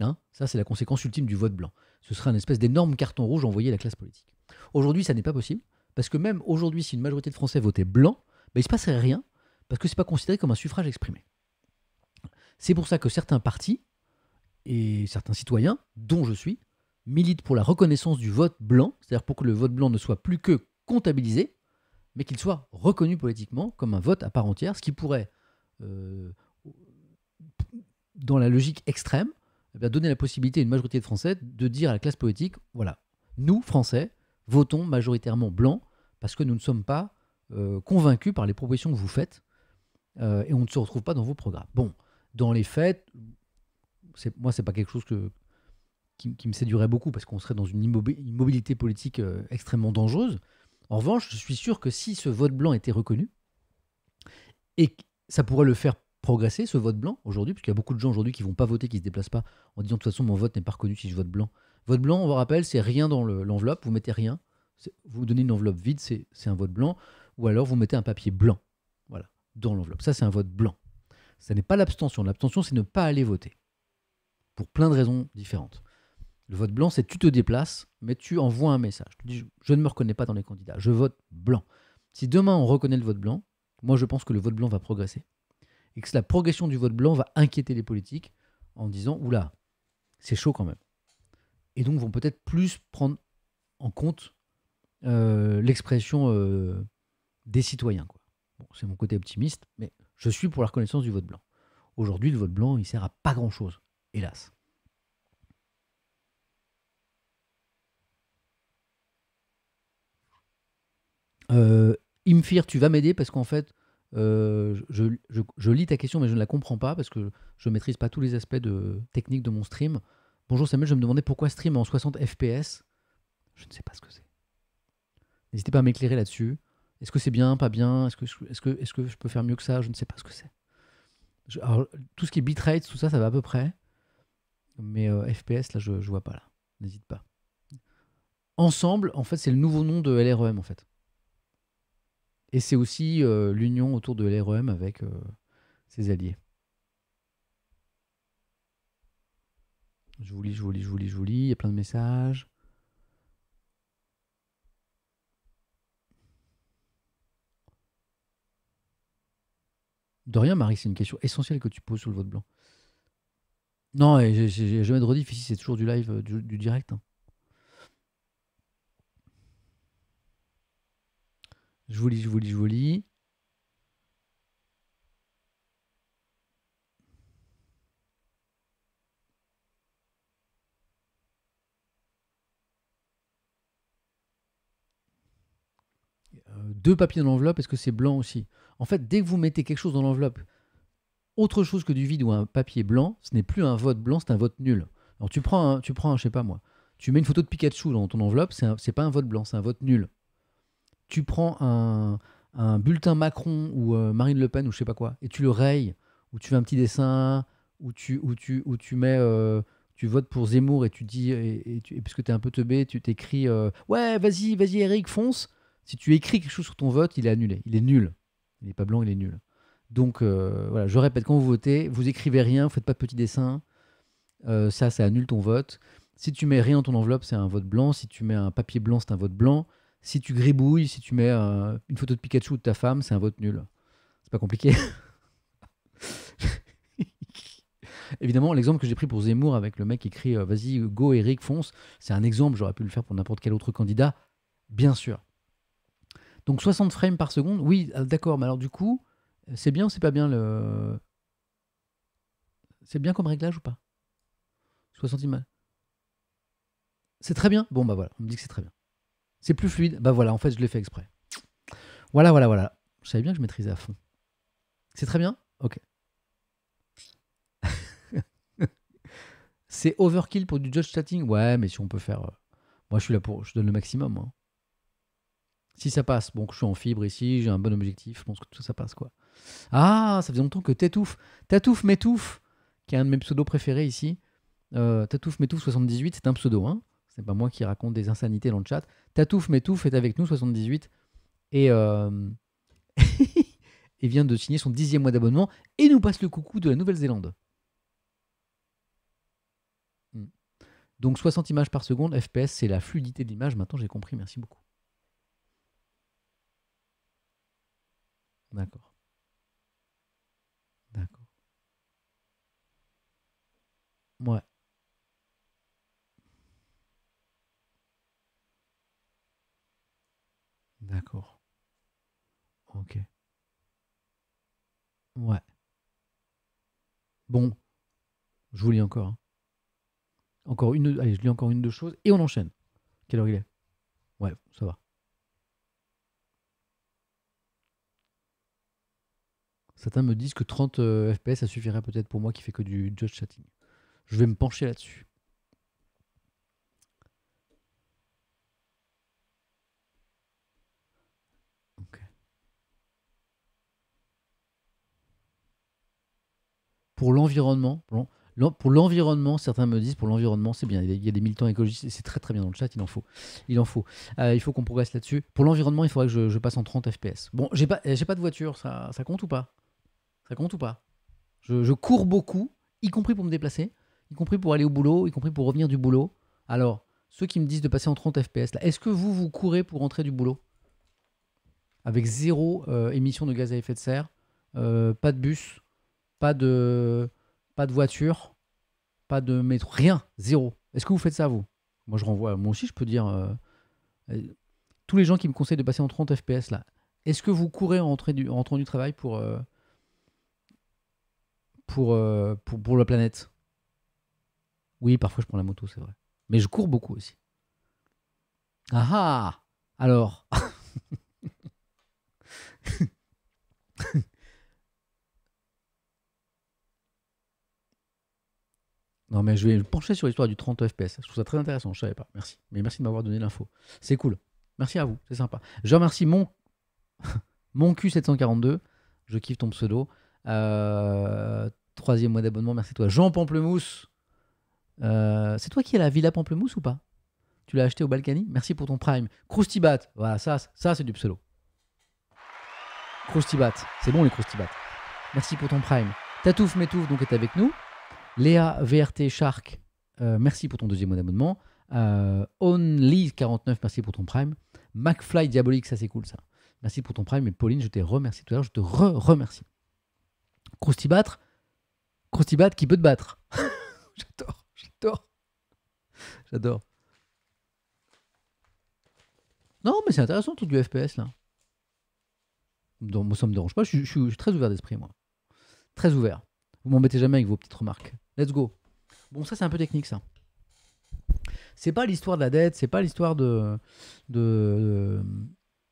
Hein ça, c'est la conséquence ultime du vote blanc. Ce serait un espèce d'énorme carton rouge envoyé à la classe politique. Aujourd'hui, ça n'est pas possible, parce que même aujourd'hui, si une majorité de Français votait blanc, bah, il ne se passerait rien, parce que ce n'est pas considéré comme un suffrage exprimé. C'est pour ça que certains partis et certains citoyens, dont je suis, militent pour la reconnaissance du vote blanc, c'est-à-dire pour que le vote blanc ne soit plus que comptabilisé, mais qu'il soit reconnu politiquement comme un vote à part entière, ce qui pourrait, euh, dans la logique extrême, eh donner la possibilité à une majorité de Français de dire à la classe politique, voilà, nous, Français, votons majoritairement blanc, parce que nous ne sommes pas euh, convaincus par les propositions que vous faites, euh, et on ne se retrouve pas dans vos programmes. Bon, dans les faits, c'est, moi, c'est pas quelque chose que, qui, me séduirait beaucoup parce qu'on serait dans une immobilité politique euh, extrêmement dangereuse. En revanche, je suis sûr que si ce vote blanc était reconnu, et ça pourrait le faire progresser, ce vote blanc, aujourd'hui, parce qu'il y a beaucoup de gens aujourd'hui qui vont pas voter, qui ne se déplacent pas, en disant de toute façon, mon vote n'est pas reconnu si je vote blanc. Vote blanc, on vous rappelle, c'est rien dans l'enveloppe, vous mettez rien. vous donnez une enveloppe vide, c'est, c'est un vote blanc, ou alors vous mettez un papier blanc, voilà, dans l'enveloppe. Ça, c'est un vote blanc. Ça n'est pas l'abstention. L'abstention, c'est ne pas aller voter pour plein de raisons différentes. Le vote blanc, c'est tu te déplaces, mais tu envoies un message. Tu dis, je ne me reconnais pas dans les candidats, je vote blanc. Si demain on reconnaît le vote blanc, moi je pense que le vote blanc va progresser. Et que la progression du vote blanc va inquiéter les politiques en disant, oula, c'est chaud quand même. Et donc vont peut-être plus prendre en compte euh, l'expression euh, des citoyens. c'est mon côté optimiste, mais je suis pour la reconnaissance du vote blanc. Aujourd'hui, le vote blanc, il sert à pas grand-chose hélas. Euh, Imfir, tu vas m'aider parce qu'en fait, euh, je, lis ta question mais je ne la comprends pas parce que je ne maîtrise pas tous les aspects de, techniques de mon stream. Bonjour Samuel, je me demandais pourquoi stream en 60 FPS. Je ne sais pas ce que c'est. N'hésitez pas à m'éclairer là-dessus. Est-ce que c'est bien, pas bien Est-ce que, est que, est que je peux faire mieux que ça Je ne sais pas ce que c'est. tout ce qui est bitrate, tout ça, ça va à peu près. Mais euh, FPS, là, je, ne vois pas là. N'hésite pas. Ensemble, en fait, c'est le nouveau nom de LREM, en fait. Et c'est aussi euh, l'union autour de LREM avec euh, ses alliés. Je vous lis, je vous lis, je vous lis, je vous lis. Il y a plein de messages. De rien, Marie, c'est une question essentielle que tu poses sur le vote blanc. Non, et j'ai jamais de rediff ici, c'est toujours du live, euh, du, direct. Hein. Je vous lis, je vous lis, je vous lis. Euh, deux papiers dans l'enveloppe, est-ce que c'est blanc aussi En fait, dès que vous mettez quelque chose dans l'enveloppe, autre chose que du vide ou un papier blanc, ce n'est plus un vote blanc, c'est un vote nul. Alors tu prends, un, tu prends, je sais pas moi, tu mets une photo de Pikachu dans ton enveloppe, c'est pas un vote blanc, c'est un vote nul. Tu prends un, bulletin Macron ou euh, Marine Le Pen ou je sais pas quoi, et tu le rayes, ou tu fais un petit dessin, ou tu, ou tu, ou tu mets, euh, tu votes pour Zemmour et tu dis, et, puisque tu es un peu teubé, tu t'écris, euh, ouais, vas-y, vas-y Eric, fonce. Si tu écris quelque chose sur ton vote, il est annulé, il est nul. Il n'est pas blanc, il est nul. Donc euh, voilà, je répète, quand vous votez, vous écrivez rien, vous faites pas de petits dessins. Euh, ça, ça annule ton vote. Si tu mets rien dans ton enveloppe, c'est un vote blanc. Si tu mets un papier blanc, c'est un vote blanc. Si tu gribouilles, si tu mets euh, une photo de Pikachu ou de ta femme, c'est un vote nul. C'est pas compliqué. Évidemment, l'exemple que j'ai pris pour Zemmour avec le mec qui écrit Vas-y, go Eric, fonce, c'est un exemple, j'aurais pu le faire pour n'importe quel autre candidat, bien sûr. Donc 60 frames par seconde, oui, d'accord, mais alors du coup, c'est bien ou c'est pas bien le. C'est bien comme réglage ou pas 60 mal C'est très bien Bon, bah voilà, on me dit que c'est très bien. C'est plus fluide Bah voilà, en fait, je l'ai fait exprès. Voilà, voilà, voilà. Je savais bien que je maîtrisais à fond. C'est très bien Ok. c'est overkill pour du judge chatting Ouais, mais si on peut faire. Euh, moi, je suis là pour. Je donne le maximum. Hein. Si ça passe, bon, je suis en fibre ici, j'ai un bon objectif, je pense que tout ça passe, quoi. Ah, ça faisait longtemps que Tétouf, Tatouf Métouf, qui est un de mes pseudos préférés ici, euh, Tatouf Métouf 78, c'est un pseudo, hein. C'est pas moi qui raconte des insanités dans le chat. Tatouf Métouf est avec nous 78 et et euh, vient de signer son dixième mois d'abonnement et nous passe le coucou de la Nouvelle-Zélande. Hmm. Donc 60 images par seconde, FPS, c'est la fluidité de l'image. Maintenant, j'ai compris, merci beaucoup. D'accord. Ouais. D'accord. OK. Ouais. Bon, je vous lis encore. Hein. Encore une, allez, je lis encore une, deux choses et on enchaîne. Quelle heure il est Ouais, ça va. Certains me disent que 30 euh, FPS, ça suffirait peut-être pour moi qui fait que du judge chatting. Je vais me pencher là-dessus. Pour l'environnement, pour l'environnement, certains me disent, pour l'environnement, c'est bien. Il y a des militants écologistes, c'est très très bien dans le chat, il en faut. Il en faut. Euh, il faut qu'on progresse là-dessus. Pour l'environnement, il faudrait que je, passe en 30 FPS. Bon, j'ai pas, j'ai pas de voiture, ça, compte ou pas Ça compte ou pas je, cours beaucoup, y compris pour me déplacer y compris pour aller au boulot, y compris pour revenir du boulot. Alors, ceux qui me disent de passer en 30 FPS, est-ce que vous, vous courez pour rentrer du boulot Avec zéro euh, émission de gaz à effet de serre, euh, pas de bus, pas de, pas de voiture, pas de métro, rien, zéro. Est-ce que vous faites ça, vous Moi, je renvoie, moi aussi, je peux dire, euh, tous les gens qui me conseillent de passer en 30 FPS, là, est-ce que vous courez en rentrant du, du travail pour, pour, pour la planète oui, parfois je prends la moto, c'est vrai. Mais je cours beaucoup aussi. Ah ah Alors. non, mais je vais me pencher sur l'histoire du 30 FPS. Je trouve ça très intéressant, je ne savais pas. Merci. Mais merci de m'avoir donné l'info. C'est cool. Merci à vous, c'est sympa. Je remercie mon, mon Q742. Je kiffe ton pseudo. Euh, troisième mois d'abonnement, merci toi. Jean Pamplemousse. Euh, c'est toi qui as la Villa Pamplemousse ou pas Tu l'as acheté au Balkany Merci pour ton prime. Croustibat, voilà, ça, ça c'est du pseudo. Croustibat, c'est bon les Bat Merci pour ton prime. Tatouf Metouf donc est avec nous. Léa VRT Shark, euh, merci pour ton deuxième abonnement. Euh, Only49, merci pour ton prime. McFly Diabolique, ça c'est cool ça. Merci pour ton prime. Et Pauline, je t'ai remercié tout à l'heure, je te re-remercie. Croustibat, Croustibat qui peut te battre. J'adore. J'adore. Non, mais c'est intéressant tout du FPS là. moi, ça me dérange pas. Je, suis très ouvert d'esprit, moi. Très ouvert. Vous m'embêtez jamais avec vos petites remarques. Let's go. Bon, ça, c'est un peu technique, ça. C'est pas l'histoire de la dette, c'est pas l'histoire de, de,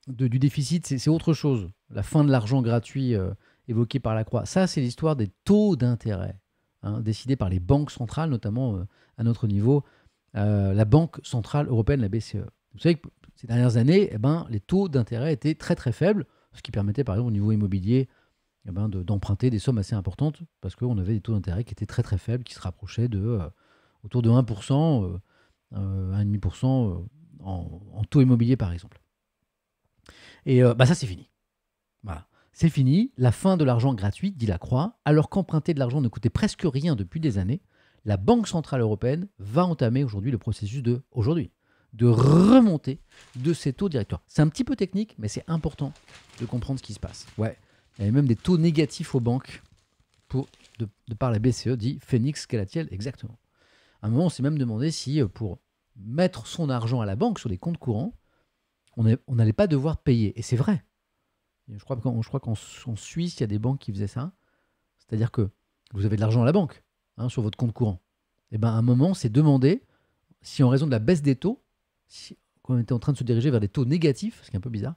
du déficit, c'est autre chose. La fin de l'argent gratuit euh, évoqué par la Croix. Ça, c'est l'histoire des taux d'intérêt. Hein, décidé par les banques centrales, notamment euh, à notre niveau, euh, la Banque Centrale Européenne, la BCE. Vous savez que ces dernières années, eh ben, les taux d'intérêt étaient très très faibles, ce qui permettait par exemple au niveau immobilier eh ben, d'emprunter des sommes assez importantes, parce qu'on avait des taux d'intérêt qui étaient très très faibles, qui se rapprochaient de euh, autour de 1%, 1,5% en, taux immobilier par exemple. Et bah ça, c'est fini. C'est fini, la fin de l'argent gratuit, dit la Croix, alors qu'emprunter de l'argent ne coûtait presque rien depuis des années, la Banque Centrale Européenne va entamer aujourd'hui le processus de, aujourd'hui, de remonter de ces taux directeurs. C'est un petit peu technique, mais c'est important de comprendre ce qui se passe. Ouais, il y avait même des taux négatifs aux banques pour, de, par la BCE, dit Phoenix Calatiel, exactement. À un moment, on s'est même demandé si euh, pour mettre son argent à la banque sur des comptes courants, on n'allait pas devoir payer. Et c'est vrai. Je crois qu'en Suisse, il y a des banques qui faisaient ça. C'est-à-dire que vous avez de l'argent à la banque, hein, sur votre compte courant. Et eh bien, à un moment, c'est demandé si, en raison de la baisse des taux, si, quand on était en train de se diriger vers des taux négatifs, ce qui est un peu bizarre,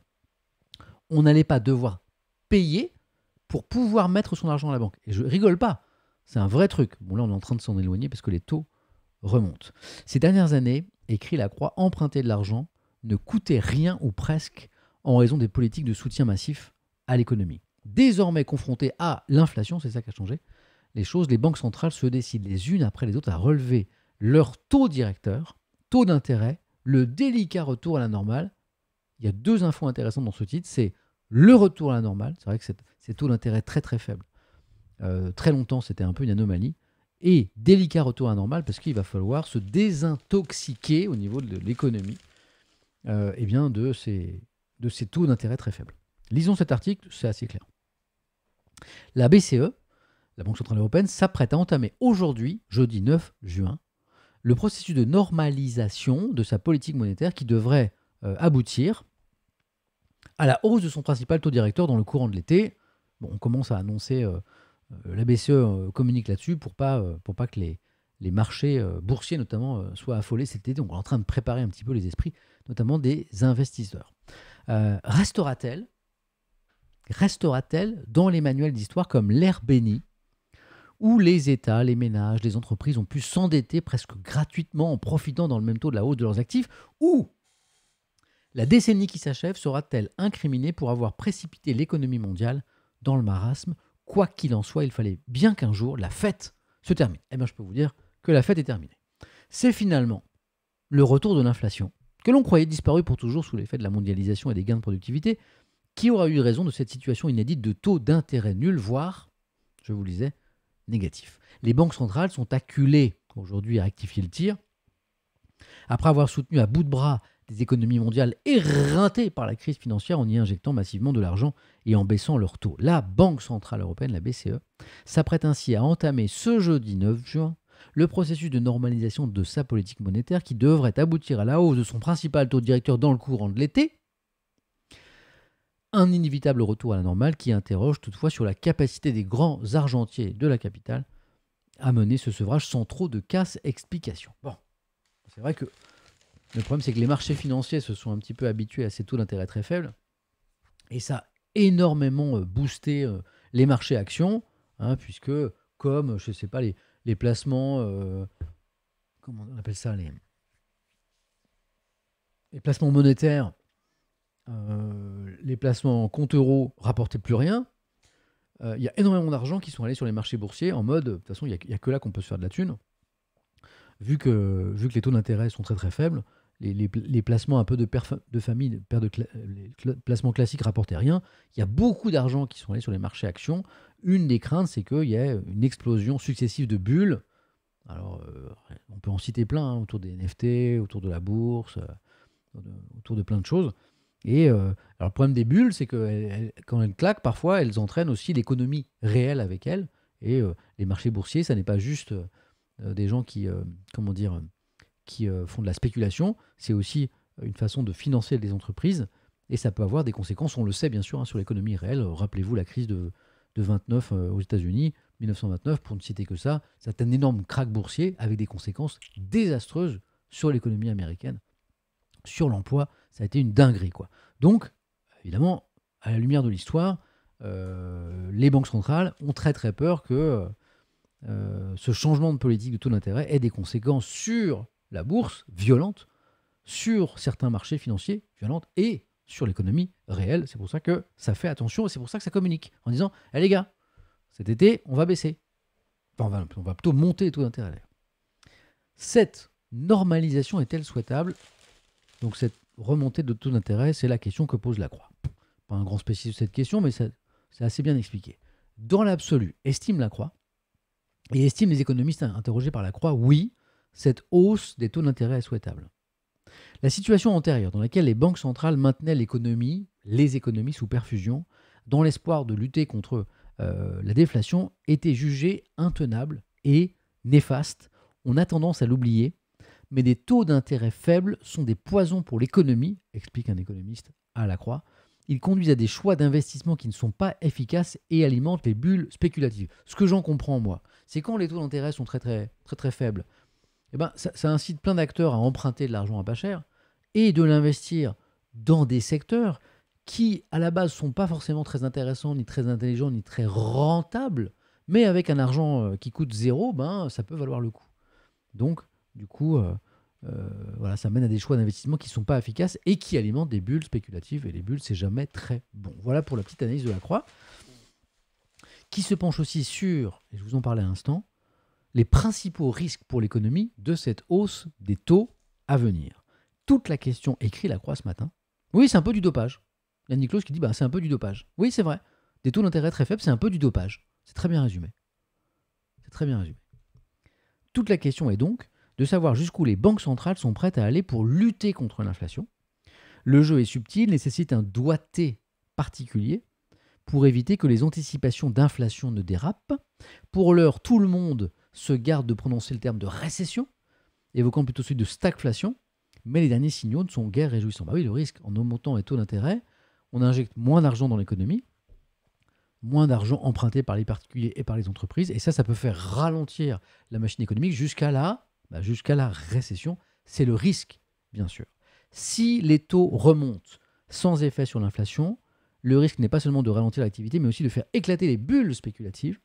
on n'allait pas devoir payer pour pouvoir mettre son argent à la banque. Et je rigole pas. C'est un vrai truc. Bon, là, on est en train de s'en éloigner parce que les taux remontent. Ces dernières années, écrit la croix, emprunter de l'argent ne coûtait rien ou presque en raison des politiques de soutien massif à l'économie. Désormais confrontés à l'inflation, c'est ça qui a changé, les choses, les banques centrales se décident les unes après les autres à relever leur taux directeur, taux d'intérêt, le délicat retour à la normale. Il y a deux infos intéressantes dans ce titre, c'est le retour à la normale, c'est vrai que c'est taux d'intérêt très très faible. Euh, très longtemps c'était un peu une anomalie, et délicat retour à la normale parce qu'il va falloir se désintoxiquer au niveau de l'économie euh, eh bien de ces de ces taux d'intérêt très faibles. Lisons cet article, c'est assez clair. La BCE, la Banque Centrale Européenne, s'apprête à entamer aujourd'hui, jeudi 9 juin, le processus de normalisation de sa politique monétaire qui devrait euh, aboutir à la hausse de son principal taux directeur dans le courant de l'été. on commence à annoncer, euh, euh, la BCE communique là-dessus pour pas, pour pas que les, les marchés boursiers notamment soient affolés cet été. Donc on est en train de préparer un petit peu les esprits, notamment des investisseurs. Euh, restera-t-elle Restera-t-elle dans les manuels d'histoire comme l'ère bénie, où les États, les ménages, les entreprises ont pu s'endetter presque gratuitement en profitant dans le même taux de la hausse de leurs actifs, ou la décennie qui s'achève sera-t-elle incriminée pour avoir précipité l'économie mondiale dans le marasme Quoi qu'il en soit, il fallait bien qu'un jour la fête se termine. Eh bien, je peux vous dire que la fête est terminée. C'est finalement le retour de l'inflation que l'on croyait disparu pour toujours sous l'effet de la mondialisation et des gains de productivité, qui aura eu raison de cette situation inédite de taux d'intérêt nul, voire, je vous le disais, négatif. Les banques centrales sont acculées aujourd'hui à rectifier le tir. Après avoir soutenu à bout de bras des économies mondiales éreintées par la crise financière en y injectant massivement de l'argent et en baissant leurs taux, la Banque Centrale Européenne, la BCE, s'apprête ainsi à entamer ce jeudi 9 juin le processus de normalisation de sa politique monétaire qui devrait aboutir à la hausse de son principal taux directeur dans le courant de l'été, un inévitable retour à la normale qui interroge toutefois sur la capacité des grands argentiers de la capitale à mener ce sevrage sans trop de casse-explication. Bon, c'est vrai que le problème c'est que les marchés financiers se sont un petit peu habitués à ces taux d'intérêt très faibles et ça a énormément euh, boosté euh, les marchés actions, hein, puisque comme, je ne sais pas, les, les placements, euh, comment on appelle ça, les, placements monétaires, euh, les placements en compte euro rapportaient plus rien. Euh, il y a énormément d'argent qui sont allés sur les marchés boursiers en mode, de toute façon, il n'y a, a, que là qu'on peut se faire de la thune. Vu que, vu que les taux d'intérêt sont très très faibles, les, placements un peu de père de famille, euh, les placements classiques rapportaient rien. Il y a beaucoup d'argent qui sont allés sur les marchés actions. Une des craintes, c'est qu'il y ait une explosion successive de bulles. Alors, euh, on peut en citer plein hein, autour des NFT, autour de la bourse, euh, autour de plein de choses. Et alors, le problème des bulles, c'est que quand elles claquent, parfois, elles entraînent aussi l'économie réelle avec elles. Et les marchés boursiers, ça n'est pas juste des gens qui, comment dire, qui euh, font de la spéculation, c'est aussi euh, une façon de financer les entreprises et ça peut avoir des conséquences, on le sait bien sûr, hein, sur l'économie réelle. Euh, rappelez-vous la crise de, de 29 aux États-Unis, 1929, pour ne citer que ça, c'est un énorme krach boursier avec des conséquences désastreuses sur l'économie américaine, sur l'emploi, ça a été une dinguerie quoi. Donc, évidemment, à la lumière de l'histoire, les banques centrales ont très très peur que ce changement de politique de taux d'intérêt ait des conséquences sur la bourse violente sur certains marchés financiers violente et sur l'économie réelle. C'est pour ça que ça fait attention et c'est pour ça que ça communique en disant Eh les gars, cet été, on va baisser. Enfin, on va, va plutôt monter les taux d'intérêt. Cette normalisation est-elle souhaitable Donc, cette remontée de taux d'intérêt, c'est la question que pose la Croix. Pas un grand spécialiste de cette question, mais c'est assez bien expliqué. Dans l'absolu, estime la Croix et estime les économistes interrogés par la Croix, oui, cette hausse des taux d'intérêt est souhaitable. La situation antérieure dans laquelle les banques centrales maintenaient l'économie, les économies sous perfusion, dans l'espoir de lutter contre euh, la déflation, était jugée intenable et néfaste. On a tendance à l'oublier, mais des taux d'intérêt faibles sont des poisons pour l'économie, explique un économiste à la croix. Ils conduisent à des choix d'investissement qui ne sont pas efficaces et alimentent les bulles spéculatives. Ce que j'en comprends, moi, c'est quand les taux d'intérêt sont très très très très faibles, eh ben, ça, incite plein d'acteurs à emprunter de l'argent à pas cher et de l'investir dans des secteurs qui, à la base, sont pas forcément très intéressants, ni très intelligents, ni très rentables, mais avec un argent euh, qui coûte zéro, ben, ça peut valoir le coup. Donc, du coup, euh, euh, voilà, ça mène à des choix d'investissement qui ne sont pas efficaces et qui alimentent des bulles spéculatives, et les bulles, c'est jamais très bon. Voilà pour la petite analyse de la croix, qui se penche aussi sur, et je vous en parlais à instant les principaux risques pour l'économie de cette hausse des taux à venir. Toute la question écrit la croix ce matin. Oui, c'est un peu du dopage. Yannick Claus qui dit bah, c'est un peu du dopage. Oui, c'est vrai. Des taux d'intérêt très faibles, c'est un peu du dopage. C'est très bien résumé. C'est très bien résumé. Toute la question est donc de savoir jusqu'où les banques centrales sont prêtes à aller pour lutter contre l'inflation. Le jeu est subtil, nécessite un doigté particulier pour éviter que les anticipations d'inflation ne dérapent. Pour l'heure, tout le monde se gardent de prononcer le terme de récession, évoquant plutôt celui de stagflation, mais les derniers signaux ne sont guère réjouissants. Bah oui, le risque, en augmentant les taux d'intérêt, on injecte moins d'argent dans l'économie, moins d'argent emprunté par les particuliers et par les entreprises, et ça, ça peut faire ralentir la machine économique jusqu'à la, bah, jusqu'à la récession. C'est le risque, bien sûr. Si les taux remontent sans effet sur l'inflation, le risque n'est pas seulement de ralentir l'activité, mais aussi de faire éclater les bulles spéculatives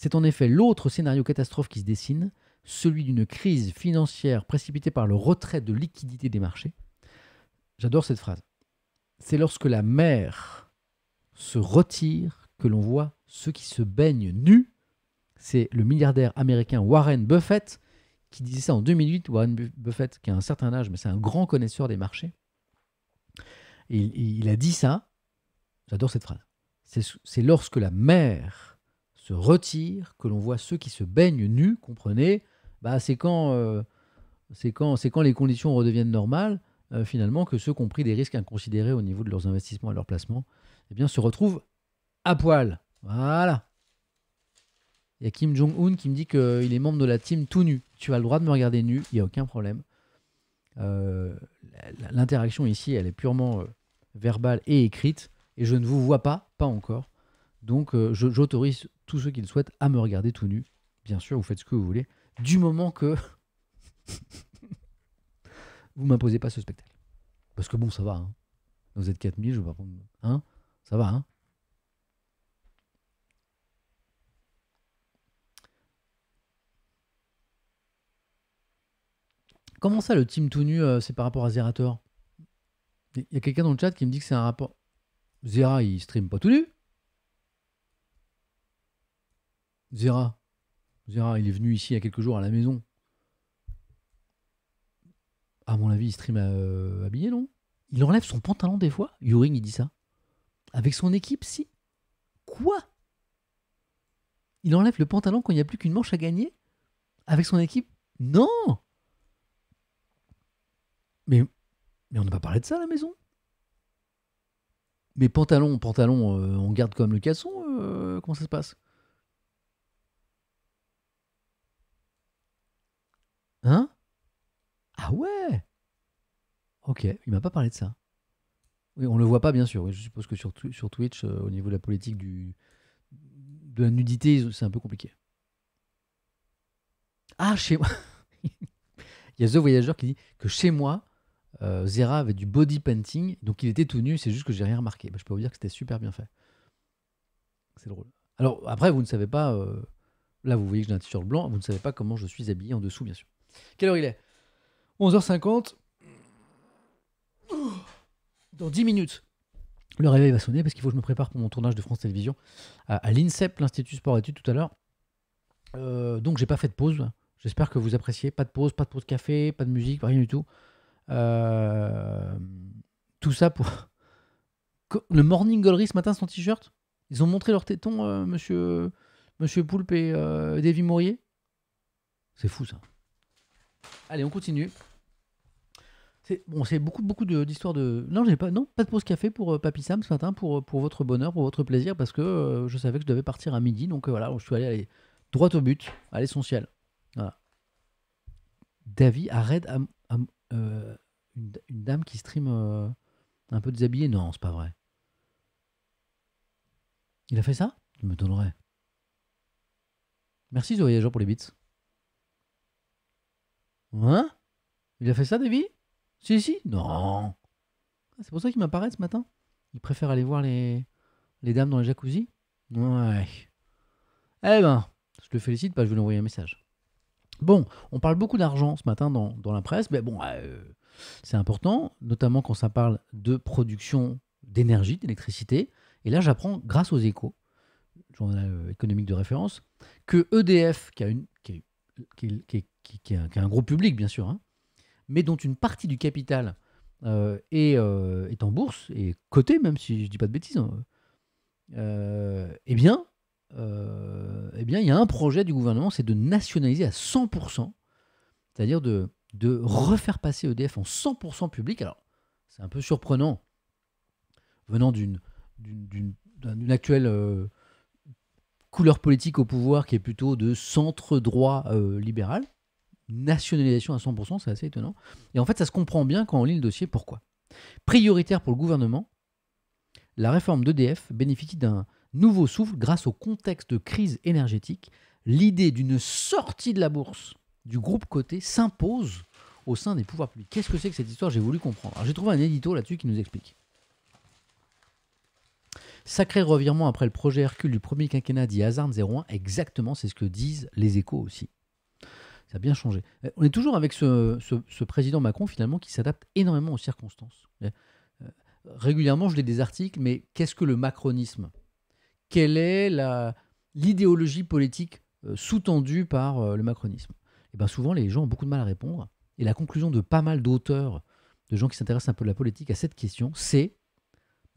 c'est en effet l'autre scénario catastrophe qui se dessine, celui d'une crise financière précipitée par le retrait de liquidité des marchés. J'adore cette phrase. C'est lorsque la mer se retire que l'on voit ceux qui se baignent nus. C'est le milliardaire américain Warren Buffett qui disait ça en 2008. Warren Buffett, qui a un certain âge, mais c'est un grand connaisseur des marchés. il a dit ça. J'adore cette phrase. C'est lorsque la mer se retire, que l'on voit ceux qui se baignent nus, comprenez, bah, c'est quand, euh, c'est quand, quand les conditions redeviennent normales, euh, finalement, que ceux qui ont pris des risques inconsidérés au niveau de leurs investissements et leurs placements, eh bien, se retrouvent à poil. Voilà. Il y a Kim Jong-un qui me dit qu'il est membre de la team tout nu. Tu as le droit de me regarder nu, il n'y a aucun problème. Euh, l'interaction ici, elle est purement verbale et écrite. Et je ne vous vois pas, pas encore. Donc euh, j'autorise tous ceux qui le souhaitent à me regarder tout nu. Bien sûr, vous faites ce que vous voulez, du moment que vous m'imposez pas ce spectacle. Parce que bon, ça va. Hein. Vous êtes 4000, je vais pas prendre. Hein. ça va, hein Comment ça, le team tout nu, euh, c'est par rapport à Zerator Il y a quelqu'un dans le chat qui me dit que c'est un rapport. Zera, il stream pas tout nu. Zera. Zera, il est venu ici il y a quelques jours à la maison. À mon avis, il stream à, euh, habillé, non Il enlève son pantalon des fois Yuring, il dit ça. Avec son équipe, si. Quoi Il enlève le pantalon quand il n'y a plus qu'une manche à gagner Avec son équipe Non Mais, mais on n'a pas parlé de ça à la maison mais pantalon, pantalon, euh, on garde comme le casson euh, Comment ça se passe Ah ouais Ok, il m'a pas parlé de ça. Oui, on le voit pas, bien sûr. je suppose que sur, Twitch, euh, au niveau de la politique du, de la nudité, c'est un peu compliqué. Ah, chez moi Il y a The Voyageur qui dit que chez moi, euh, Zera avait du body painting, donc il était tout nu, c'est juste que j'ai rien remarqué. Bah, je peux vous dire que c'était super bien fait. C'est drôle. Alors après, vous ne savez pas, euh, là vous voyez que j'ai un t-shirt blanc, vous ne savez pas comment je suis habillé en dessous, bien sûr. Quelle heure il est 11h50. Dans 10 minutes, le réveil va sonner parce qu'il faut que je me prépare pour mon tournage de France Télévisions à, l'INSEP, l'Institut Sport Études, tout à l'heure. Euh, donc, j'ai pas fait de pause. J'espère que vous appréciez. Pas de pause, pas de pause café, pas de musique, rien du tout. Euh, tout ça pour. Le morning gallery ce matin, son t-shirt Ils ont montré leur tétons, euh, monsieur, monsieur Poulpe et David Morier. C'est fou ça. Allez, on continue. C'est bon, c'est beaucoup, beaucoup d'histoires de, Non, j'ai pas, non, pas de pause café pour euh, Papy Sam ce matin pour, euh, pour votre bonheur, pour votre plaisir, parce que euh, je savais que je devais partir à midi, donc voilà, je suis allé aller droit au but, à l'essentiel. Voilà. David arrête à, une, dame qui stream un peu déshabillée. Non, c'est pas vrai. Il a fait ça Je me donnerais. Merci Voyageur pour les bits. Hein Il a fait ça, David Si, si. Non. Ah, c'est pour ça qu'il m'apparaît ce matin. Il préfère aller voir les, les dames dans les jacuzzi. Ouais. Eh ben, je le félicite, pas, je vais lui envoyer un message. Bon, on parle beaucoup d'argent ce matin dans, la presse, mais bon, euh, c'est important, notamment quand ça parle de production d'énergie, d'électricité. Et là, j'apprends grâce aux échos, journal euh, économique de référence, que EDF, qui a, une, qui a qui, qui, a, un gros public, bien sûr, hein, mais dont une partie du capital euh, euh, est, en bourse, et cotée, même si je ne dis pas de bêtises, hein. euh, eh bien, eh bien, il y a un projet du gouvernement, c'est de nationaliser à 100%, c'est-à-dire de, de refaire passer EDF en 100% public. Alors, c'est un peu surprenant, venant d'une, d'une actuelle couleur politique au pouvoir qui est plutôt de centre-droit euh, libéral. Nationalisation à 100%, c'est assez étonnant. Et en fait, ça se comprend bien quand on lit le dossier. Pourquoi Prioritaire pour le gouvernement, la réforme d'EDF bénéficie d'un nouveau souffle grâce au contexte de crise énergétique. L'idée d'une sortie de la bourse du groupe côté s'impose au sein des pouvoirs publics. Qu'est-ce que c'est que cette histoire J'ai voulu comprendre. J'ai trouvé un édito là-dessus qui nous explique. Sacré revirement après le projet Hercule du premier quinquennat dit Hazard 01, exactement, c'est ce que disent les échos aussi. Ça a bien changé. Euh, on est toujours avec ce, ce, président Macron finalement qui s'adapte énormément aux circonstances. Euh, euh, régulièrement, je lis des articles, mais qu'est-ce que le macronisme Quelle est l'idéologie politique sous-tendue par le macronisme Et eh ben, souvent, les gens ont beaucoup de mal à répondre. Et la conclusion de pas mal d'auteurs, de gens qui s'intéressent un peu à la politique, à cette question, c'est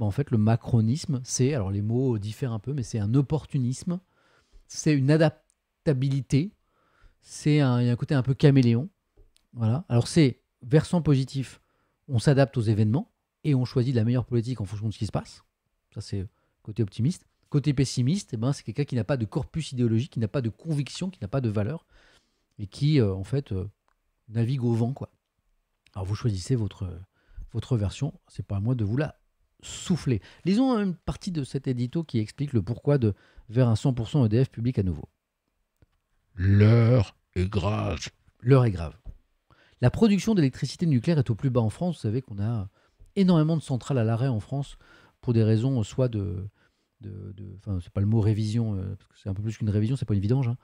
bah, en fait, le macronisme, c'est, alors les mots diffèrent un peu, mais c'est un opportunisme, c'est une adaptabilité, c'est un, côté un peu caméléon. Voilà. Alors c'est versant positif, on s'adapte aux événements et on choisit la meilleure politique en fonction de ce qui se passe. Ça, c'est côté optimiste. Côté pessimiste, eh ben, c'est quelqu'un qui n'a pas de corpus idéologique, qui n'a pas de conviction, qui n'a pas de valeur et qui, euh, en fait, euh, navigue au vent. Quoi. Alors vous choisissez votre, euh, votre version. C'est pas à moi de vous la souffler. Lisons une partie de cet édito qui explique le pourquoi de vers un 100% EDF public à nouveau. L'heure est grave. L'heure est grave. La production d'électricité nucléaire est au plus bas en France. Vous savez qu'on a énormément de centrales à l'arrêt en France pour des raisons euh, soit de. de, de enfin, c'est pas le mot révision, euh, parce que c'est un peu plus qu'une révision, c'est pas une vidange, hein,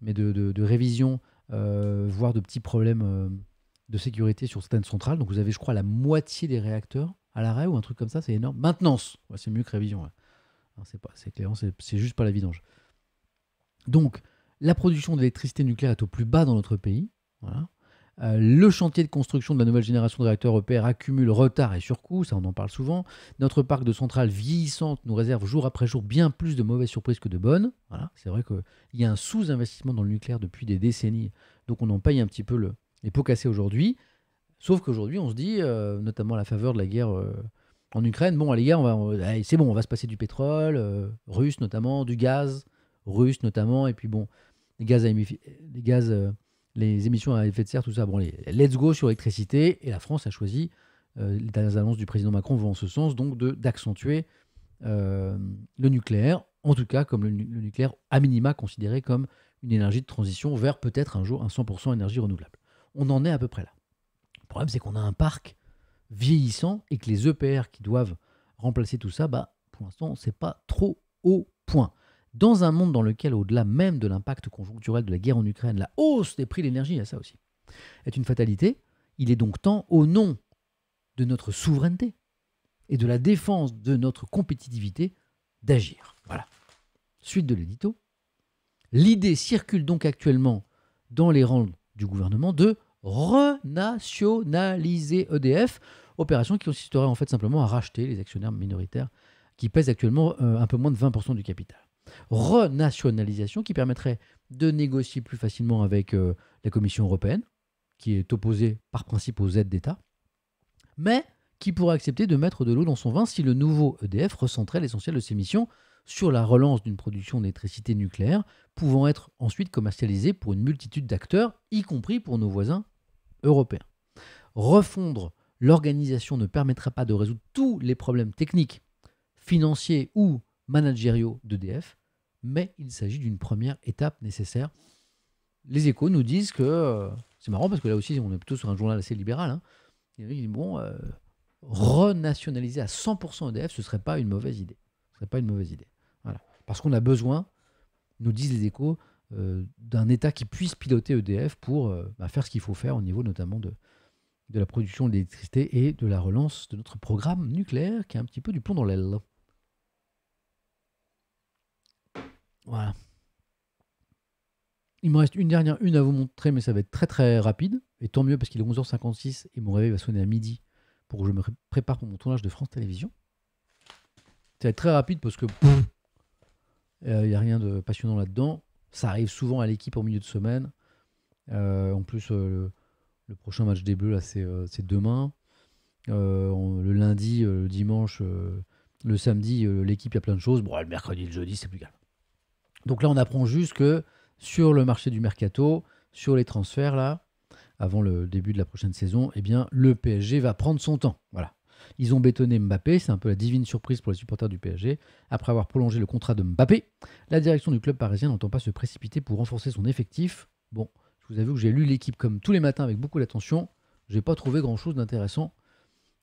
mais de, révision, euh, voire de petits problèmes de sécurité sur certaines centrales. Donc vous avez, je crois, la moitié des réacteurs à l'arrêt ou un truc comme ça, c'est énorme. Maintenance, c'est mieux que révision. Hein, c'est pas, c'est clair, c'est juste pas la vidange. Donc, la production d'électricité nucléaire est au plus bas dans notre pays. Euh, le chantier de construction de la nouvelle génération de réacteurs EPR accumule retard et surcoût, ça on en parle souvent. Notre parc de centrales vieillissantes nous réserve jour après jour bien plus de mauvaises surprises que de bonnes. Voilà. C'est vrai qu'il y a un sous-investissement dans le nucléaire depuis des décennies, donc on en paye un petit peu le, les pots cassés aujourd'hui. Sauf qu'aujourd'hui, on se dit, euh, notamment à la faveur de la guerre euh, en Ukraine, bon, les gars, on c'est bon, on va se passer du pétrole euh, russe notamment, du gaz russe notamment, et puis bon, les gaz, les, gaz les émissions à effet de serre, tout ça. Bon, les, let's go sur l'électricité. Et la France a choisi, les dernières annonces du président Macron vont en ce sens, donc de, d'accentuer le nucléaire, en tout cas comme le, nucléaire à minima considéré comme une énergie de transition vers peut-être un jour un 100% énergie renouvelable on en est à peu près là. Le problème, c'est qu'on a un parc vieillissant et que les EPR qui doivent remplacer tout ça, bah, pour l'instant, c'est pas trop au point. Dans un monde dans lequel, au-delà même de l'impact conjoncturel de la guerre en Ukraine, la hausse des prix de l'énergie, il y a ça aussi, est une fatalité, il est donc temps, au nom de notre souveraineté et de la défense de notre compétitivité, d'agir. Voilà. Suite de l'édito. L'idée circule donc actuellement dans les rangs du gouvernement de renationaliser EDF, opération qui consisterait en fait simplement à racheter les actionnaires minoritaires qui pèsent actuellement euh, un peu moins de 20% du capital. Renationalisation qui permettrait de négocier plus facilement avec euh, la Commission européenne, qui est opposée par principe aux aides d'État, mais qui pourrait accepter de mettre de l'eau dans son vin si le nouveau EDF recentrait l'essentiel de ses missions sur la relance d'une production d'électricité nucléaire, pouvant être ensuite commercialisée pour une multitude d'acteurs, y compris pour nos voisins européens. Refondre l'organisation ne permettra pas de résoudre tous les problèmes techniques, financiers ou managériaux d'EDF, mais il s'agit d'une première étape nécessaire. Les échos nous disent que, euh, c'est marrant parce que là aussi on est plutôt sur un journal assez libéral, hein. bon, euh, renationaliser à 100% EDF, ce ne serait pas une mauvaise idée. Ce serait pas une mauvaise idée. Parce qu'on a besoin, nous disent les échos, euh, d'un État qui puisse piloter EDF pour euh, bah, faire ce qu'il faut faire au niveau notamment de, de la production d'électricité et de la relance de notre programme nucléaire qui a un petit peu du plomb dans l'aile. Voilà. Il me reste une dernière, une à vous montrer, mais ça va être très très rapide. Et tant mieux parce qu'il est 11h56 et mon réveil va sonner à midi pour que je me prépare pour mon tournage de France Télévisions. Ça va être très rapide parce que il euh, n'y a rien de passionnant là-dedans. Ça arrive souvent à l'équipe au milieu de semaine. Euh, en plus, euh, le, prochain match des Bleus, là, c'est, demain. le lundi, le dimanche, le samedi, l'équipe, il y a plein de choses. Bon, le mercredi, le jeudi, c'est plus grave Donc là, on apprend juste que sur le marché du mercato, sur les transferts, là, avant le début de la prochaine saison, eh bien, le PSG va prendre son temps. Voilà. Ils ont bétonné Mbappé, c'est un peu la divine surprise pour les supporters du PSG. Après avoir prolongé le contrat de Mbappé, la direction du club parisien n'entend pas se précipiter pour renforcer son effectif. Bon, je vous avoue que j'ai lu l'équipe comme tous les matins avec beaucoup d'attention. Je n'ai pas trouvé grand chose d'intéressant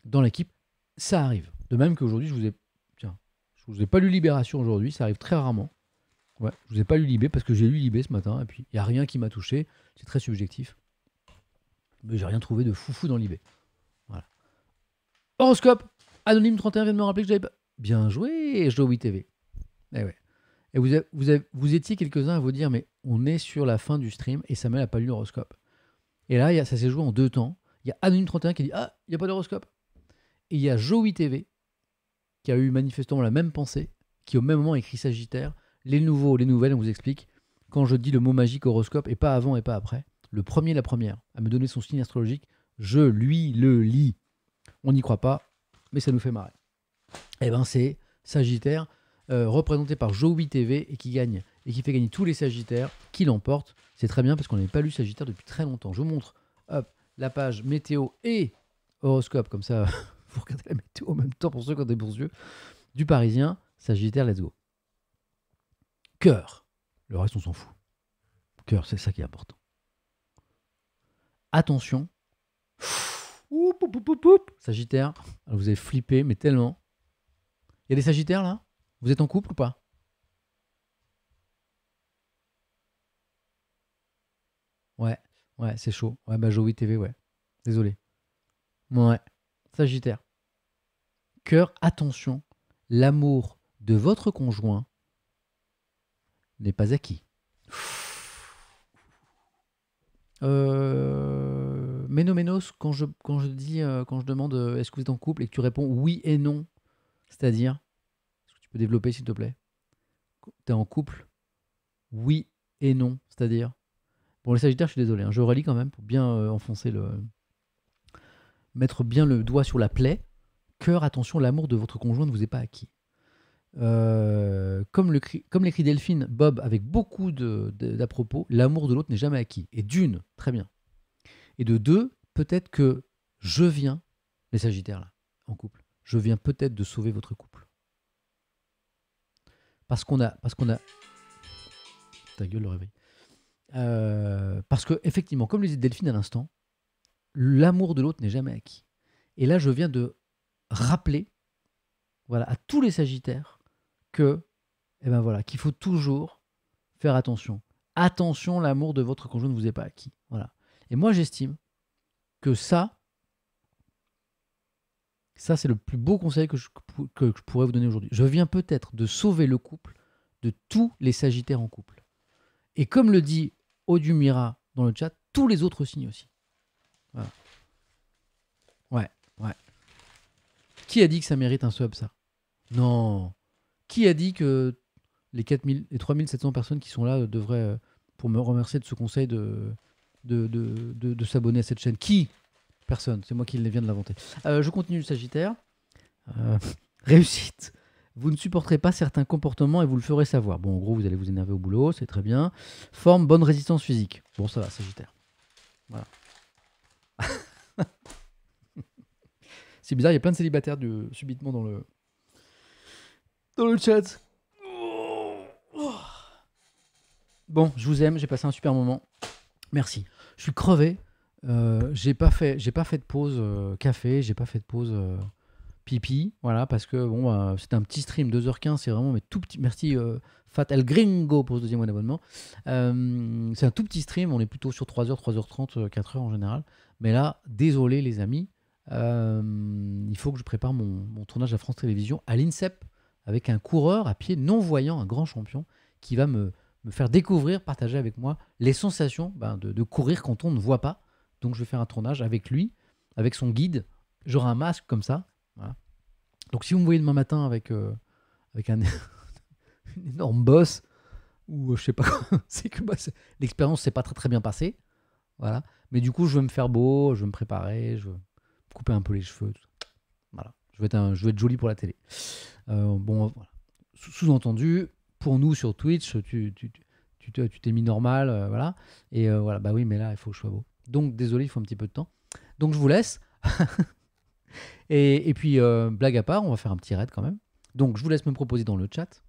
dans l'équipe. Ça arrive. De même qu'aujourd'hui, je vous ai. Tiens, je vous ai pas lu Libération aujourd'hui, ça arrive très rarement. Ouais, je vous ai pas lu Libé parce que j'ai lu Libé ce matin et puis il n'y a rien qui m'a touché. C'est très subjectif. Mais j'ai rien trouvé de foufou dans Libé. Horoscope, Anonyme 31 vient de me rappeler que j'avais Bien joué, Joey TV. Et, eh ouais. et vous, vous, vous étiez quelques-uns à vous dire, mais on est sur la fin du stream et Samuel n'a pas lu l'horoscope. Et là, ça s'est joué en deux temps. Il y a Anonyme 31 qui dit Ah, il n'y a pas d'horoscope. Et il y a Joey TV qui a eu manifestement la même pensée, qui au même moment écrit Sagittaire. Les nouveaux, les nouvelles, on vous explique. Quand je dis le mot magique horoscope, et pas avant et pas après, le premier, la première, à me donner son signe astrologique, je lui le lis. On n'y croit pas, mais ça nous fait marrer. Eh ben c'est Sagittaire, euh, représenté par Joey TV et qui gagne et qui fait gagner tous les Sagittaires, qui l'emporte. C'est très bien parce qu'on n'avait pas lu Sagittaire depuis très longtemps. Je vous montre hop, la page météo et horoscope, comme ça vous regardez la météo en même temps pour ceux qui ont des bons yeux, du Parisien, Sagittaire, let's go. Cœur. Le reste, on s'en fout. Cœur, c'est ça qui est important. Attention. Sagittaire, vous avez flippé, mais tellement. Il y a des Sagittaires là Vous êtes en couple ou pas Ouais, ouais, c'est chaud. Ouais, bah Joey TV, ouais. Désolé. Ouais, Sagittaire. Cœur, attention, l'amour de votre conjoint n'est pas acquis. Euh... Ménoménos, quand je, quand je dis, euh, quand je demande euh, est-ce que vous êtes en couple et que tu réponds oui et non, c'est-à-dire, est-ce que tu peux développer s'il te plaît es en couple Oui et non, c'est-à-dire Bon, les Sagittaires, je suis désolé, hein, je relis quand même pour bien euh, enfoncer le. mettre bien le doigt sur la plaie. Cœur, attention, l'amour de votre conjoint ne vous est pas acquis. comme, l'écrit Delphine, Bob, avec beaucoup de, d'à propos, l'amour de l'autre n'est jamais acquis. Et d'une, très bien. Et de deux, peut-être que je viens, les Sagittaires là, en couple, je viens peut-être de sauver votre couple. Parce qu'on a, parce qu'on a, ta gueule le réveil. Euh, parce que effectivement, comme le disait Delphine à l'instant, l'amour de l'autre n'est jamais acquis. Et là, je viens de rappeler, voilà, à tous les Sagittaires que, eh ben voilà, qu'il faut toujours faire attention. Attention, l'amour de votre conjoint ne vous est pas acquis. Et moi, j'estime que ça, ça, c'est le plus beau conseil que je, que je pourrais vous donner aujourd'hui. Je viens peut-être de sauver le couple de tous les Sagittaires en couple. Et comme le dit Odumira dans le chat, tous les autres signes aussi. Voilà. Ouais, ouais. Qui a dit que ça mérite un sub, ça Non. Qui a dit que les, 4000, les 3700 personnes qui sont là euh, devraient, euh, pour me remercier de ce conseil, de, de, s'abonner à cette chaîne. Qui Personne, c'est moi qui viens de l'inventer. Euh, je continue le Sagittaire. Euh, réussite. Vous ne supporterez pas certains comportements et vous le ferez savoir. Bon, en gros, vous allez vous énerver au boulot, c'est très bien. Forme, bonne résistance physique. Bon, ça va, Sagittaire. Voilà. c'est bizarre, il y a plein de célibataires de, subitement dans le, dans le chat. Bon, je vous aime, j'ai passé un super moment. Merci. Je suis crevé. Euh, j'ai pas fait, j'ai pas fait de pause euh, café, j'ai pas fait de pause euh, pipi, voilà, parce que bon, bah, c'est un petit stream, 2h15, c'est vraiment mais tout petit. Merci euh, Fat El Gringo pour ce deuxième mois d'abonnement. c'est un tout petit stream, on est plutôt sur 3h, 3h30, 4h en général. Mais là, désolé les amis, il faut que je prépare mon, mon tournage à France Télévisions à l'INSEP avec un coureur à pied non voyant, un grand champion, qui va me me faire découvrir, partager avec moi les sensations ben, de, courir quand on ne voit pas. Donc je vais faire un tournage avec lui, avec son guide. J'aurai un masque comme ça. Donc si vous me voyez demain matin avec, euh, avec un, une énorme bosse, ou euh, je sais pas c'est que bah, l'expérience s'est pas très très bien passée. Voilà. Mais du coup, je vais me faire beau, je vais me préparer, je vais couper un peu les cheveux. Voilà. Je vais, être joli pour la télé. Euh, bon, Sous-entendu, pour nous sur Twitch, tu, t'es mis normal, euh, voilà. Et euh, voilà, bah oui, mais là, il faut que je sois beau. Donc, désolé, il faut un petit peu de temps. Donc, je vous laisse. et, puis, euh, blague à part, on va faire un petit raid quand même. Donc, je vous laisse me proposer dans le chat,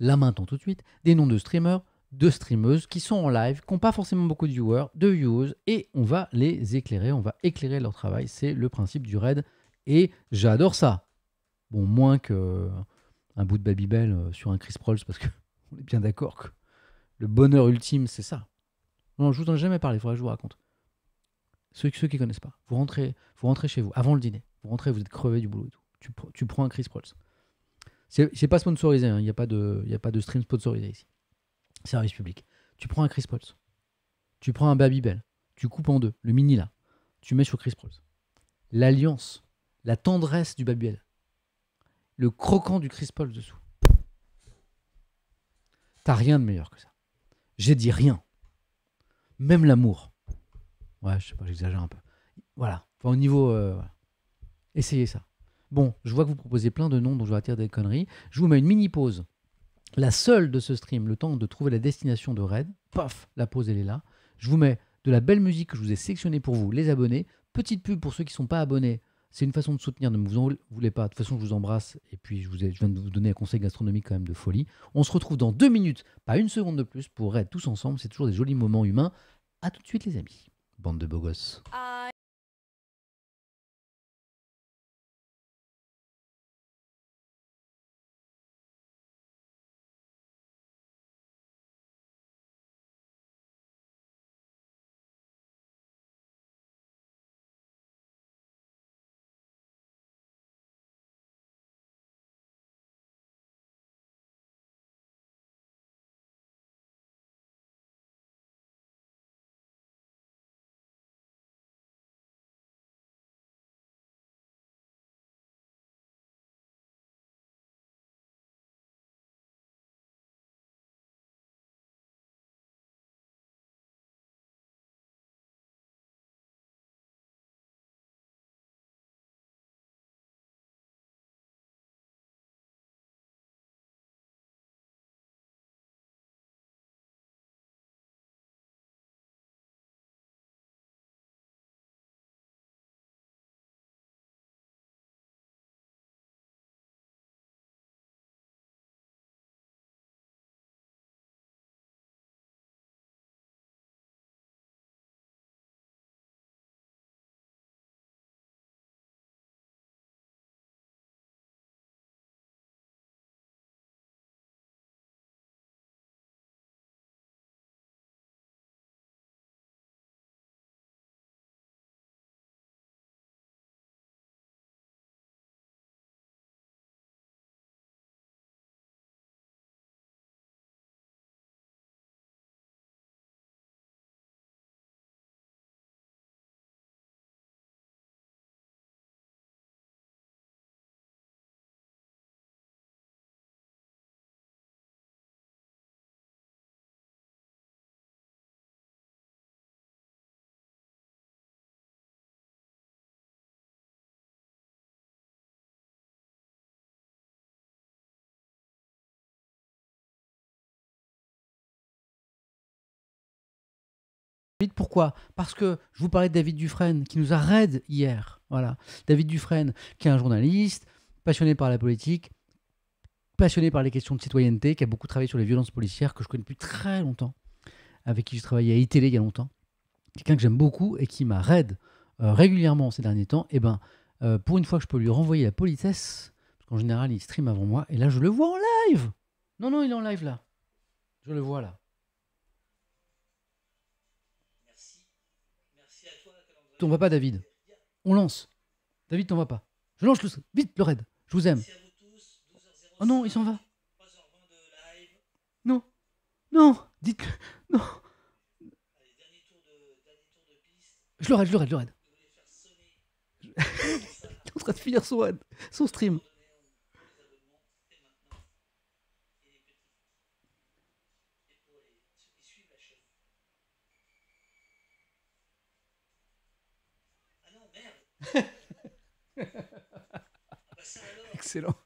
là maintenant tout de suite, des noms de streamers, de streameuses qui sont en live, qui n'ont pas forcément beaucoup de viewers, de views, et on va les éclairer, on va éclairer leur travail. C'est le principe du raid. Et j'adore ça. Bon, moins que un bout de Babybel euh, sur un Chris Prolls parce que on est bien d'accord que le bonheur ultime, c'est ça. Non, je vous en ai jamais parlé, il que je vous raconte. Ceux, ceux qui ne connaissent pas, vous rentrez, vous rentrez chez vous avant le dîner. Vous rentrez, vous êtes crevé du boulot et tout. Tu, prends un Chris Prolls. C'est pas sponsorisé, hein, il n'y a, pas de, y a pas de stream sponsorisé ici. Service public. Tu prends un Chris Prolls. Tu prends un Babybel. Tu coupes en deux, le mini là. Tu mets sur Chris Prolls. L'alliance, la tendresse du Babybel le croquant du Chris Paul dessous. T'as rien de meilleur que ça. J'ai dit rien. Même l'amour. Ouais, je sais pas, j'exagère un peu. Voilà. Enfin, au niveau. Euh, Essayez ça. Bon, je vois que vous proposez plein de noms dont je vais attirer des conneries. Je vous mets une mini pause. La seule de ce stream, le temps de trouver la destination de Red. Paf, la pause, elle est là. Je vous mets de la belle musique que je vous ai sélectionnée pour vous, les abonnés. Petite pub pour ceux qui ne sont pas abonnés c'est une façon de soutenir, ne vous en voulez pas. De toute façon, je vous embrasse et puis je, viens de vous donner un conseil gastronomique quand même de folie. On se retrouve dans deux minutes, pas une seconde de plus, pour être tous ensemble. C'est toujours des jolis moments humains. À tout de suite, les amis. Bande de beaux gosses. Ah. pourquoi Parce que je vous parlais de David Dufresne qui nous a raid hier. Voilà. David Dufresne, qui est un journaliste, passionné par la politique, passionné par les questions de citoyenneté, qui a beaucoup travaillé sur les violences policières, que je connais depuis très longtemps, avec qui j'ai travaillé à ITL il y a longtemps. Quelqu'un que j'aime beaucoup et qui m'a raid euh, régulièrement ces derniers temps. Et eh ben, euh, pour une fois je peux lui renvoyer la politesse, parce qu'en général, il stream avant moi, et là, je le vois en live. Non, non, il est en live là. Je le vois là. t'en vas pas, David. On lance. David, t'en va pas. Je lance le. Vite, le raid. Je vous aime. Oh non, il s'en va. Non. Non. Dites le Non. Je le raid, je le raid, je le raid. Il est en train de finir son, son stream. Excellent.